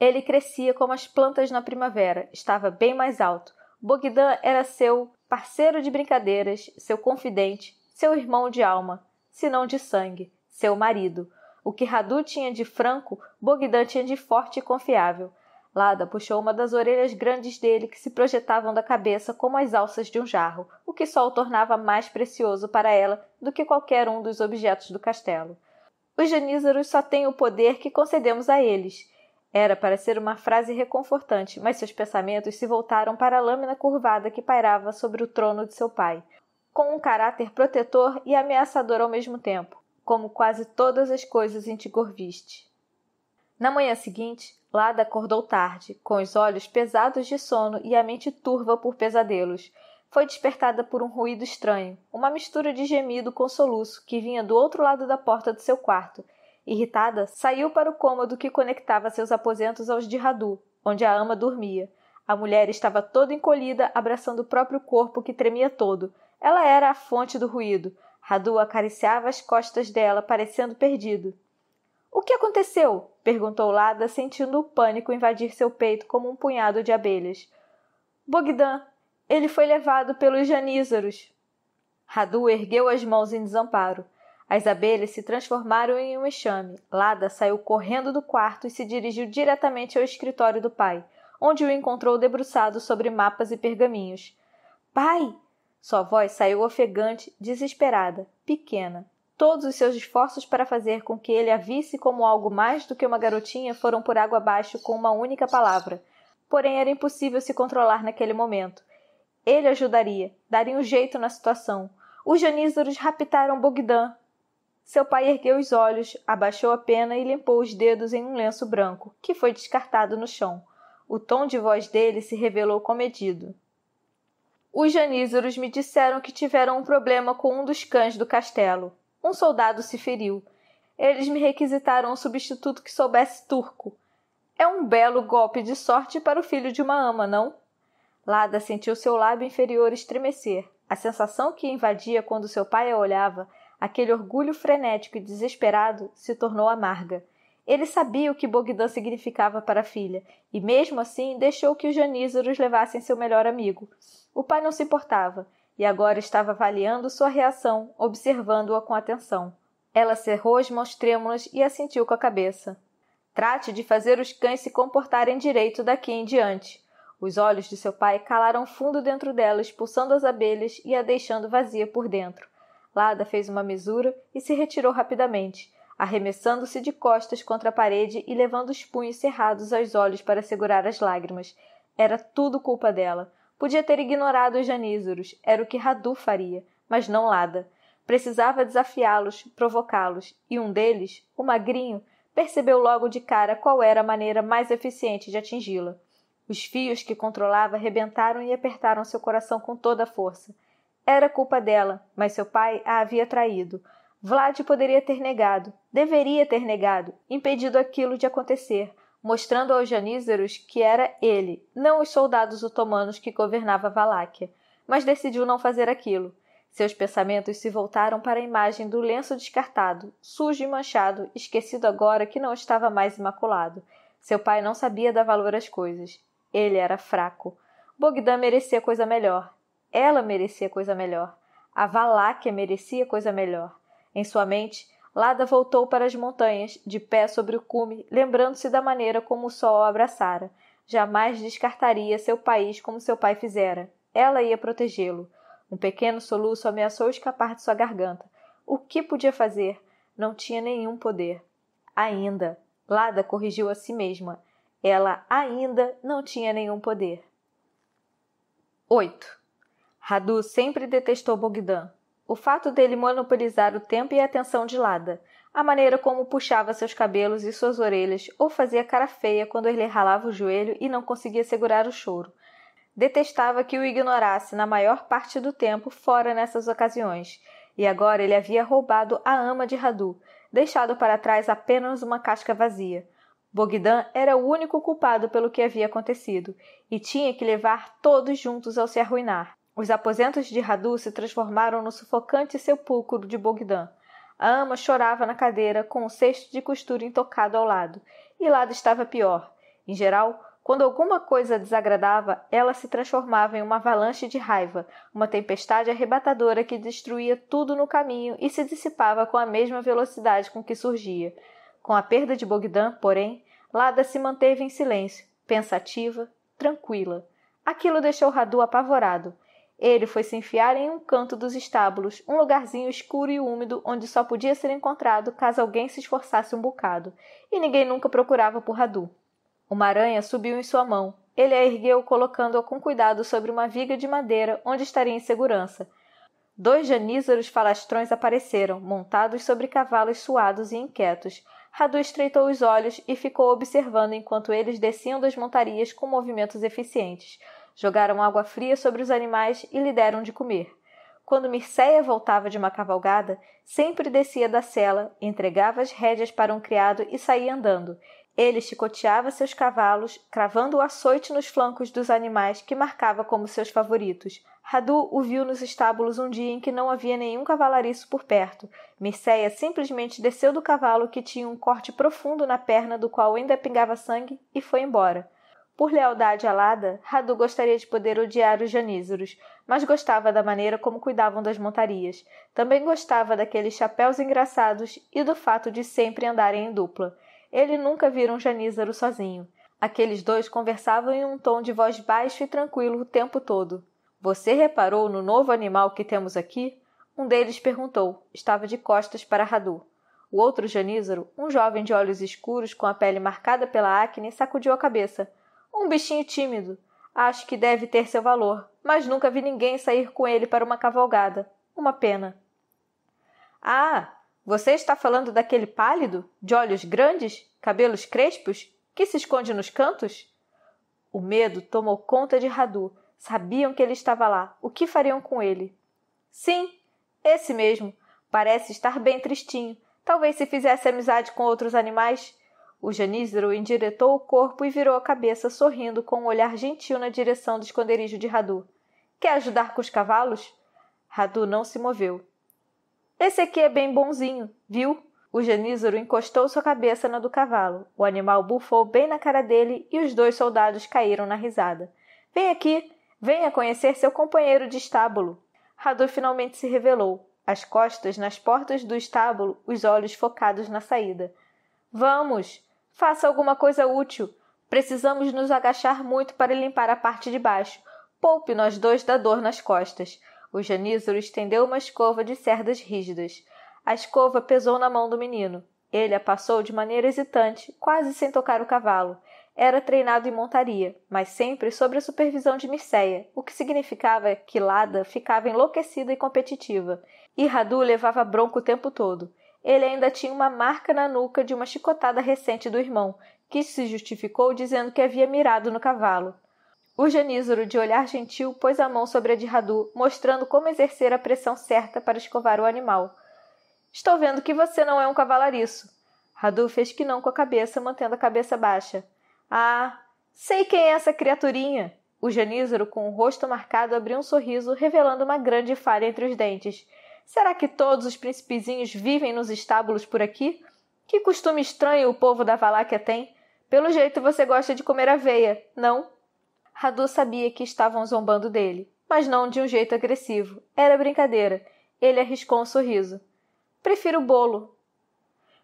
Ele crescia como as plantas na primavera, estava bem mais alto. Bogdan era seu parceiro de brincadeiras, seu confidente, seu irmão de alma, se não de sangue, seu marido, o que Radu tinha de franco, Bogdan tinha de forte e confiável. Lada puxou uma das orelhas grandes dele que se projetavam da cabeça como as alças de um jarro, o que só o tornava mais precioso para ela do que qualquer um dos objetos do castelo. Os janízaros só têm o poder que concedemos a eles. Era para ser uma frase reconfortante, mas seus pensamentos se voltaram para a lâmina curvada que pairava sobre o trono de seu pai, com um caráter protetor e ameaçador ao mesmo tempo como quase todas as coisas em Tigorviste. Na manhã seguinte, Lada acordou tarde, com os olhos pesados de sono e a mente turva por pesadelos. Foi despertada por um ruído estranho, uma mistura de gemido com soluço que vinha do outro lado da porta do seu quarto. Irritada, saiu para o cômodo que conectava seus aposentos aos de Radu, onde a ama dormia. A mulher estava toda encolhida, abraçando o próprio corpo que tremia todo. Ela era a fonte do ruído, Radu acariciava as costas dela, parecendo perdido. O que aconteceu? perguntou Lada, sentindo o pânico invadir seu peito como um punhado de abelhas. Bogdan, ele foi levado pelos janízaros. Radu ergueu as mãos em desamparo. As abelhas se transformaram em um enxame. Lada saiu correndo do quarto e se dirigiu diretamente ao escritório do pai, onde o encontrou debruçado sobre mapas e pergaminhos. Pai, sua voz saiu ofegante, desesperada, pequena. Todos os seus esforços para fazer com que ele a visse como algo mais do que uma garotinha foram por água abaixo com uma única palavra. Porém, era impossível se controlar naquele momento. Ele ajudaria, daria um jeito na situação. Os janízaros raptaram Bogdan. Seu pai ergueu os olhos, abaixou a pena e limpou os dedos em um lenço branco, que foi descartado no chão. O tom de voz dele se revelou comedido. Os janízaros me disseram que tiveram um problema com um dos cães do castelo. Um soldado se feriu. Eles me requisitaram um substituto que soubesse turco. É um belo golpe de sorte para o filho de uma ama, não? Lada sentiu seu lábio inferior estremecer. A sensação que invadia quando seu pai a olhava, aquele orgulho frenético e desesperado, se tornou amarga. Ele sabia o que Bogdan significava para a filha, e mesmo assim deixou que os janízaros levassem seu melhor amigo. O pai não se importava, e agora estava avaliando sua reação, observando-a com atenção. Ela cerrou as mãos trêmulas e assentiu com a cabeça. Trate de fazer os cães se comportarem direito daqui em diante. Os olhos de seu pai calaram fundo dentro dela, expulsando as abelhas e a deixando vazia por dentro. Lada fez uma mesura e se retirou rapidamente, arremessando-se de costas contra a parede e levando os punhos cerrados aos olhos para segurar as lágrimas. Era tudo culpa dela. Podia ter ignorado os janízaros, era o que Radu faria, mas não Lada. Precisava desafiá-los, provocá-los, e um deles, o magrinho, percebeu logo de cara qual era a maneira mais eficiente de atingi-la. Os fios que controlava rebentaram e apertaram seu coração com toda a força. Era culpa dela, mas seu pai a havia traído. Vlad poderia ter negado, deveria ter negado, impedido aquilo de acontecer, mostrando aos janízaros que era ele, não os soldados otomanos que governava Valáquia, mas decidiu não fazer aquilo. Seus pensamentos se voltaram para a imagem do lenço descartado, sujo e manchado, esquecido agora que não estava mais imaculado. Seu pai não sabia dar valor às coisas. Ele era fraco. Bogdan merecia coisa melhor. Ela merecia coisa melhor. A Valáquia merecia coisa melhor. Em sua mente, Lada voltou para as montanhas, de pé sobre o cume, lembrando-se da maneira como o sol a abraçara. Jamais descartaria seu país como seu pai fizera. Ela ia protegê-lo. Um pequeno soluço ameaçou escapar de sua garganta. O que podia fazer? Não tinha nenhum poder. Ainda. Lada corrigiu a si mesma. Ela ainda não tinha nenhum poder. 8. Radu sempre detestou Bogdan. O fato dele monopolizar o tempo e a atenção de Lada, a maneira como puxava seus cabelos e suas orelhas ou fazia cara feia quando ele ralava o joelho e não conseguia segurar o choro. Detestava que o ignorasse na maior parte do tempo fora nessas ocasiões, e agora ele havia roubado a ama de Radu, deixado para trás apenas uma casca vazia. Bogdan era o único culpado pelo que havia acontecido e tinha que levar todos juntos ao se arruinar. Os aposentos de Radu se transformaram no sufocante sepulcro de Bogdan. A ama chorava na cadeira, com um cesto de costura intocado ao lado. E lado estava pior. Em geral, quando alguma coisa desagradava, ela se transformava em uma avalanche de raiva, uma tempestade arrebatadora que destruía tudo no caminho e se dissipava com a mesma velocidade com que surgia. Com a perda de Bogdan, porém, Lada se manteve em silêncio, pensativa, tranquila. Aquilo deixou Radu apavorado. Ele foi se enfiar em um canto dos estábulos, um lugarzinho escuro e úmido onde só podia ser encontrado caso alguém se esforçasse um bocado, e ninguém nunca procurava por Radu. Uma aranha subiu em sua mão. Ele a ergueu, colocando-a com cuidado sobre uma viga de madeira onde estaria em segurança. Dois janízaros falastrões apareceram, montados sobre cavalos suados e inquietos. Radu estreitou os olhos e ficou observando enquanto eles desciam das montarias com movimentos eficientes, Jogaram água fria sobre os animais e lhe deram de comer. Quando Mircéia voltava de uma cavalgada, sempre descia da cela, entregava as rédeas para um criado e saía andando. Ele chicoteava seus cavalos, cravando o açoite nos flancos dos animais que marcava como seus favoritos. Radu o viu nos estábulos um dia em que não havia nenhum cavalariço por perto. Mircéia simplesmente desceu do cavalo que tinha um corte profundo na perna do qual ainda pingava sangue e foi embora. Por lealdade alada, Radu gostaria de poder odiar os janízaros, mas gostava da maneira como cuidavam das montarias. Também gostava daqueles chapéus engraçados e do fato de sempre andarem em dupla. Ele nunca vira um janízaro sozinho. Aqueles dois conversavam em um tom de voz baixo e tranquilo o tempo todo. Você reparou no novo animal que temos aqui? Um deles perguntou. Estava de costas para Radu. O outro janízaro, um jovem de olhos escuros com a pele marcada pela acne, sacudiu a cabeça. Um bichinho tímido. Acho que deve ter seu valor, mas nunca vi ninguém sair com ele para uma cavalgada. Uma pena. Ah, você está falando daquele pálido, de olhos grandes, cabelos crespos, que se esconde nos cantos? O medo tomou conta de Radu. Sabiam que ele estava lá. O que fariam com ele? Sim, esse mesmo. Parece estar bem tristinho. Talvez se fizesse amizade com outros animais. O Janízaro endireitou o corpo e virou a cabeça, sorrindo com um olhar gentil na direção do esconderijo de Radu. Quer ajudar com os cavalos? Radu não se moveu. Esse aqui é bem bonzinho, viu? O Janízaro encostou sua cabeça na do cavalo. O animal bufou bem na cara dele e os dois soldados caíram na risada. Vem aqui, venha conhecer seu companheiro de estábulo. Radu finalmente se revelou, as costas nas portas do estábulo, os olhos focados na saída. Vamos! Faça alguma coisa útil. Precisamos nos agachar muito para limpar a parte de baixo. Poupe nós dois da dor nas costas. O janízaro estendeu uma escova de cerdas rígidas. A escova pesou na mão do menino. Ele a passou de maneira hesitante, quase sem tocar o cavalo. Era treinado em montaria, mas sempre sob a supervisão de Mircéia, o que significava que Lada ficava enlouquecida e competitiva. E Radu levava bronco o tempo todo ele ainda tinha uma marca na nuca de uma chicotada recente do irmão, que se justificou dizendo que havia mirado no cavalo. O genízaro, de olhar gentil, pôs a mão sobre a de Radu, mostrando como exercer a pressão certa para escovar o animal. Estou vendo que você não é um cavalariço. Radu fez que não com a cabeça, mantendo a cabeça baixa. Ah, sei quem é essa criaturinha! O genízaro, com o rosto marcado, abriu um sorriso, revelando uma grande falha entre os dentes. Será que todos os principezinhos vivem nos estábulos por aqui? Que costume estranho o povo da Valáquia tem? Pelo jeito você gosta de comer aveia, não? Radu sabia que estavam zombando dele, mas não de um jeito agressivo. Era brincadeira. Ele arriscou um sorriso. Prefiro bolo.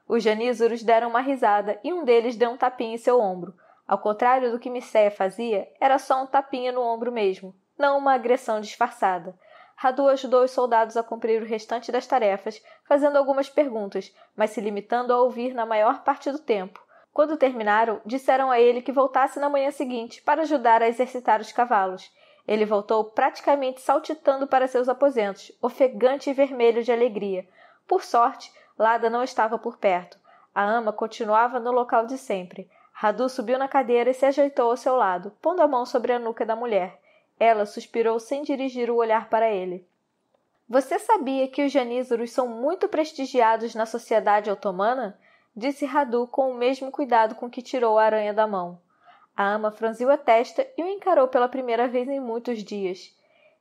Os janízuros deram uma risada e um deles deu um tapinha em seu ombro. Ao contrário do que Misséia fazia, era só um tapinha no ombro mesmo, não uma agressão disfarçada. Radu ajudou os soldados a cumprir o restante das tarefas, fazendo algumas perguntas, mas se limitando a ouvir na maior parte do tempo. Quando terminaram, disseram a ele que voltasse na manhã seguinte para ajudar a exercitar os cavalos. Ele voltou praticamente saltitando para seus aposentos, ofegante e vermelho de alegria. Por sorte, Lada não estava por perto. A ama continuava no local de sempre. Radu subiu na cadeira e se ajeitou ao seu lado, pondo a mão sobre a nuca da mulher. Ela suspirou sem dirigir o olhar para ele. Você sabia que os janízaros são muito prestigiados na sociedade otomana? Disse Radu com o mesmo cuidado com que tirou a aranha da mão. A ama franziu a testa e o encarou pela primeira vez em muitos dias.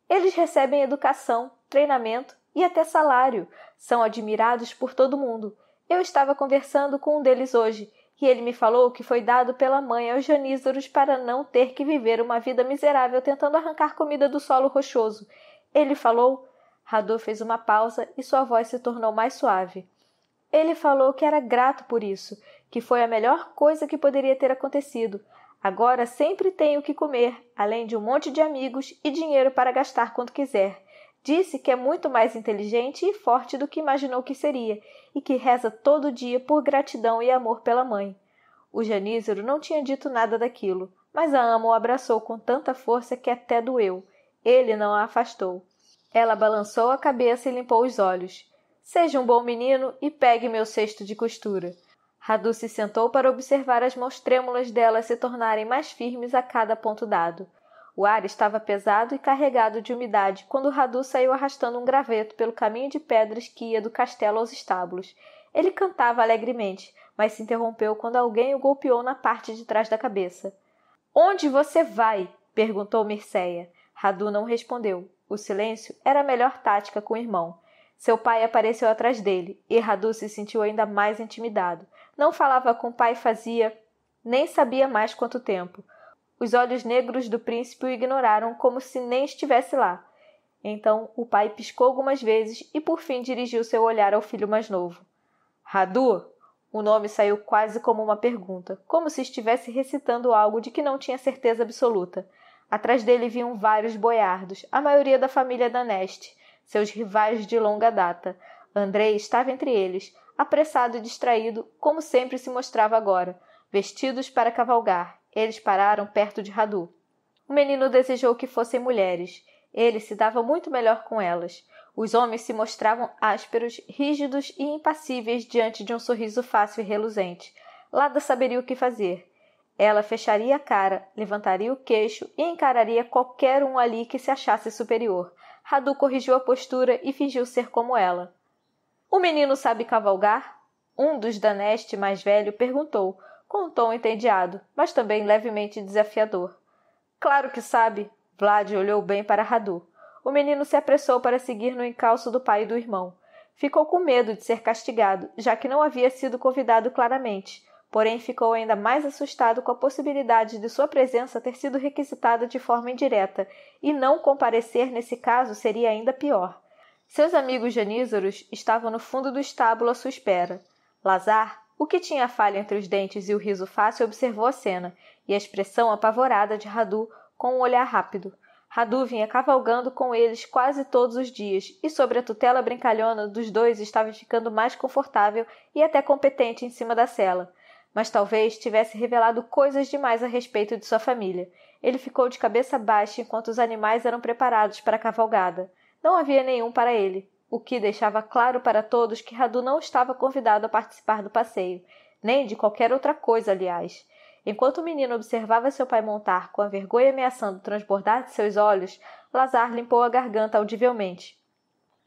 Eles recebem educação, treinamento e até salário. São admirados por todo mundo. Eu estava conversando com um deles hoje e ele me falou que foi dado pela mãe aos janízaros para não ter que viver uma vida miserável tentando arrancar comida do solo rochoso. Ele falou. Radu fez uma pausa e sua voz se tornou mais suave. Ele falou que era grato por isso, que foi a melhor coisa que poderia ter acontecido. Agora sempre tem o que comer, além de um monte de amigos e dinheiro para gastar quando quiser. Disse que é muito mais inteligente e forte do que imaginou que seria e que reza todo dia por gratidão e amor pela mãe. O Janízaro não tinha dito nada daquilo, mas a ama o abraçou com tanta força que até doeu. Ele não a afastou. Ela balançou a cabeça e limpou os olhos. Seja um bom menino e pegue meu cesto de costura. Radu se sentou para observar as mãos trêmulas dela se tornarem mais firmes a cada ponto dado. O ar estava pesado e carregado de umidade quando Radu saiu arrastando um graveto pelo caminho de pedras que ia do castelo aos estábulos. Ele cantava alegremente, mas se interrompeu quando alguém o golpeou na parte de trás da cabeça. Onde você vai? perguntou Mircéia. Radu não respondeu. O silêncio era a melhor tática com o irmão. Seu pai apareceu atrás dele, e Radu se sentiu ainda mais intimidado. Não falava com o pai fazia nem sabia mais quanto tempo. Os olhos negros do príncipe o ignoraram como se nem estivesse lá. Então o pai piscou algumas vezes e por fim dirigiu seu olhar ao filho mais novo. Radu? O nome saiu quase como uma pergunta, como se estivesse recitando algo de que não tinha certeza absoluta. Atrás dele vinham vários boiardos, a maioria da família da Neste, seus rivais de longa data. Andrei estava entre eles, apressado e distraído, como sempre se mostrava agora, vestidos para cavalgar, eles pararam perto de Radu. O menino desejou que fossem mulheres. Ele se dava muito melhor com elas. Os homens se mostravam ásperos, rígidos e impassíveis diante de um sorriso fácil e reluzente. Lada saberia o que fazer. Ela fecharia a cara, levantaria o queixo e encararia qualquer um ali que se achasse superior. Radu corrigiu a postura e fingiu ser como ela. O menino sabe cavalgar? Um dos Daneste mais velho perguntou, com um tom entediado, mas também levemente desafiador. Claro que sabe! Vlad olhou bem para Radu. O menino se apressou para seguir no encalço do pai e do irmão. Ficou com medo de ser castigado, já que não havia sido convidado claramente, porém ficou ainda mais assustado com a possibilidade de sua presença ter sido requisitada de forma indireta, e não comparecer nesse caso seria ainda pior. Seus amigos janízaros estavam no fundo do estábulo à sua espera. Lazar, o que tinha falha entre os dentes e o riso fácil observou a cena e a expressão apavorada de Radu com um olhar rápido. Radu vinha cavalgando com eles quase todos os dias, e sobre a tutela brincalhona dos dois estava ficando mais confortável e até competente em cima da cela. Mas talvez tivesse revelado coisas demais a respeito de sua família. Ele ficou de cabeça baixa enquanto os animais eram preparados para a cavalgada. Não havia nenhum para ele o que deixava claro para todos que Radu não estava convidado a participar do passeio, nem de qualquer outra coisa, aliás. Enquanto o menino observava seu pai montar, com a vergonha ameaçando transbordar de seus olhos, Lazar limpou a garganta audivelmente.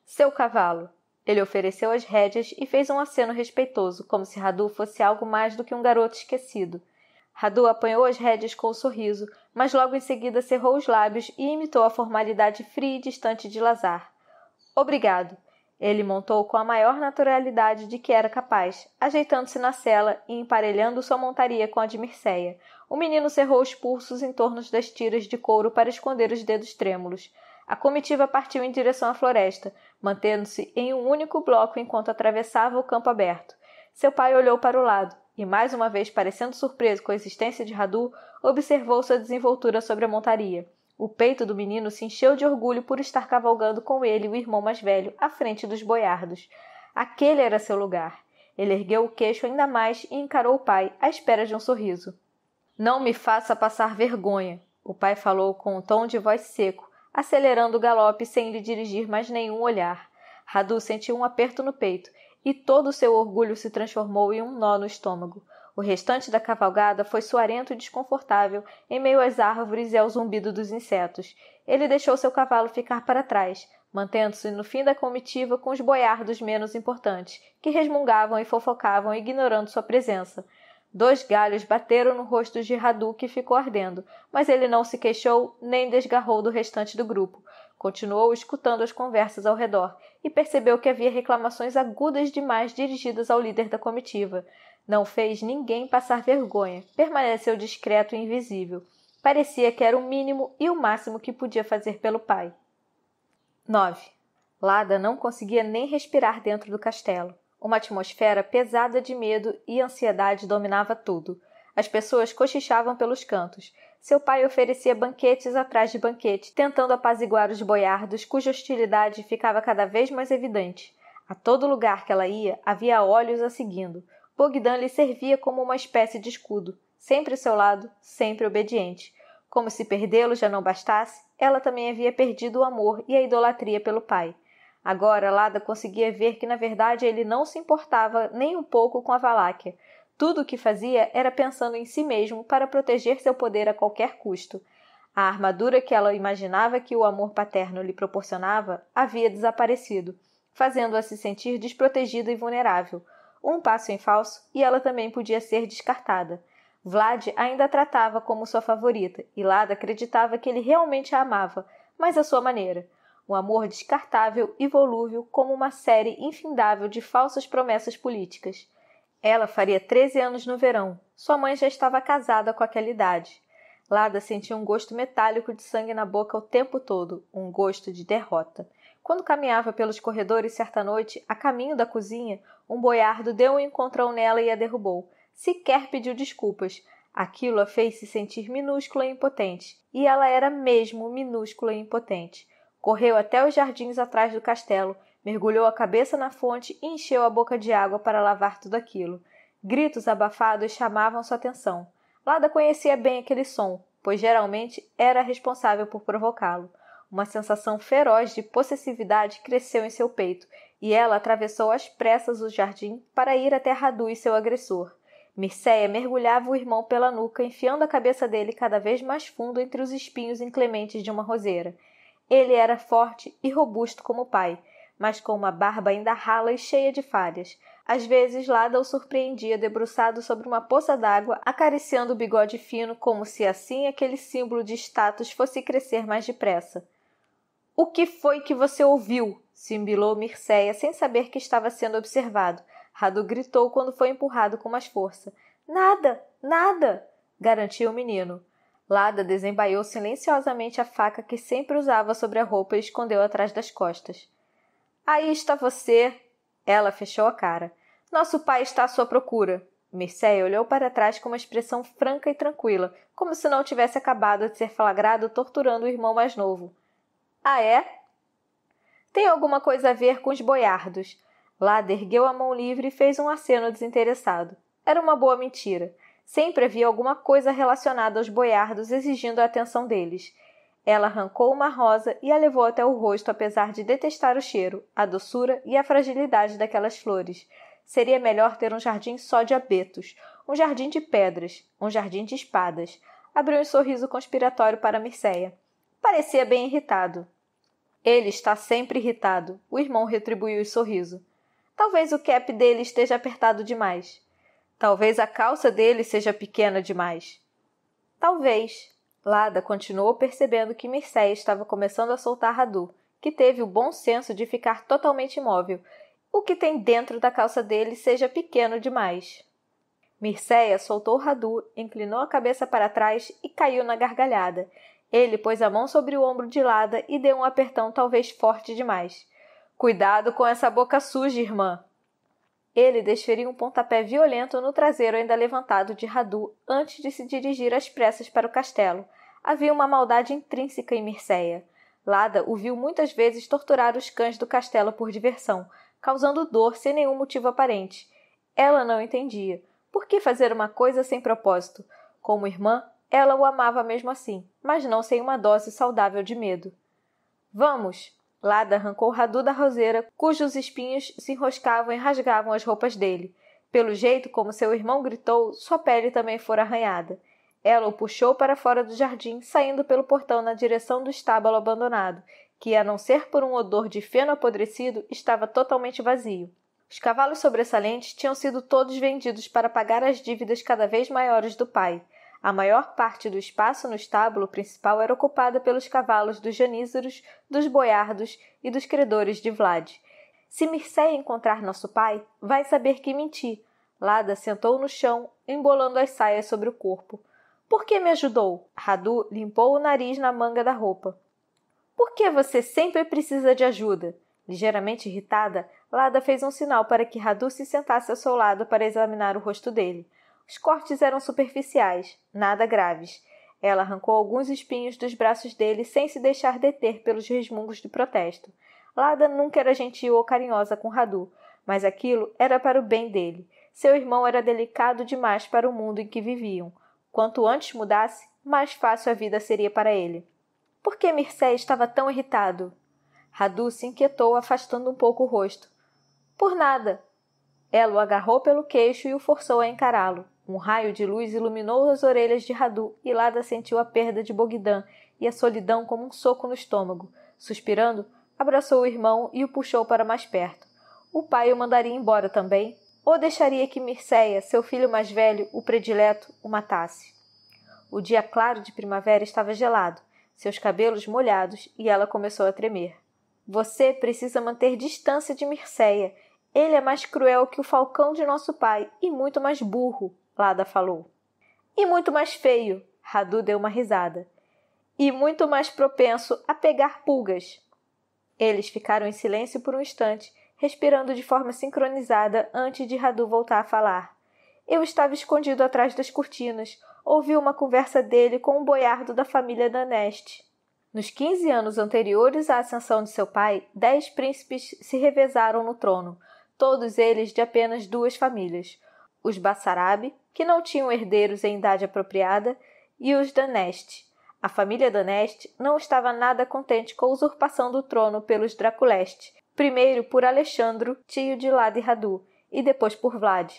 Seu cavalo. Ele ofereceu as rédeas e fez um aceno respeitoso, como se Radu fosse algo mais do que um garoto esquecido. Radu apanhou as rédeas com um sorriso, mas logo em seguida cerrou os lábios e imitou a formalidade fria e distante de Lazar. Obrigado. Ele montou com a maior naturalidade de que era capaz, ajeitando-se na cela e emparelhando sua montaria com a de Mircéia. O menino cerrou os pulsos em torno das tiras de couro para esconder os dedos trêmulos. A comitiva partiu em direção à floresta, mantendo-se em um único bloco enquanto atravessava o campo aberto. Seu pai olhou para o lado e, mais uma vez parecendo surpreso com a existência de Radu, observou sua desenvoltura sobre a montaria. O peito do menino se encheu de orgulho por estar cavalgando com ele o irmão mais velho à frente dos boiardos. Aquele era seu lugar. Ele ergueu o queixo ainda mais e encarou o pai, à espera de um sorriso. Não me faça passar vergonha, o pai falou com um tom de voz seco, acelerando o galope sem lhe dirigir mais nenhum olhar. Radu sentiu um aperto no peito e todo o seu orgulho se transformou em um nó no estômago. O restante da cavalgada foi suarento e desconfortável, em meio às árvores e ao zumbido dos insetos. Ele deixou seu cavalo ficar para trás, mantendo-se no fim da comitiva com os boiardos menos importantes, que resmungavam e fofocavam, ignorando sua presença. Dois galhos bateram no rosto de Radu, que ficou ardendo, mas ele não se queixou nem desgarrou do restante do grupo. Continuou escutando as conversas ao redor e percebeu que havia reclamações agudas demais dirigidas ao líder da comitiva. Não fez ninguém passar vergonha, permaneceu discreto e invisível. Parecia que era o mínimo e o máximo que podia fazer pelo pai. 9. Lada não conseguia nem respirar dentro do castelo. Uma atmosfera pesada de medo e ansiedade dominava tudo. As pessoas cochichavam pelos cantos. Seu pai oferecia banquetes atrás de banquete, tentando apaziguar os boiardos, cuja hostilidade ficava cada vez mais evidente. A todo lugar que ela ia, havia olhos a seguindo. Bogdan lhe servia como uma espécie de escudo, sempre ao seu lado, sempre obediente. Como se perdê-lo já não bastasse, ela também havia perdido o amor e a idolatria pelo pai. Agora Lada conseguia ver que na verdade ele não se importava nem um pouco com a Valáquia. Tudo o que fazia era pensando em si mesmo para proteger seu poder a qualquer custo. A armadura que ela imaginava que o amor paterno lhe proporcionava havia desaparecido, fazendo-a se sentir desprotegida e vulnerável, um passo em falso e ela também podia ser descartada. Vlad ainda a tratava como sua favorita e Lada acreditava que ele realmente a amava, mas à sua maneira. Um amor descartável e volúvel como uma série infindável de falsas promessas políticas. Ela faria 13 anos no verão. Sua mãe já estava casada com aquela idade. Lada sentia um gosto metálico de sangue na boca o tempo todo, um gosto de derrota. Quando caminhava pelos corredores certa noite, a caminho da cozinha, um boiardo deu um encontrão nela e a derrubou. Sequer pediu desculpas. Aquilo a fez se sentir minúscula e impotente, e ela era mesmo minúscula e impotente. Correu até os jardins atrás do castelo, mergulhou a cabeça na fonte e encheu a boca de água para lavar tudo aquilo. Gritos abafados chamavam sua atenção. Lada conhecia bem aquele som, pois geralmente era responsável por provocá-lo. Uma sensação feroz de possessividade cresceu em seu peito e ela atravessou às pressas o jardim para ir até Radu e seu agressor. Mircéia mergulhava o irmão pela nuca, enfiando a cabeça dele cada vez mais fundo entre os espinhos inclementes de uma roseira. Ele era forte e robusto como o pai, mas com uma barba ainda rala e cheia de falhas. Às vezes, Lada o surpreendia debruçado sobre uma poça d'água, acariciando o bigode fino, como se assim aquele símbolo de status fosse crescer mais depressa. O que foi que você ouviu? Simbilou Mircéia sem saber que estava sendo observado. Rado gritou quando foi empurrado com mais força. Nada! Nada! garantiu o menino. Lada desembaiou silenciosamente a faca que sempre usava sobre a roupa e escondeu atrás das costas. Aí está você! Ela fechou a cara. Nosso pai está à sua procura. Mircea olhou para trás com uma expressão franca e tranquila, como se não tivesse acabado de ser flagrado torturando o irmão mais novo. Ah, é? Tem alguma coisa a ver com os boiardos. Lada ergueu a mão livre e fez um aceno desinteressado. Era uma boa mentira. Sempre havia alguma coisa relacionada aos boiardos exigindo a atenção deles. Ela arrancou uma rosa e a levou até o rosto, apesar de detestar o cheiro, a doçura e a fragilidade daquelas flores. Seria melhor ter um jardim só de abetos, um jardim de pedras, um jardim de espadas. Abriu um sorriso conspiratório para Mircéia. Parecia bem irritado. Ele está sempre irritado. O irmão retribuiu o sorriso. Talvez o cap dele esteja apertado demais. Talvez a calça dele seja pequena demais. Talvez. Lada continuou percebendo que Mircea estava começando a soltar Radu, que teve o bom senso de ficar totalmente imóvel. O que tem dentro da calça dele seja pequeno demais. Mircea soltou Radu, inclinou a cabeça para trás e caiu na gargalhada. Ele pôs a mão sobre o ombro de Lada e deu um apertão talvez forte demais. Cuidado com essa boca suja, irmã! Ele desferiu um pontapé violento no traseiro ainda levantado de Radu antes de se dirigir às pressas para o castelo. Havia uma maldade intrínseca em Mircea. Lada o viu muitas vezes torturar os cães do castelo por diversão, causando dor sem nenhum motivo aparente. Ela não entendia. Por que fazer uma coisa sem propósito? Como irmã, ela o amava mesmo assim, mas não sem uma dose saudável de medo. Vamos! Lada arrancou Radu da roseira, cujos espinhos se enroscavam e rasgavam as roupas dele. Pelo jeito como seu irmão gritou, sua pele também fora arranhada. Ela o puxou para fora do jardim, saindo pelo portão na direção do estábulo abandonado, que, a não ser por um odor de feno apodrecido, estava totalmente vazio. Os cavalos sobressalentes tinham sido todos vendidos para pagar as dívidas cada vez maiores do pai. A maior parte do espaço no estábulo principal era ocupada pelos cavalos dos janízaros, dos boiardos e dos credores de Vlad. Se Mircea encontrar nosso pai, vai saber que menti. Lada sentou no chão, embolando as saias sobre o corpo. Por que me ajudou? Radu limpou o nariz na manga da roupa. Por que você sempre precisa de ajuda? Ligeiramente irritada, Lada fez um sinal para que Radu se sentasse ao seu lado para examinar o rosto dele. Os cortes eram superficiais, nada graves. Ela arrancou alguns espinhos dos braços dele sem se deixar deter pelos resmungos do protesto. Lada nunca era gentil ou carinhosa com Radu, mas aquilo era para o bem dele. Seu irmão era delicado demais para o mundo em que viviam. Quanto antes mudasse, mais fácil a vida seria para ele. Por que Mircea estava tão irritado? Radu se inquietou, afastando um pouco o rosto. Por nada. Ela o agarrou pelo queixo e o forçou a encará-lo. Um raio de luz iluminou as orelhas de Radu e Lada sentiu a perda de Bogdan e a solidão como um soco no estômago. Suspirando, abraçou o irmão e o puxou para mais perto. O pai o mandaria embora também, ou deixaria que Mircea, seu filho mais velho, o predileto, o matasse. O dia claro de primavera estava gelado, seus cabelos molhados, e ela começou a tremer. Você precisa manter distância de Mircea. Ele é mais cruel que o falcão de nosso pai e muito mais burro. Lada falou. E muito mais feio, Radu deu uma risada. E muito mais propenso a pegar pulgas. Eles ficaram em silêncio por um instante, respirando de forma sincronizada antes de Radu voltar a falar. Eu estava escondido atrás das cortinas, ouvi uma conversa dele com um boiardo da família da Neste. Nos 15 anos anteriores à ascensão de seu pai, dez príncipes se revezaram no trono, todos eles de apenas duas famílias, os Bassarabe, que não tinham herdeiros em idade apropriada, e os Daneste. A família Daneste não estava nada contente com a usurpação do trono pelos Draculeste, primeiro por Alexandro, tio de Lade Radu, e depois por Vlad.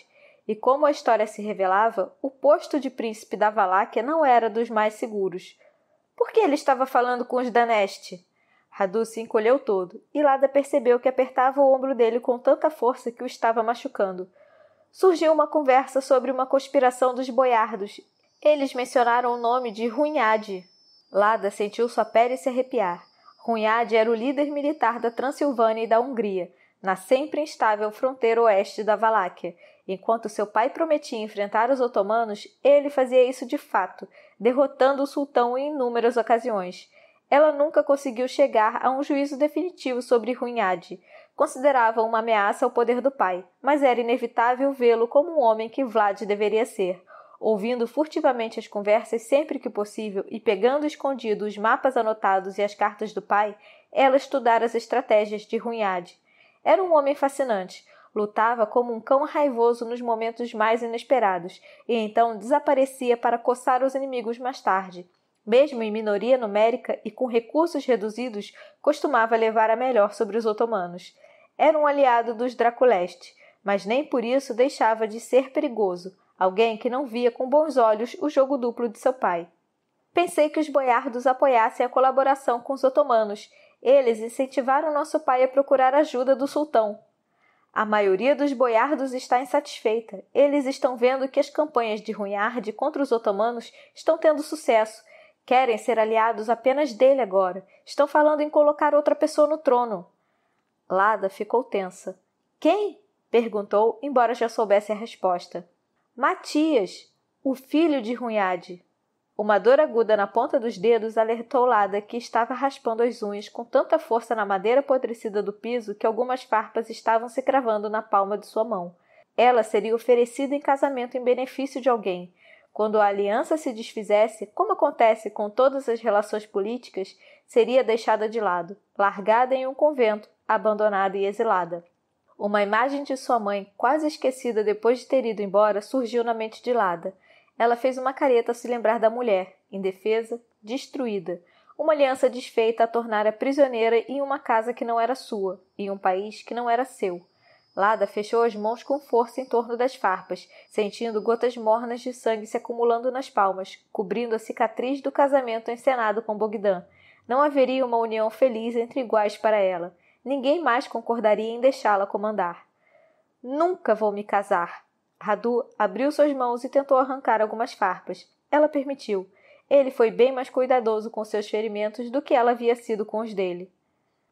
E como a história se revelava, o posto de príncipe da Valáquia não era dos mais seguros. Por que ele estava falando com os Daneste? Radu se encolheu todo, e Lada percebeu que apertava o ombro dele com tanta força que o estava machucando – surgiu uma conversa sobre uma conspiração dos boiardos. Eles mencionaram o nome de Runhade. Lada sentiu sua pele se arrepiar. Runhade era o líder militar da Transilvânia e da Hungria, na sempre instável fronteira oeste da Valáquia. Enquanto seu pai prometia enfrentar os otomanos, ele fazia isso de fato, derrotando o sultão em inúmeras ocasiões. Ela nunca conseguiu chegar a um juízo definitivo sobre Runhade, Considerava uma ameaça ao poder do pai, mas era inevitável vê-lo como um homem que Vlad deveria ser, ouvindo furtivamente as conversas sempre que possível e pegando escondido os mapas anotados e as cartas do pai, ela estudara as estratégias de Runhad. Era um homem fascinante. Lutava como um cão raivoso nos momentos mais inesperados e então desaparecia para coçar os inimigos mais tarde. Mesmo em minoria numérica e com recursos reduzidos, costumava levar a melhor sobre os otomanos. Era um aliado dos Draculeste, mas nem por isso deixava de ser perigoso, alguém que não via com bons olhos o jogo duplo de seu pai. Pensei que os boiardos apoiassem a colaboração com os otomanos. Eles incentivaram nosso pai a procurar ajuda do sultão. A maioria dos boiardos está insatisfeita. Eles estão vendo que as campanhas de Runharde contra os otomanos estão tendo sucesso. Querem ser aliados apenas dele agora. Estão falando em colocar outra pessoa no trono. Lada ficou tensa. Quem? perguntou, embora já soubesse a resposta. Matias, o filho de Runhade. Uma dor aguda na ponta dos dedos alertou Lada, que estava raspando as unhas com tanta força na madeira apodrecida do piso que algumas farpas estavam se cravando na palma de sua mão. Ela seria oferecida em casamento em benefício de alguém. Quando a aliança se desfizesse, como acontece com todas as relações políticas, seria deixada de lado, largada em um convento, abandonada e exilada. Uma imagem de sua mãe, quase esquecida depois de ter ido embora, surgiu na mente de Lada. Ela fez uma careta a se lembrar da mulher, indefesa, destruída, uma aliança desfeita a tornar a prisioneira em uma casa que não era sua, em um país que não era seu. Lada fechou as mãos com força em torno das farpas, sentindo gotas mornas de sangue se acumulando nas palmas, cobrindo a cicatriz do casamento encenado com Bogdan. Não haveria uma união feliz entre iguais para ela. Ninguém mais concordaria em deixá-la comandar. Nunca vou me casar. Radu abriu suas mãos e tentou arrancar algumas farpas. Ela permitiu. Ele foi bem mais cuidadoso com seus ferimentos do que ela havia sido com os dele.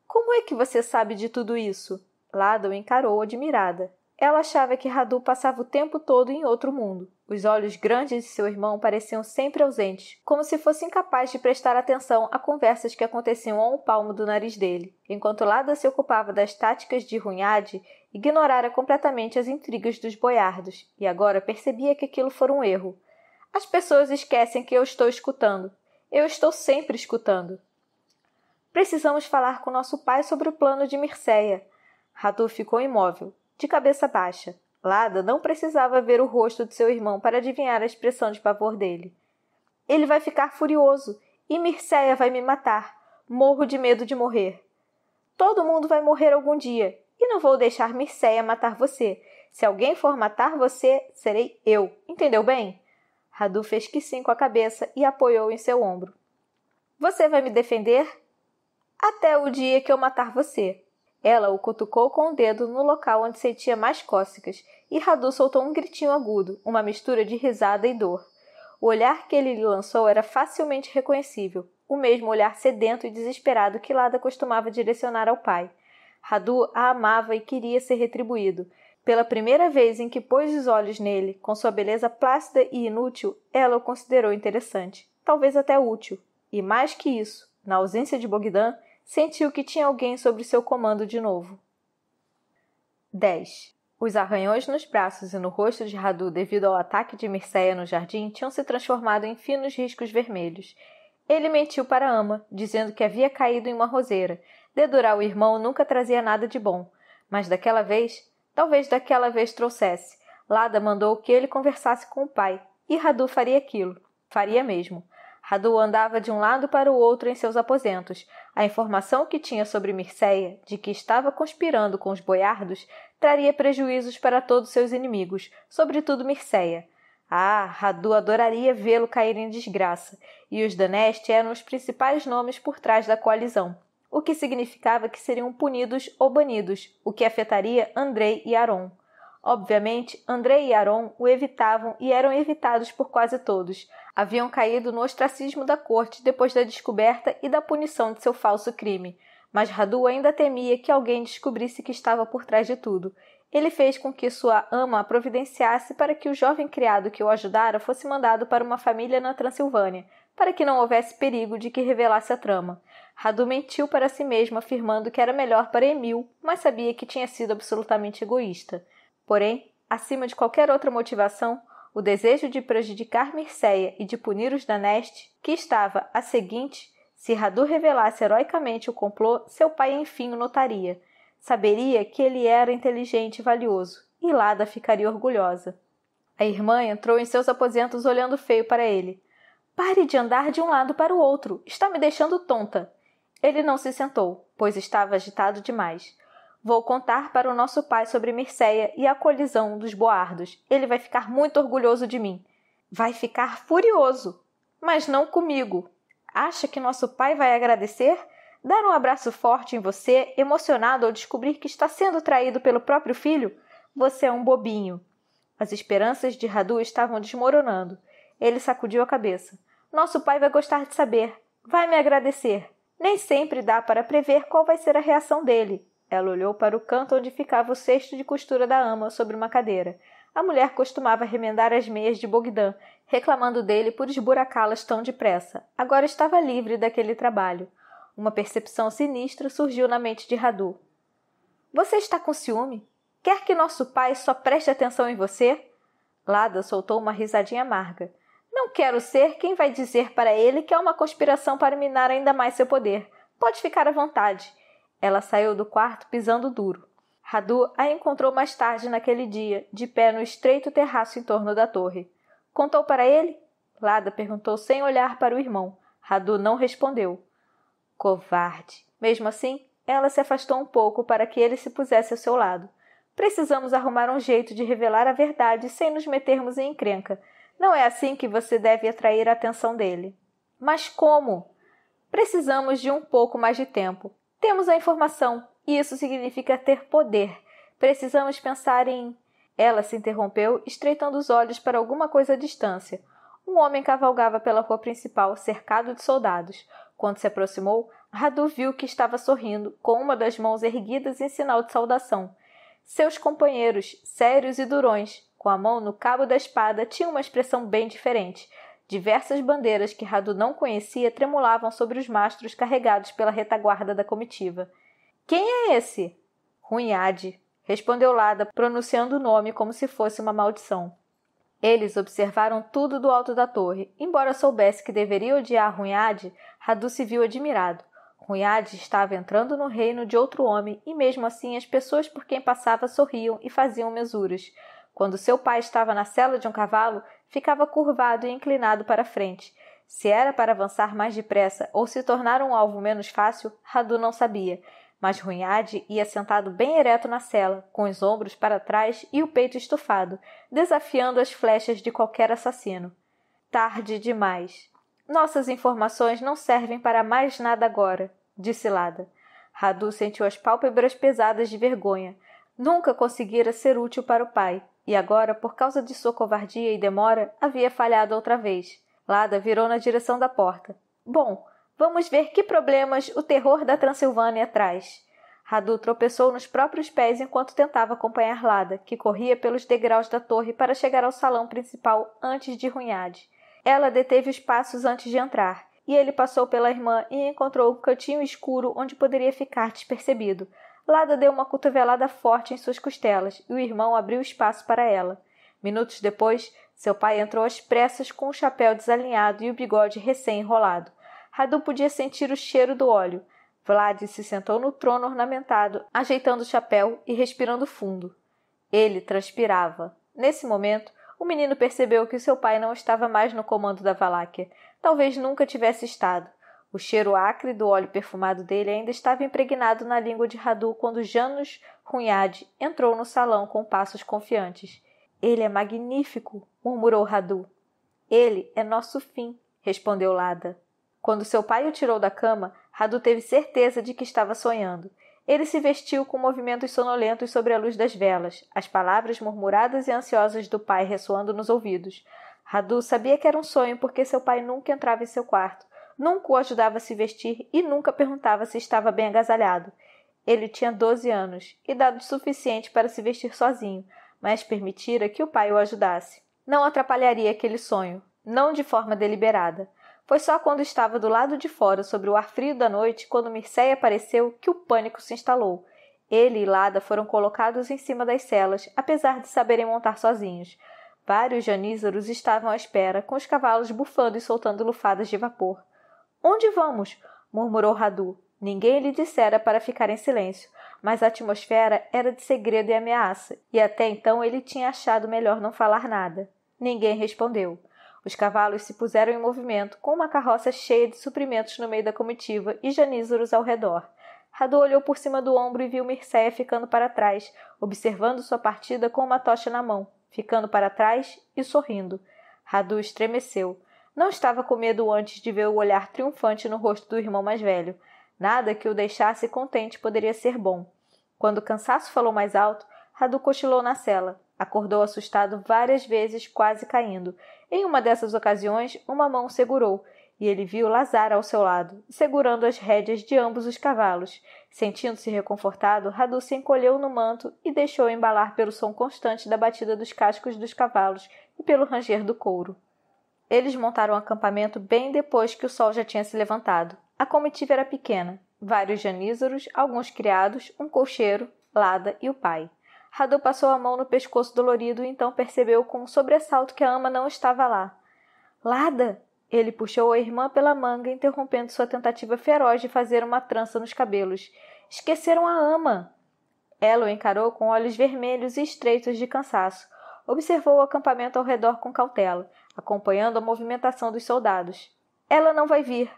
Como é que você sabe de tudo isso? Lada o encarou admirada. Ela achava que Radu passava o tempo todo em outro mundo. Os olhos grandes de seu irmão pareciam sempre ausentes, como se fosse incapaz de prestar atenção a conversas que aconteciam a um palmo do nariz dele. Enquanto Lada se ocupava das táticas de Runhade, ignorara completamente as intrigas dos boiardos, e agora percebia que aquilo fora um erro. As pessoas esquecem que eu estou escutando. Eu estou sempre escutando. Precisamos falar com nosso pai sobre o plano de Mircea. Radu ficou imóvel, de cabeça baixa. Lada não precisava ver o rosto de seu irmão para adivinhar a expressão de pavor dele. Ele vai ficar furioso e Mircea vai me matar. Morro de medo de morrer. Todo mundo vai morrer algum dia e não vou deixar Mircea matar você. Se alguém for matar você, serei eu. Entendeu bem? Radu fez que sim com a cabeça e apoiou em seu ombro. Você vai me defender? Até o dia que eu matar você. Ela o cutucou com o dedo no local onde sentia mais cócegas, e Radu soltou um gritinho agudo, uma mistura de risada e dor. O olhar que ele lhe lançou era facilmente reconhecível, o mesmo olhar sedento e desesperado que Lada costumava direcionar ao pai. Radu a amava e queria ser retribuído. Pela primeira vez em que pôs os olhos nele, com sua beleza plácida e inútil, ela o considerou interessante, talvez até útil. E mais que isso, na ausência de Bogdan, sentiu que tinha alguém sobre seu comando de novo. 10. Os arranhões nos braços e no rosto de Radu devido ao ataque de Mircea no jardim tinham se transformado em finos riscos vermelhos. Ele mentiu para Ama, dizendo que havia caído em uma roseira. Dedurar o irmão nunca trazia nada de bom, mas daquela vez, talvez daquela vez trouxesse. Lada mandou que ele conversasse com o pai, e Radu faria aquilo. Faria mesmo. Radu andava de um lado para o outro em seus aposentos. A informação que tinha sobre Mircea, de que estava conspirando com os boiardos, traria prejuízos para todos seus inimigos, sobretudo Mircea. Ah, Radu adoraria vê-lo cair em desgraça, e os Daneste eram os principais nomes por trás da coalizão, o que significava que seriam punidos ou banidos, o que afetaria Andrei e Aron. Obviamente, Andrei e Aron o evitavam e eram evitados por quase todos – haviam caído no ostracismo da corte depois da descoberta e da punição de seu falso crime. Mas Radu ainda temia que alguém descobrisse que estava por trás de tudo. Ele fez com que sua ama providenciasse para que o jovem criado que o ajudara fosse mandado para uma família na Transilvânia, para que não houvesse perigo de que revelasse a trama. Radu mentiu para si mesmo, afirmando que era melhor para Emil, mas sabia que tinha sido absolutamente egoísta. Porém, acima de qualquer outra motivação, o desejo de prejudicar Mircea e de punir os Daneste, que estava a seguinte, se Radu revelasse heroicamente o complô, seu pai enfim o notaria. Saberia que ele era inteligente e valioso, e Lada ficaria orgulhosa. A irmã entrou em seus aposentos olhando feio para ele. Pare de andar de um lado para o outro. Está me deixando tonta. Ele não se sentou, pois estava agitado demais. Vou contar para o nosso pai sobre Mircea e a colisão dos boardos. Ele vai ficar muito orgulhoso de mim. Vai ficar furioso, mas não comigo. Acha que nosso pai vai agradecer? Dar um abraço forte em você, emocionado ao descobrir que está sendo traído pelo próprio filho? Você é um bobinho. As esperanças de Radu estavam desmoronando. Ele sacudiu a cabeça. Nosso pai vai gostar de saber. Vai me agradecer. Nem sempre dá para prever qual vai ser a reação dele. Ela olhou para o canto onde ficava o cesto de costura da ama sobre uma cadeira. A mulher costumava remendar as meias de Bogdan, reclamando dele por esburacá-las tão depressa. Agora estava livre daquele trabalho. Uma percepção sinistra surgiu na mente de Radu. Você está com ciúme? Quer que nosso pai só preste atenção em você? Lada soltou uma risadinha amarga. Não quero ser quem vai dizer para ele que é uma conspiração para minar ainda mais seu poder. Pode ficar à vontade. Ela saiu do quarto pisando duro. Radu a encontrou mais tarde naquele dia, de pé no estreito terraço em torno da torre. Contou para ele? Lada perguntou sem olhar para o irmão. Radu não respondeu. Covarde. Mesmo assim, ela se afastou um pouco para que ele se pusesse ao seu lado. Precisamos arrumar um jeito de revelar a verdade sem nos metermos em encrenca. Não é assim que você deve atrair a atenção dele. Mas como? Precisamos de um pouco mais de tempo. Temos a informação, e isso significa ter poder. Precisamos pensar em. Ela se interrompeu, estreitando os olhos para alguma coisa à distância. Um homem cavalgava pela rua principal, cercado de soldados. Quando se aproximou, Radu viu que estava sorrindo, com uma das mãos erguidas em sinal de saudação. Seus companheiros, sérios e durões, com a mão no cabo da espada, tinham uma expressão bem diferente. Diversas bandeiras que Radu não conhecia tremulavam sobre os mastros carregados pela retaguarda da comitiva. Quem é esse? Runhade, respondeu Lada, pronunciando o nome como se fosse uma maldição. Eles observaram tudo do alto da torre. Embora soubesse que deveria odiar Runhade, Radu se viu admirado. Runhade estava entrando no reino de outro homem e mesmo assim as pessoas por quem passava sorriam e faziam mesuras. Quando seu pai estava na cela de um cavalo, ficava curvado e inclinado para frente. Se era para avançar mais depressa ou se tornar um alvo menos fácil, Radu não sabia, mas Runhade ia sentado bem ereto na cela, com os ombros para trás e o peito estufado, desafiando as flechas de qualquer assassino. Tarde demais. Nossas informações não servem para mais nada agora, disse Lada. Radu sentiu as pálpebras pesadas de vergonha. Nunca conseguira ser útil para o pai, e agora, por causa de sua covardia e demora, havia falhado outra vez. Lada virou na direção da porta. Bom, vamos ver que problemas o terror da Transilvânia traz. Radu tropeçou nos próprios pés enquanto tentava acompanhar Lada, que corria pelos degraus da torre para chegar ao salão principal antes de Runhade. Ela deteve os passos antes de entrar, e ele passou pela irmã e encontrou um cantinho escuro onde poderia ficar despercebido, Lada deu uma cotovelada forte em suas costelas e o irmão abriu espaço para ela. Minutos depois, seu pai entrou às pressas com o chapéu desalinhado e o bigode recém-enrolado. Radu podia sentir o cheiro do óleo. Vlad se sentou no trono ornamentado, ajeitando o chapéu e respirando fundo. Ele transpirava. Nesse momento, o menino percebeu que seu pai não estava mais no comando da Valáquia. Talvez nunca tivesse estado. O cheiro acre do óleo perfumado dele ainda estava impregnado na língua de Radu quando Janus Runhad entrou no salão com passos confiantes. Ele é magnífico, murmurou Radu. Ele é nosso fim, respondeu Lada. Quando seu pai o tirou da cama, Radu teve certeza de que estava sonhando. Ele se vestiu com movimentos sonolentos sobre a luz das velas, as palavras murmuradas e ansiosas do pai ressoando nos ouvidos. Radu sabia que era um sonho porque seu pai nunca entrava em seu quarto, nunca o ajudava a se vestir e nunca perguntava se estava bem agasalhado. Ele tinha 12 anos, idade suficiente para se vestir sozinho, mas permitira que o pai o ajudasse. Não atrapalharia aquele sonho, não de forma deliberada. Foi só quando estava do lado de fora, sobre o ar frio da noite, quando Mircea apareceu, que o pânico se instalou. Ele e Lada foram colocados em cima das celas, apesar de saberem montar sozinhos. Vários janízaros estavam à espera, com os cavalos bufando e soltando lufadas de vapor. Onde vamos? murmurou Radu. Ninguém lhe dissera para ficar em silêncio, mas a atmosfera era de segredo e ameaça, e até então ele tinha achado melhor não falar nada. Ninguém respondeu. Os cavalos se puseram em movimento, com uma carroça cheia de suprimentos no meio da comitiva e janízaros ao redor. Radu olhou por cima do ombro e viu Mircea ficando para trás, observando sua partida com uma tocha na mão, ficando para trás e sorrindo. Radu estremeceu. Não estava com medo antes de ver o olhar triunfante no rosto do irmão mais velho. Nada que o deixasse contente poderia ser bom. Quando o cansaço falou mais alto, Radu cochilou na cela. Acordou assustado várias vezes, quase caindo. Em uma dessas ocasiões, uma mão segurou, e ele viu Lazar ao seu lado, segurando as rédeas de ambos os cavalos. Sentindo-se reconfortado, Radu se encolheu no manto e deixou embalar pelo som constante da batida dos cascos dos cavalos e pelo ranger do couro. Eles montaram o um acampamento bem depois que o sol já tinha se levantado. A comitiva era pequena: vários janízaros, alguns criados, um cocheiro, Lada e o pai. Radu passou a mão no pescoço dolorido e então percebeu com um sobressalto que a ama não estava lá. Lada! Ele puxou a irmã pela manga, interrompendo sua tentativa feroz de fazer uma trança nos cabelos. Esqueceram a ama! Ela o encarou com olhos vermelhos e estreitos de cansaço. Observou o acampamento ao redor com cautela, acompanhando a movimentação dos soldados. Ela não vai vir.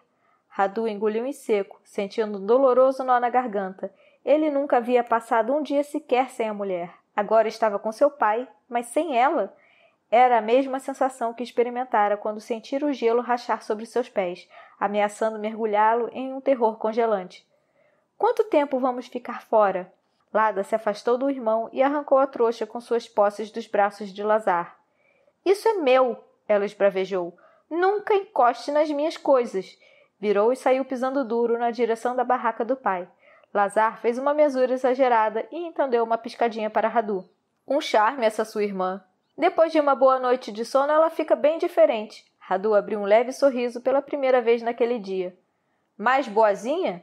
Radu engoliu em seco, sentindo um doloroso nó na garganta. Ele nunca havia passado um dia sequer sem a mulher. Agora estava com seu pai, mas sem ela. Era a mesma sensação que experimentara quando sentira o gelo rachar sobre seus pés, ameaçando mergulhá-lo em um terror congelante. Quanto tempo vamos ficar fora? Lada se afastou do irmão e arrancou a trouxa com suas posses dos braços de Lazar. Isso é meu! Ela esbravejou. Nunca encoste nas minhas coisas. Virou e saiu pisando duro na direção da barraca do pai. Lazar fez uma mesura exagerada e então deu uma piscadinha para Radu. Um charme essa sua irmã. Depois de uma boa noite de sono, ela fica bem diferente. Radu abriu um leve sorriso pela primeira vez naquele dia. Mais boazinha?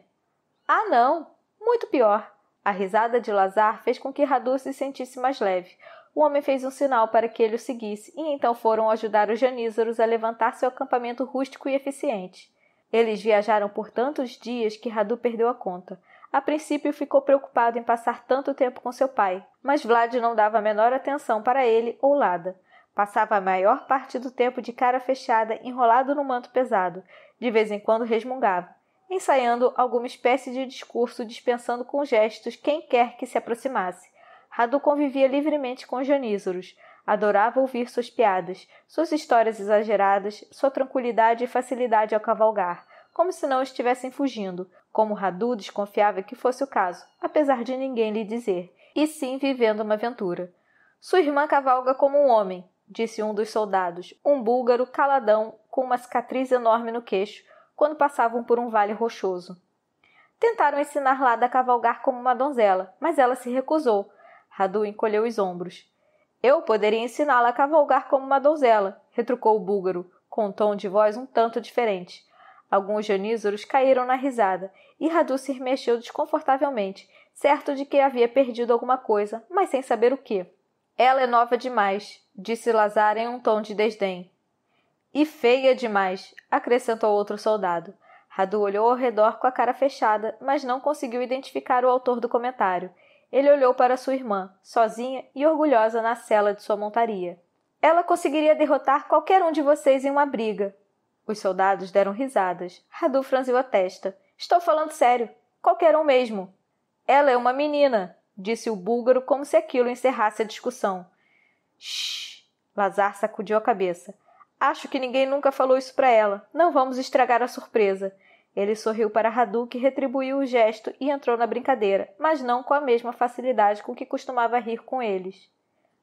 Ah, não, muito pior. A risada de Lazar fez com que Radu se sentisse mais leve o homem fez um sinal para que ele o seguisse, e então foram ajudar os janízaros a levantar seu acampamento rústico e eficiente. Eles viajaram por tantos dias que Radu perdeu a conta. A princípio ficou preocupado em passar tanto tempo com seu pai, mas Vlad não dava a menor atenção para ele ou Lada. Passava a maior parte do tempo de cara fechada, enrolado no manto pesado. De vez em quando resmungava, ensaiando alguma espécie de discurso, dispensando com gestos quem quer que se aproximasse. Radu convivia livremente com os Janízaros. Adorava ouvir suas piadas, suas histórias exageradas, sua tranquilidade e facilidade ao cavalgar, como se não estivessem fugindo, como Radu desconfiava que fosse o caso, apesar de ninguém lhe dizer, e sim vivendo uma aventura. Sua irmã cavalga como um homem, disse um dos soldados, um búlgaro caladão com uma cicatriz enorme no queixo, quando passavam por um vale rochoso. Tentaram ensinar Lada a cavalgar como uma donzela, mas ela se recusou, Radu encolheu os ombros. Eu poderia ensiná-la a cavalgar como uma donzela, retrucou o búlgaro, com um tom de voz um tanto diferente. Alguns janízaros caíram na risada, e Radu se mexeu desconfortavelmente, certo de que havia perdido alguma coisa, mas sem saber o que. Ela é nova demais, disse Lazar em um tom de desdém. E feia demais, acrescentou outro soldado. Radu olhou ao redor com a cara fechada, mas não conseguiu identificar o autor do comentário. Ele olhou para sua irmã, sozinha e orgulhosa na sela de sua montaria. Ela conseguiria derrotar qualquer um de vocês em uma briga. Os soldados deram risadas. Radu franziu a testa. Estou falando sério. Qualquer um mesmo. Ela é uma menina, disse o búlgaro como se aquilo encerrasse a discussão. Shh! Lazar sacudiu a cabeça. Acho que ninguém nunca falou isso para ela. Não vamos estragar a surpresa. Ele sorriu para que retribuiu o gesto e entrou na brincadeira, mas não com a mesma facilidade com que costumava rir com eles.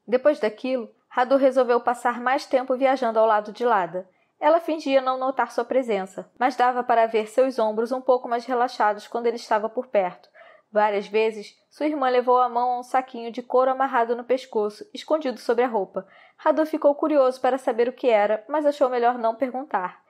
Depois daquilo, Hadou resolveu passar mais tempo viajando ao lado de Lada. Ela fingia não notar sua presença, mas dava para ver seus ombros um pouco mais relaxados quando ele estava por perto. Várias vezes, sua irmã levou a mão a um saquinho de couro amarrado no pescoço, escondido sobre a roupa. Hadou ficou curioso para saber o que era, mas achou melhor não perguntar.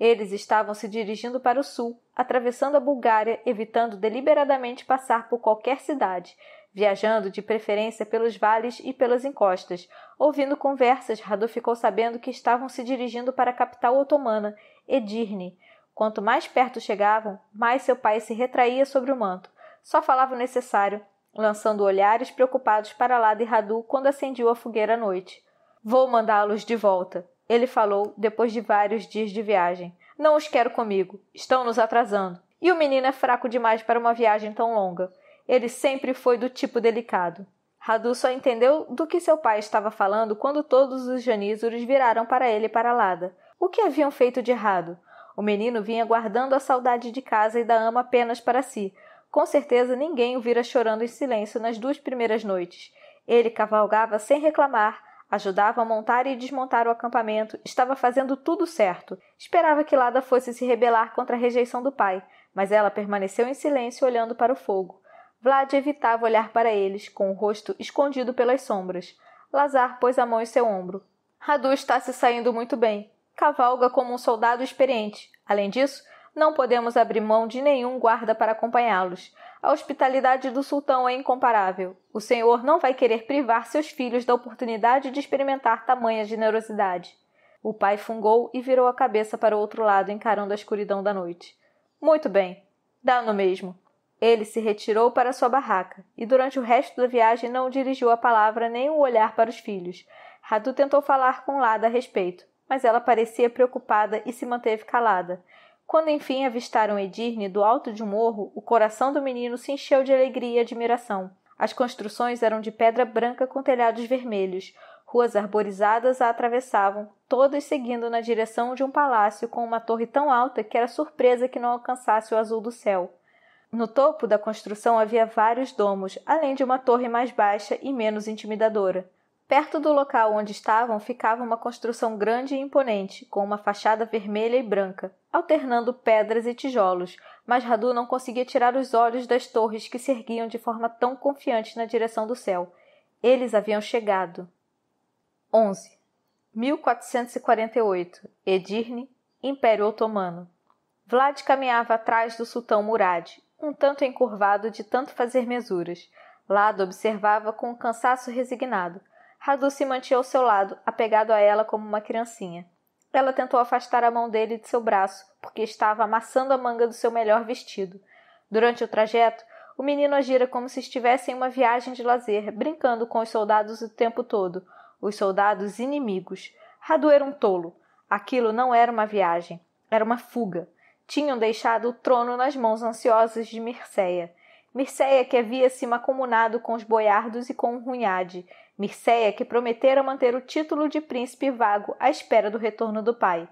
Eles estavam se dirigindo para o sul, atravessando a Bulgária, evitando deliberadamente passar por qualquer cidade, viajando de preferência pelos vales e pelas encostas. Ouvindo conversas, Radu ficou sabendo que estavam se dirigindo para a capital otomana, Edirne. Quanto mais perto chegavam, mais seu pai se retraía sobre o manto. Só falava o necessário, lançando olhares preocupados para Lada e Radu quando acendiu a fogueira à noite. Vou mandá-los de volta, ele falou depois de vários dias de viagem. Não os quero comigo, estão nos atrasando. E o menino é fraco demais para uma viagem tão longa. Ele sempre foi do tipo delicado. Radu só entendeu do que seu pai estava falando quando todos os janízaros viraram para ele e para Lada. O que haviam feito de errado? O menino vinha guardando a saudade de casa e da ama apenas para si. Com certeza ninguém o vira chorando em silêncio nas duas primeiras noites. Ele cavalgava sem reclamar, Ajudava a montar e desmontar o acampamento, estava fazendo tudo certo. Esperava que Lada fosse se rebelar contra a rejeição do pai, mas ela permaneceu em silêncio olhando para o fogo. Vlad evitava olhar para eles, com o rosto escondido pelas sombras. Lazar pôs a mão em seu ombro. Radu está se saindo muito bem. Cavalga como um soldado experiente. Além disso, não podemos abrir mão de nenhum guarda para acompanhá-los. A hospitalidade do sultão é incomparável. O senhor não vai querer privar seus filhos da oportunidade de experimentar tamanha generosidade. O pai fungou e virou a cabeça para o outro lado, encarando a escuridão da noite. Muito bem. Dá no mesmo. Ele se retirou para sua barraca e durante o resto da viagem não dirigiu a palavra nem o olhar para os filhos. Radu tentou falar com Lada a respeito, mas ela parecia preocupada e se manteve calada. Quando enfim avistaram Edirne do alto de um morro, o coração do menino se encheu de alegria e admiração. As construções eram de pedra branca com telhados vermelhos. Ruas arborizadas a atravessavam, todas seguindo na direção de um palácio com uma torre tão alta que era surpresa que não alcançasse o azul do céu. No topo da construção havia vários domos, além de uma torre mais baixa e menos intimidadora. Perto do local onde estavam ficava uma construção grande e imponente, com uma fachada vermelha e branca alternando pedras e tijolos, mas Radu não conseguia tirar os olhos das torres que se erguiam de forma tão confiante na direção do céu. Eles haviam chegado. 11. 1448. Edirne, Império Otomano. Vlad caminhava atrás do sultão Murad, um tanto encurvado de tanto fazer mesuras. Lado observava com um cansaço resignado. Radu se mantinha ao seu lado, apegado a ela como uma criancinha. Ela tentou afastar a mão dele de seu braço, porque estava amassando a manga do seu melhor vestido. Durante o trajeto, o menino agira como se estivesse em uma viagem de lazer, brincando com os soldados o tempo todo, os soldados inimigos. Radu era um tolo. Aquilo não era uma viagem, era uma fuga. Tinham deixado o trono nas mãos ansiosas de Mirceia. Mirceia que havia se macomunado com os boiardos e com o Runhade, Mircea que prometera manter o título de príncipe vago à espera do retorno do pai.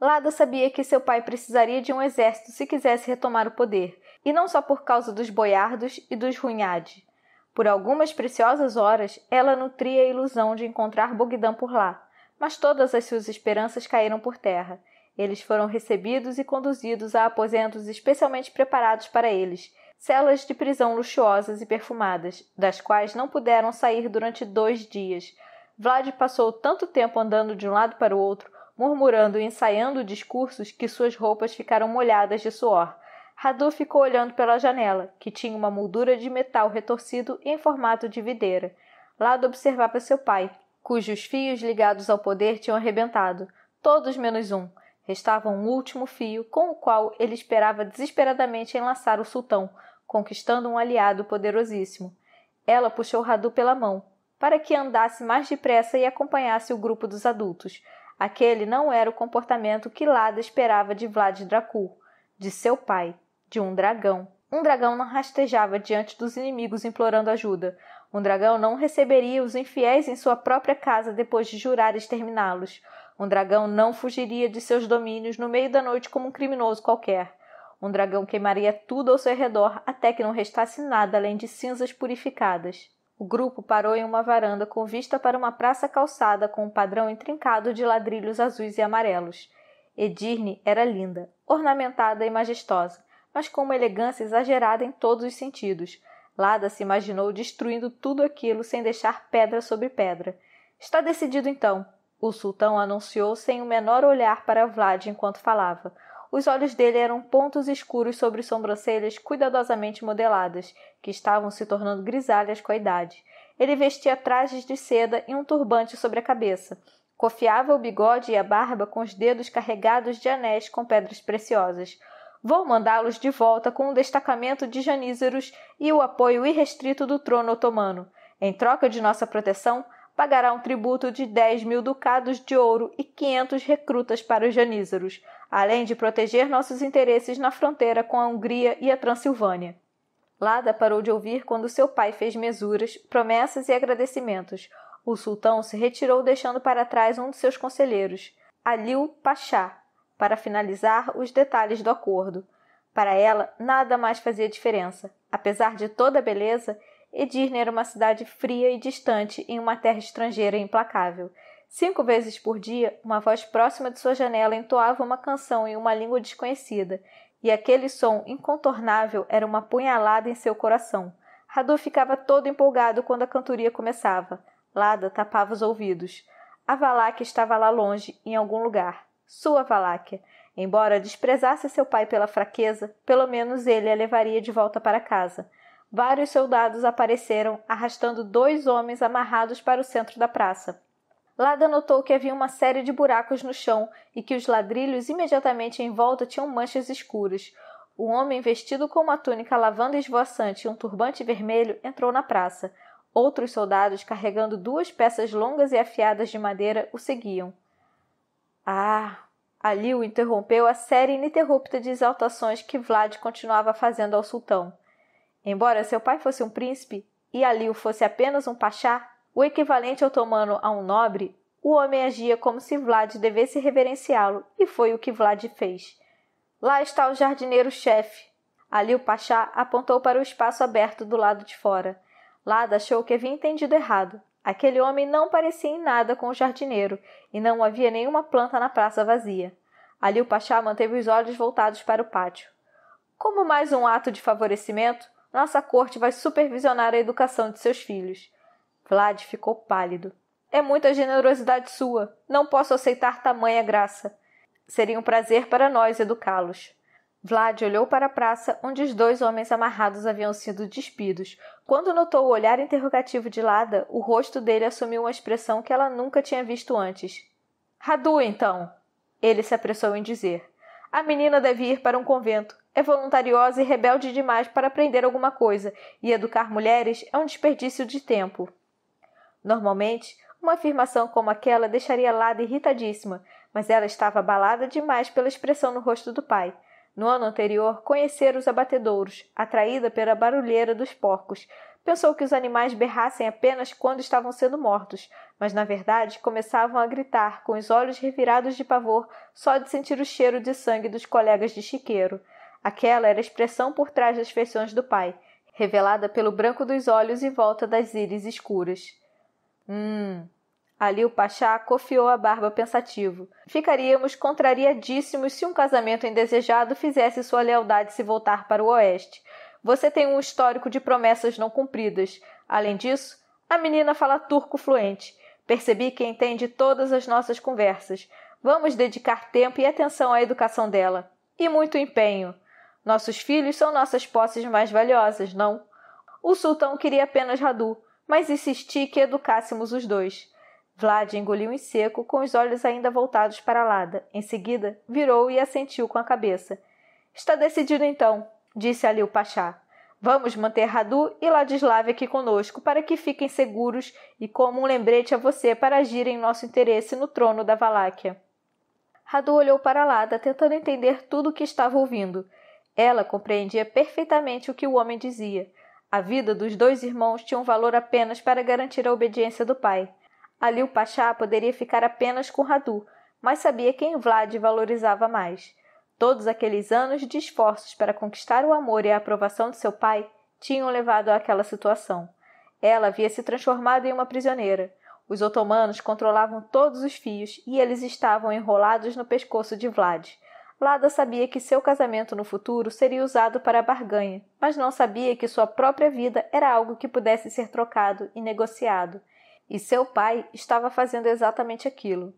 Lada sabia que seu pai precisaria de um exército se quisesse retomar o poder, e não só por causa dos boiardos e dos runhade. Por algumas preciosas horas, ela nutria a ilusão de encontrar Bogdan por lá, mas todas as suas esperanças caíram por terra. Eles foram recebidos e conduzidos a aposentos especialmente preparados para eles, celas de prisão luxuosas e perfumadas, das quais não puderam sair durante dois dias. Vlad passou tanto tempo andando de um lado para o outro, murmurando e ensaiando discursos, que suas roupas ficaram molhadas de suor. Radu ficou olhando pela janela, que tinha uma moldura de metal retorcido em formato de videira. Lado observava seu pai, cujos fios ligados ao poder tinham arrebentado, todos menos um. Restava um último fio com o qual ele esperava desesperadamente enlaçar o sultão, conquistando um aliado poderosíssimo. Ela puxou Radu pela mão, para que andasse mais depressa e acompanhasse o grupo dos adultos. Aquele não era o comportamento que Lada esperava de Vlad Dracul, de seu pai, de um dragão. Um dragão não rastejava diante dos inimigos implorando ajuda. Um dragão não receberia os infiéis em sua própria casa depois de jurar exterminá-los. Um dragão não fugiria de seus domínios no meio da noite como um criminoso qualquer. Um dragão queimaria tudo ao seu redor até que não restasse nada além de cinzas purificadas. O grupo parou em uma varanda com vista para uma praça calçada com um padrão intrincado de ladrilhos azuis e amarelos. Edirne era linda, ornamentada e majestosa, mas com uma elegância exagerada em todos os sentidos. Lada se imaginou destruindo tudo aquilo sem deixar pedra sobre pedra. Está decidido então, o sultão anunciou sem o menor olhar para Vlad enquanto falava. Os olhos dele eram pontos escuros sobre sobrancelhas cuidadosamente modeladas, que estavam se tornando grisalhas com a idade. Ele vestia trajes de seda e um turbante sobre a cabeça. Cofiava o bigode e a barba com os dedos carregados de anéis com pedras preciosas. Vou mandá-los de volta com um destacamento de janízaros e o apoio irrestrito do trono otomano. Em troca de nossa proteção, pagará um tributo de 10 mil ducados de ouro e 500 recrutas para os janízaros além de proteger nossos interesses na fronteira com a Hungria e a Transilvânia. Lada parou de ouvir quando seu pai fez mesuras, promessas e agradecimentos. O sultão se retirou, deixando para trás um de seus conselheiros, Alil Pachá, para finalizar os detalhes do acordo. Para ela, nada mais fazia diferença. Apesar de toda a beleza, Edirne era uma cidade fria e distante em uma terra estrangeira implacável, Cinco vezes por dia, uma voz próxima de sua janela entoava uma canção em uma língua desconhecida, e aquele som incontornável era uma punhalada em seu coração. Radu ficava todo empolgado quando a cantoria começava. Lada tapava os ouvidos. A Valáquia estava lá longe, em algum lugar. Sua Valáquia. Embora desprezasse seu pai pela fraqueza, pelo menos ele a levaria de volta para casa. Vários soldados apareceram, arrastando dois homens amarrados para o centro da praça. Lada notou que havia uma série de buracos no chão e que os ladrilhos imediatamente em volta tinham manchas escuras. O homem, vestido com uma túnica lavanda esvoaçante e um turbante vermelho, entrou na praça. Outros soldados, carregando duas peças longas e afiadas de madeira, o seguiam. Ah! Ali o interrompeu a série ininterrupta de exaltações que Vlad continuava fazendo ao sultão. Embora seu pai fosse um príncipe e Ali fosse apenas um pachá, o equivalente otomano a um nobre, o homem agia como se Vlad devesse reverenciá-lo, e foi o que Vlad fez. Lá está o jardineiro-chefe. Ali o Pachá apontou para o espaço aberto do lado de fora. Lada achou que havia entendido errado. Aquele homem não parecia em nada com o jardineiro, e não havia nenhuma planta na praça vazia. Ali o Pachá manteve os olhos voltados para o pátio. Como mais um ato de favorecimento, nossa corte vai supervisionar a educação de seus filhos. Vlad ficou pálido. É muita generosidade sua. Não posso aceitar tamanha graça. Seria um prazer para nós educá-los. Vlad olhou para a praça onde os dois homens amarrados haviam sido despidos. Quando notou o olhar interrogativo de Lada, o rosto dele assumiu uma expressão que ela nunca tinha visto antes. Radu, então! Ele se apressou em dizer. A menina deve ir para um convento. É voluntariosa e rebelde demais para aprender alguma coisa, e educar mulheres é um desperdício de tempo. Normalmente, uma afirmação como aquela deixaria Lada irritadíssima, mas ela estava abalada demais pela expressão no rosto do pai. No ano anterior, conhecera os abatedouros, atraída pela barulheira dos porcos. Pensou que os animais berrassem apenas quando estavam sendo mortos, mas na verdade começavam a gritar, com os olhos revirados de pavor, só de sentir o cheiro de sangue dos colegas de chiqueiro. Aquela era a expressão por trás das feições do pai, revelada pelo branco dos olhos e volta das íris escuras. Hum. Ali o Pachá cofiou a barba pensativo. Ficaríamos contrariadíssimos se um casamento indesejado fizesse sua lealdade se voltar para o oeste. Você tem um histórico de promessas não cumpridas. Além disso, a menina fala turco fluente. Percebi que entende todas as nossas conversas. Vamos dedicar tempo e atenção à educação dela. E muito empenho. Nossos filhos são nossas posses mais valiosas, não? O sultão queria apenas Radu mas insisti que educássemos os dois. Vlad engoliu em seco, com os olhos ainda voltados para Lada. Em seguida, virou e assentiu com a cabeça. Está decidido então, disse ali o Pachá. Vamos manter Radu e Ladislav aqui conosco para que fiquem seguros e como um lembrete a você para agir em nosso interesse no trono da Valáquia. Radu olhou para Lada, tentando entender tudo o que estava ouvindo. Ela compreendia perfeitamente o que o homem dizia, a vida dos dois irmãos tinha um valor apenas para garantir a obediência do pai. Ali o Pachá poderia ficar apenas com Radu, mas sabia quem Vlad valorizava mais. Todos aqueles anos de esforços para conquistar o amor e a aprovação de seu pai tinham levado àquela situação. Ela havia se transformado em uma prisioneira. Os otomanos controlavam todos os fios e eles estavam enrolados no pescoço de Vlad. Lada sabia que seu casamento no futuro seria usado para barganha, mas não sabia que sua própria vida era algo que pudesse ser trocado e negociado, e seu pai estava fazendo exatamente aquilo.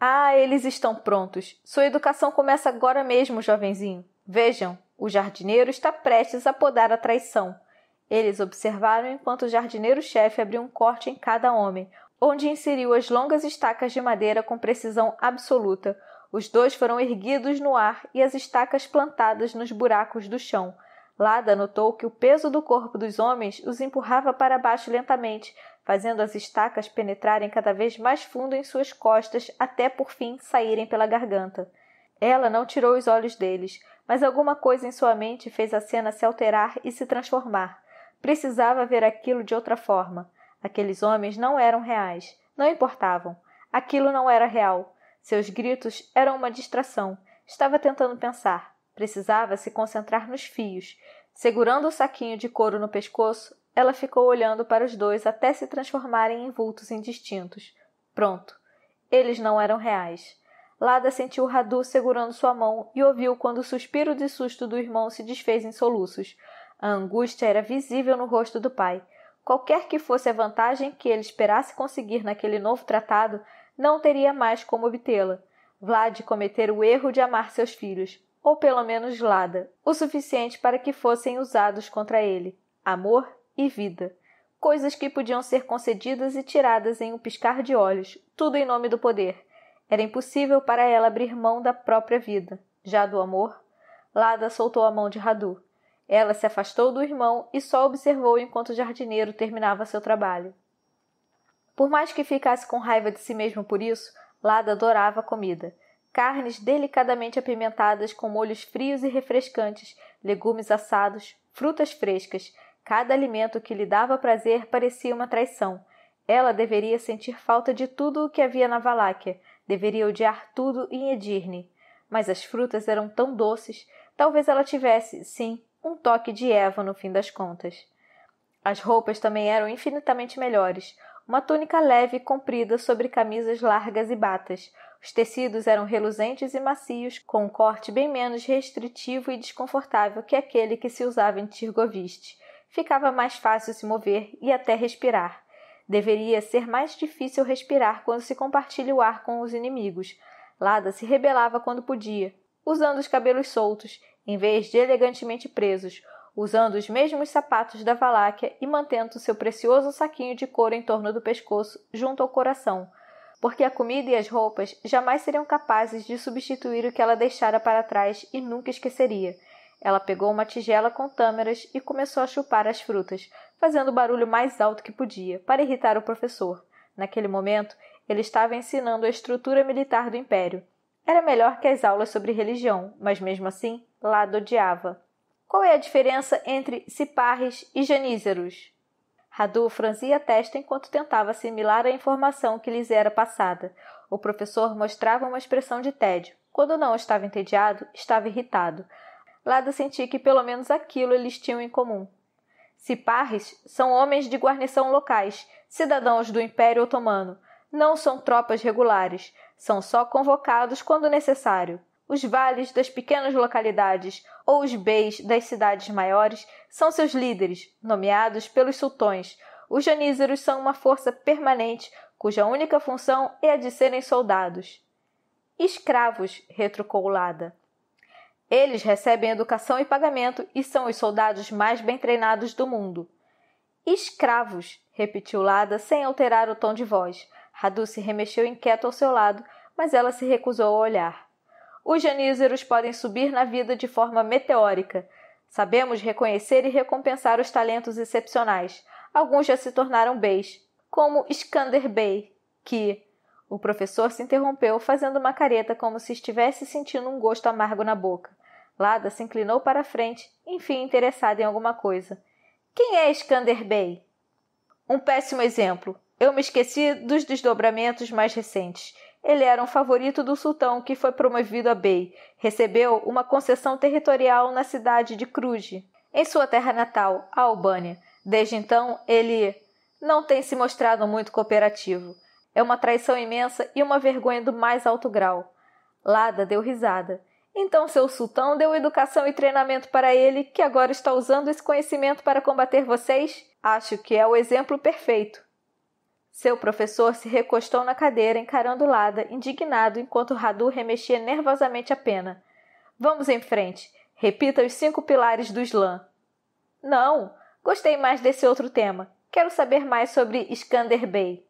Ah, eles estão prontos. Sua educação começa agora mesmo, jovenzinho. Vejam, o jardineiro está prestes a podar a traição. Eles observaram enquanto o jardineiro-chefe abriu um corte em cada homem, onde inseriu as longas estacas de madeira com precisão absoluta, os dois foram erguidos no ar e as estacas plantadas nos buracos do chão. Lada notou que o peso do corpo dos homens os empurrava para baixo lentamente, fazendo as estacas penetrarem cada vez mais fundo em suas costas até por fim saírem pela garganta. Ela não tirou os olhos deles, mas alguma coisa em sua mente fez a cena se alterar e se transformar. Precisava ver aquilo de outra forma. Aqueles homens não eram reais, não importavam. Aquilo não era real. Seus gritos eram uma distração. Estava tentando pensar. Precisava se concentrar nos fios. Segurando o saquinho de couro no pescoço, ela ficou olhando para os dois até se transformarem em vultos indistintos. Pronto. Eles não eram reais. Lada sentiu Radu segurando sua mão e ouviu quando o suspiro de susto do irmão se desfez em soluços. A angústia era visível no rosto do pai. Qualquer que fosse a vantagem que ele esperasse conseguir naquele novo tratado, não teria mais como obtê-la. Vlad cometera o erro de amar seus filhos, ou pelo menos Lada, o suficiente para que fossem usados contra ele. Amor e vida. Coisas que podiam ser concedidas e tiradas em um piscar de olhos, tudo em nome do poder. Era impossível para ela abrir mão da própria vida. Já do amor, Lada soltou a mão de Radu. Ela se afastou do irmão e só observou enquanto o jardineiro terminava seu trabalho. Por mais que ficasse com raiva de si mesmo por isso, Lada adorava a comida. Carnes delicadamente apimentadas com molhos frios e refrescantes, legumes assados, frutas frescas. Cada alimento que lhe dava prazer parecia uma traição. Ela deveria sentir falta de tudo o que havia na Valáquia, deveria odiar tudo em Edirne. Mas as frutas eram tão doces, talvez ela tivesse, sim, um toque de Eva no fim das contas. As roupas também eram infinitamente melhores uma túnica leve e comprida sobre camisas largas e batas. Os tecidos eram reluzentes e macios, com um corte bem menos restritivo e desconfortável que aquele que se usava em Tirgoviste. Ficava mais fácil se mover e até respirar. Deveria ser mais difícil respirar quando se compartilha o ar com os inimigos. Lada se rebelava quando podia, usando os cabelos soltos, em vez de elegantemente presos, usando os mesmos sapatos da Valáquia e mantendo seu precioso saquinho de couro em torno do pescoço, junto ao coração, porque a comida e as roupas jamais seriam capazes de substituir o que ela deixara para trás e nunca esqueceria. Ela pegou uma tigela com tâmaras e começou a chupar as frutas, fazendo o barulho mais alto que podia, para irritar o professor. Naquele momento, ele estava ensinando a estrutura militar do império. Era melhor que as aulas sobre religião, mas mesmo assim, Lado odiava. Qual é a diferença entre ciparres e janízaros? Radu franzia a testa enquanto tentava assimilar a informação que lhes era passada. O professor mostrava uma expressão de tédio. Quando não estava entediado, estava irritado. Lada sentia que pelo menos aquilo eles tinham em comum. Ciparres são homens de guarnição locais, cidadãos do Império Otomano. Não são tropas regulares, são só convocados quando necessário. Os vales das pequenas localidades ou os beis das cidades maiores são seus líderes, nomeados pelos sultões. Os janízaros são uma força permanente cuja única função é a de serem soldados. Escravos, retrucou Lada. Eles recebem educação e pagamento e são os soldados mais bem treinados do mundo. Escravos, repetiu Lada sem alterar o tom de voz. Radu se remexeu inquieto ao seu lado, mas ela se recusou a olhar os genízeros podem subir na vida de forma meteórica. Sabemos reconhecer e recompensar os talentos excepcionais. Alguns já se tornaram beis, como Skander Bey, que. O professor se interrompeu, fazendo uma careta como se estivesse sentindo um gosto amargo na boca. Lada se inclinou para a frente, enfim interessada em alguma coisa. Quem é Skander Bey? Um péssimo exemplo. Eu me esqueci dos desdobramentos mais recentes. Ele era um favorito do sultão que foi promovido a bey. Recebeu uma concessão territorial na cidade de Cruz, em sua terra natal, a Albânia. Desde então, ele não tem se mostrado muito cooperativo. É uma traição imensa e uma vergonha do mais alto grau. Lada deu risada. Então seu sultão deu educação e treinamento para ele, que agora está usando esse conhecimento para combater vocês? Acho que é o exemplo perfeito. Seu professor se recostou na cadeira, encarando Lada, indignado, enquanto Radu remexia nervosamente a pena. Vamos em frente. Repita os cinco pilares do Slam. Não, gostei mais desse outro tema. Quero saber mais sobre Skander Bay.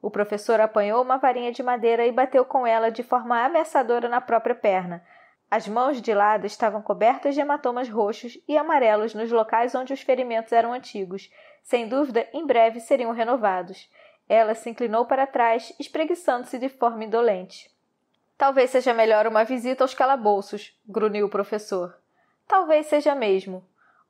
O professor apanhou uma varinha de madeira e bateu com ela de forma ameaçadora na própria perna. As mãos de Lada estavam cobertas de hematomas roxos e amarelos nos locais onde os ferimentos eram antigos. Sem dúvida, em breve seriam renovados. Ela se inclinou para trás, espreguiçando-se de forma indolente. Talvez seja melhor uma visita aos calabouços, grunhiu o professor. Talvez seja mesmo.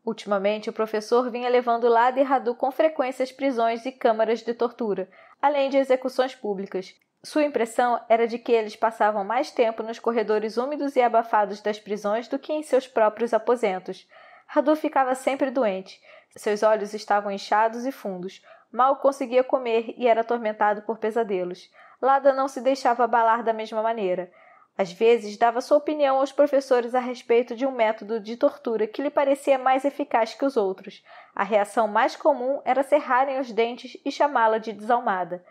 Ultimamente, o professor vinha levando lá de Radu com frequência às prisões e câmaras de tortura, além de execuções públicas. Sua impressão era de que eles passavam mais tempo nos corredores úmidos e abafados das prisões do que em seus próprios aposentos. Radu ficava sempre doente. Seus olhos estavam inchados e fundos, Mal conseguia comer e era atormentado por pesadelos. Lada não se deixava abalar da mesma maneira. Às vezes, dava sua opinião aos professores a respeito de um método de tortura que lhe parecia mais eficaz que os outros. A reação mais comum era cerrarem os dentes e chamá-la de desalmada.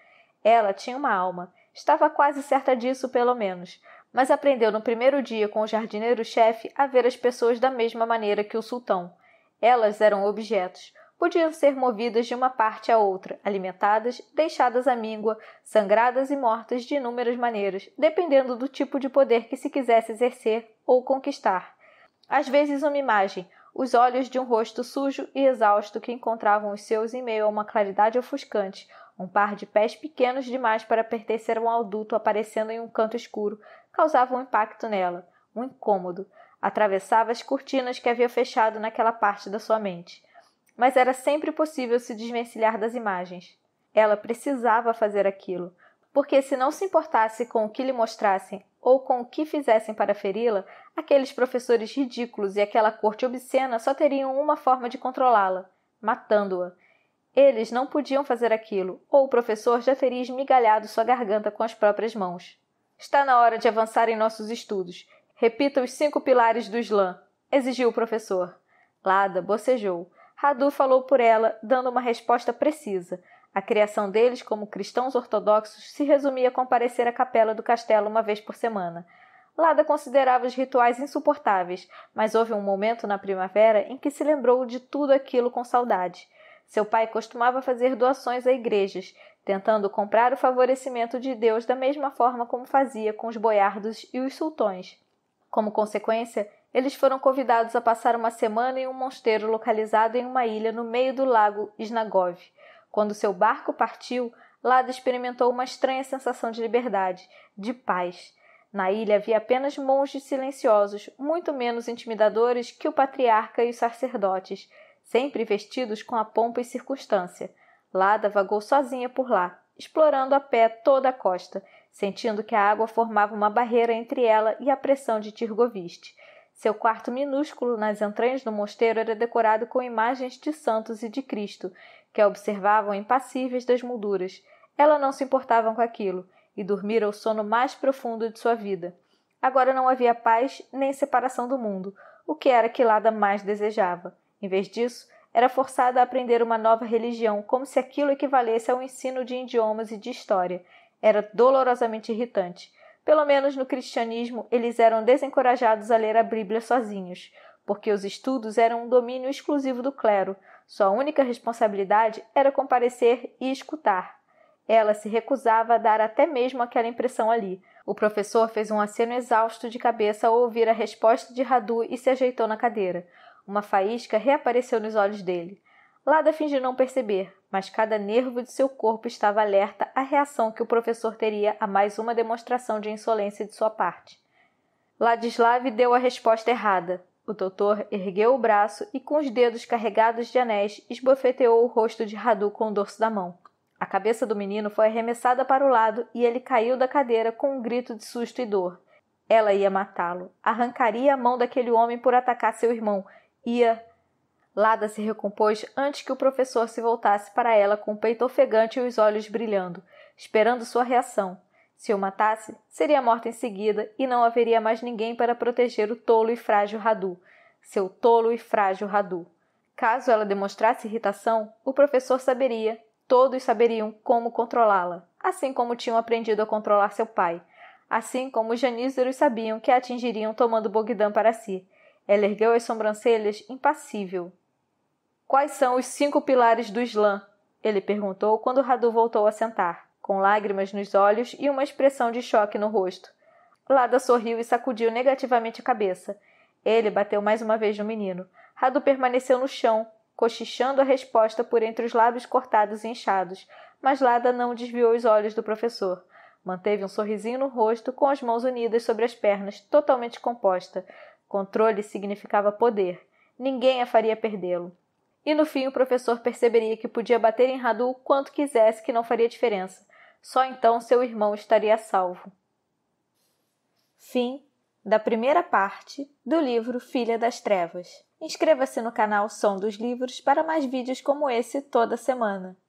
Ela tinha uma alma. Estava quase certa disso, pelo menos. Mas aprendeu no primeiro dia com o jardineiro-chefe a ver as pessoas da mesma maneira que o sultão. Elas eram objetos podiam ser movidas de uma parte a outra, alimentadas, deixadas à míngua, sangradas e mortas de inúmeras maneiras, dependendo do tipo de poder que se quisesse exercer ou conquistar. Às vezes, uma imagem, os olhos de um rosto sujo e exausto que encontravam os seus em meio a uma claridade ofuscante, um par de pés pequenos demais para pertencer a um adulto aparecendo em um canto escuro, causava um impacto nela, um incômodo. Atravessava as cortinas que havia fechado naquela parte da sua mente mas era sempre possível se desvencilhar das imagens. Ela precisava fazer aquilo, porque se não se importasse com o que lhe mostrassem ou com o que fizessem para feri-la, aqueles professores ridículos e aquela corte obscena só teriam uma forma de controlá-la: matando-a. Eles não podiam fazer aquilo, ou o professor já teria esmigalhado sua garganta com as próprias mãos. Está na hora de avançar em nossos estudos. Repita os cinco pilares do Islã, exigiu o professor. Lada bocejou. Radu falou por ela, dando uma resposta precisa. A criação deles como cristãos ortodoxos se resumia a comparecer à capela do castelo uma vez por semana. Lada considerava os rituais insuportáveis, mas houve um momento na primavera em que se lembrou de tudo aquilo com saudade. Seu pai costumava fazer doações a igrejas, tentando comprar o favorecimento de Deus da mesma forma como fazia com os boiardos e os sultões. Como consequência, eles foram convidados a passar uma semana em um mosteiro localizado em uma ilha no meio do lago Snagov. Quando seu barco partiu, Lada experimentou uma estranha sensação de liberdade, de paz. Na ilha havia apenas monges silenciosos, muito menos intimidadores que o patriarca e os sacerdotes, sempre vestidos com a pompa e circunstância. Lada vagou sozinha por lá, explorando a pé toda a costa, sentindo que a água formava uma barreira entre ela e a pressão de Tirgoviste seu quarto minúsculo nas entranhas do mosteiro era decorado com imagens de santos e de Cristo, que a observavam impassíveis das molduras. Ela não se importava com aquilo, e dormira o sono mais profundo de sua vida. Agora não havia paz nem separação do mundo, o que era que Lada mais desejava. Em vez disso, era forçada a aprender uma nova religião, como se aquilo equivalesse ao ensino de idiomas e de história. Era dolorosamente irritante. Pelo menos no cristianismo, eles eram desencorajados a ler a Bíblia sozinhos, porque os estudos eram um domínio exclusivo do clero. Sua única responsabilidade era comparecer e escutar. Ela se recusava a dar até mesmo aquela impressão ali. O professor fez um aceno exausto de cabeça ao ouvir a resposta de Radu e se ajeitou na cadeira. Uma faísca reapareceu nos olhos dele. Lada fingiu não perceber, mas cada nervo de seu corpo estava alerta à reação que o professor teria a mais uma demonstração de insolência de sua parte. Ladislav deu a resposta errada. O doutor ergueu o braço e, com os dedos carregados de anéis, esbofeteou o rosto de Radu com o dorso da mão. A cabeça do menino foi arremessada para o lado e ele caiu da cadeira com um grito de susto e dor. Ela ia matá-lo, arrancaria a mão daquele homem por atacar seu irmão, ia Lada se recompôs antes que o professor se voltasse para ela com o peito ofegante e os olhos brilhando, esperando sua reação. Se o matasse, seria morta em seguida e não haveria mais ninguém para proteger o tolo e frágil Radu, seu tolo e frágil Radu. Caso ela demonstrasse irritação, o professor saberia, todos saberiam como controlá-la, assim como tinham aprendido a controlar seu pai, assim como os janízaros sabiam que a atingiriam tomando Bogdan para si. Ela ergueu as sobrancelhas impassível, Quais são os cinco pilares do Islã? Ele perguntou quando Radu voltou a sentar, com lágrimas nos olhos e uma expressão de choque no rosto. Lada sorriu e sacudiu negativamente a cabeça. Ele bateu mais uma vez no menino. Radu permaneceu no chão, cochichando a resposta por entre os lábios cortados e inchados, mas Lada não desviou os olhos do professor. Manteve um sorrisinho no rosto, com as mãos unidas sobre as pernas, totalmente composta. Controle significava poder. Ninguém a faria perdê-lo. E no fim o professor perceberia que podia bater em Radu o quanto quisesse que não faria diferença. Só então seu irmão estaria salvo. Fim da primeira parte do livro Filha das Trevas. Inscreva-se no canal Som dos Livros para mais vídeos como esse toda semana.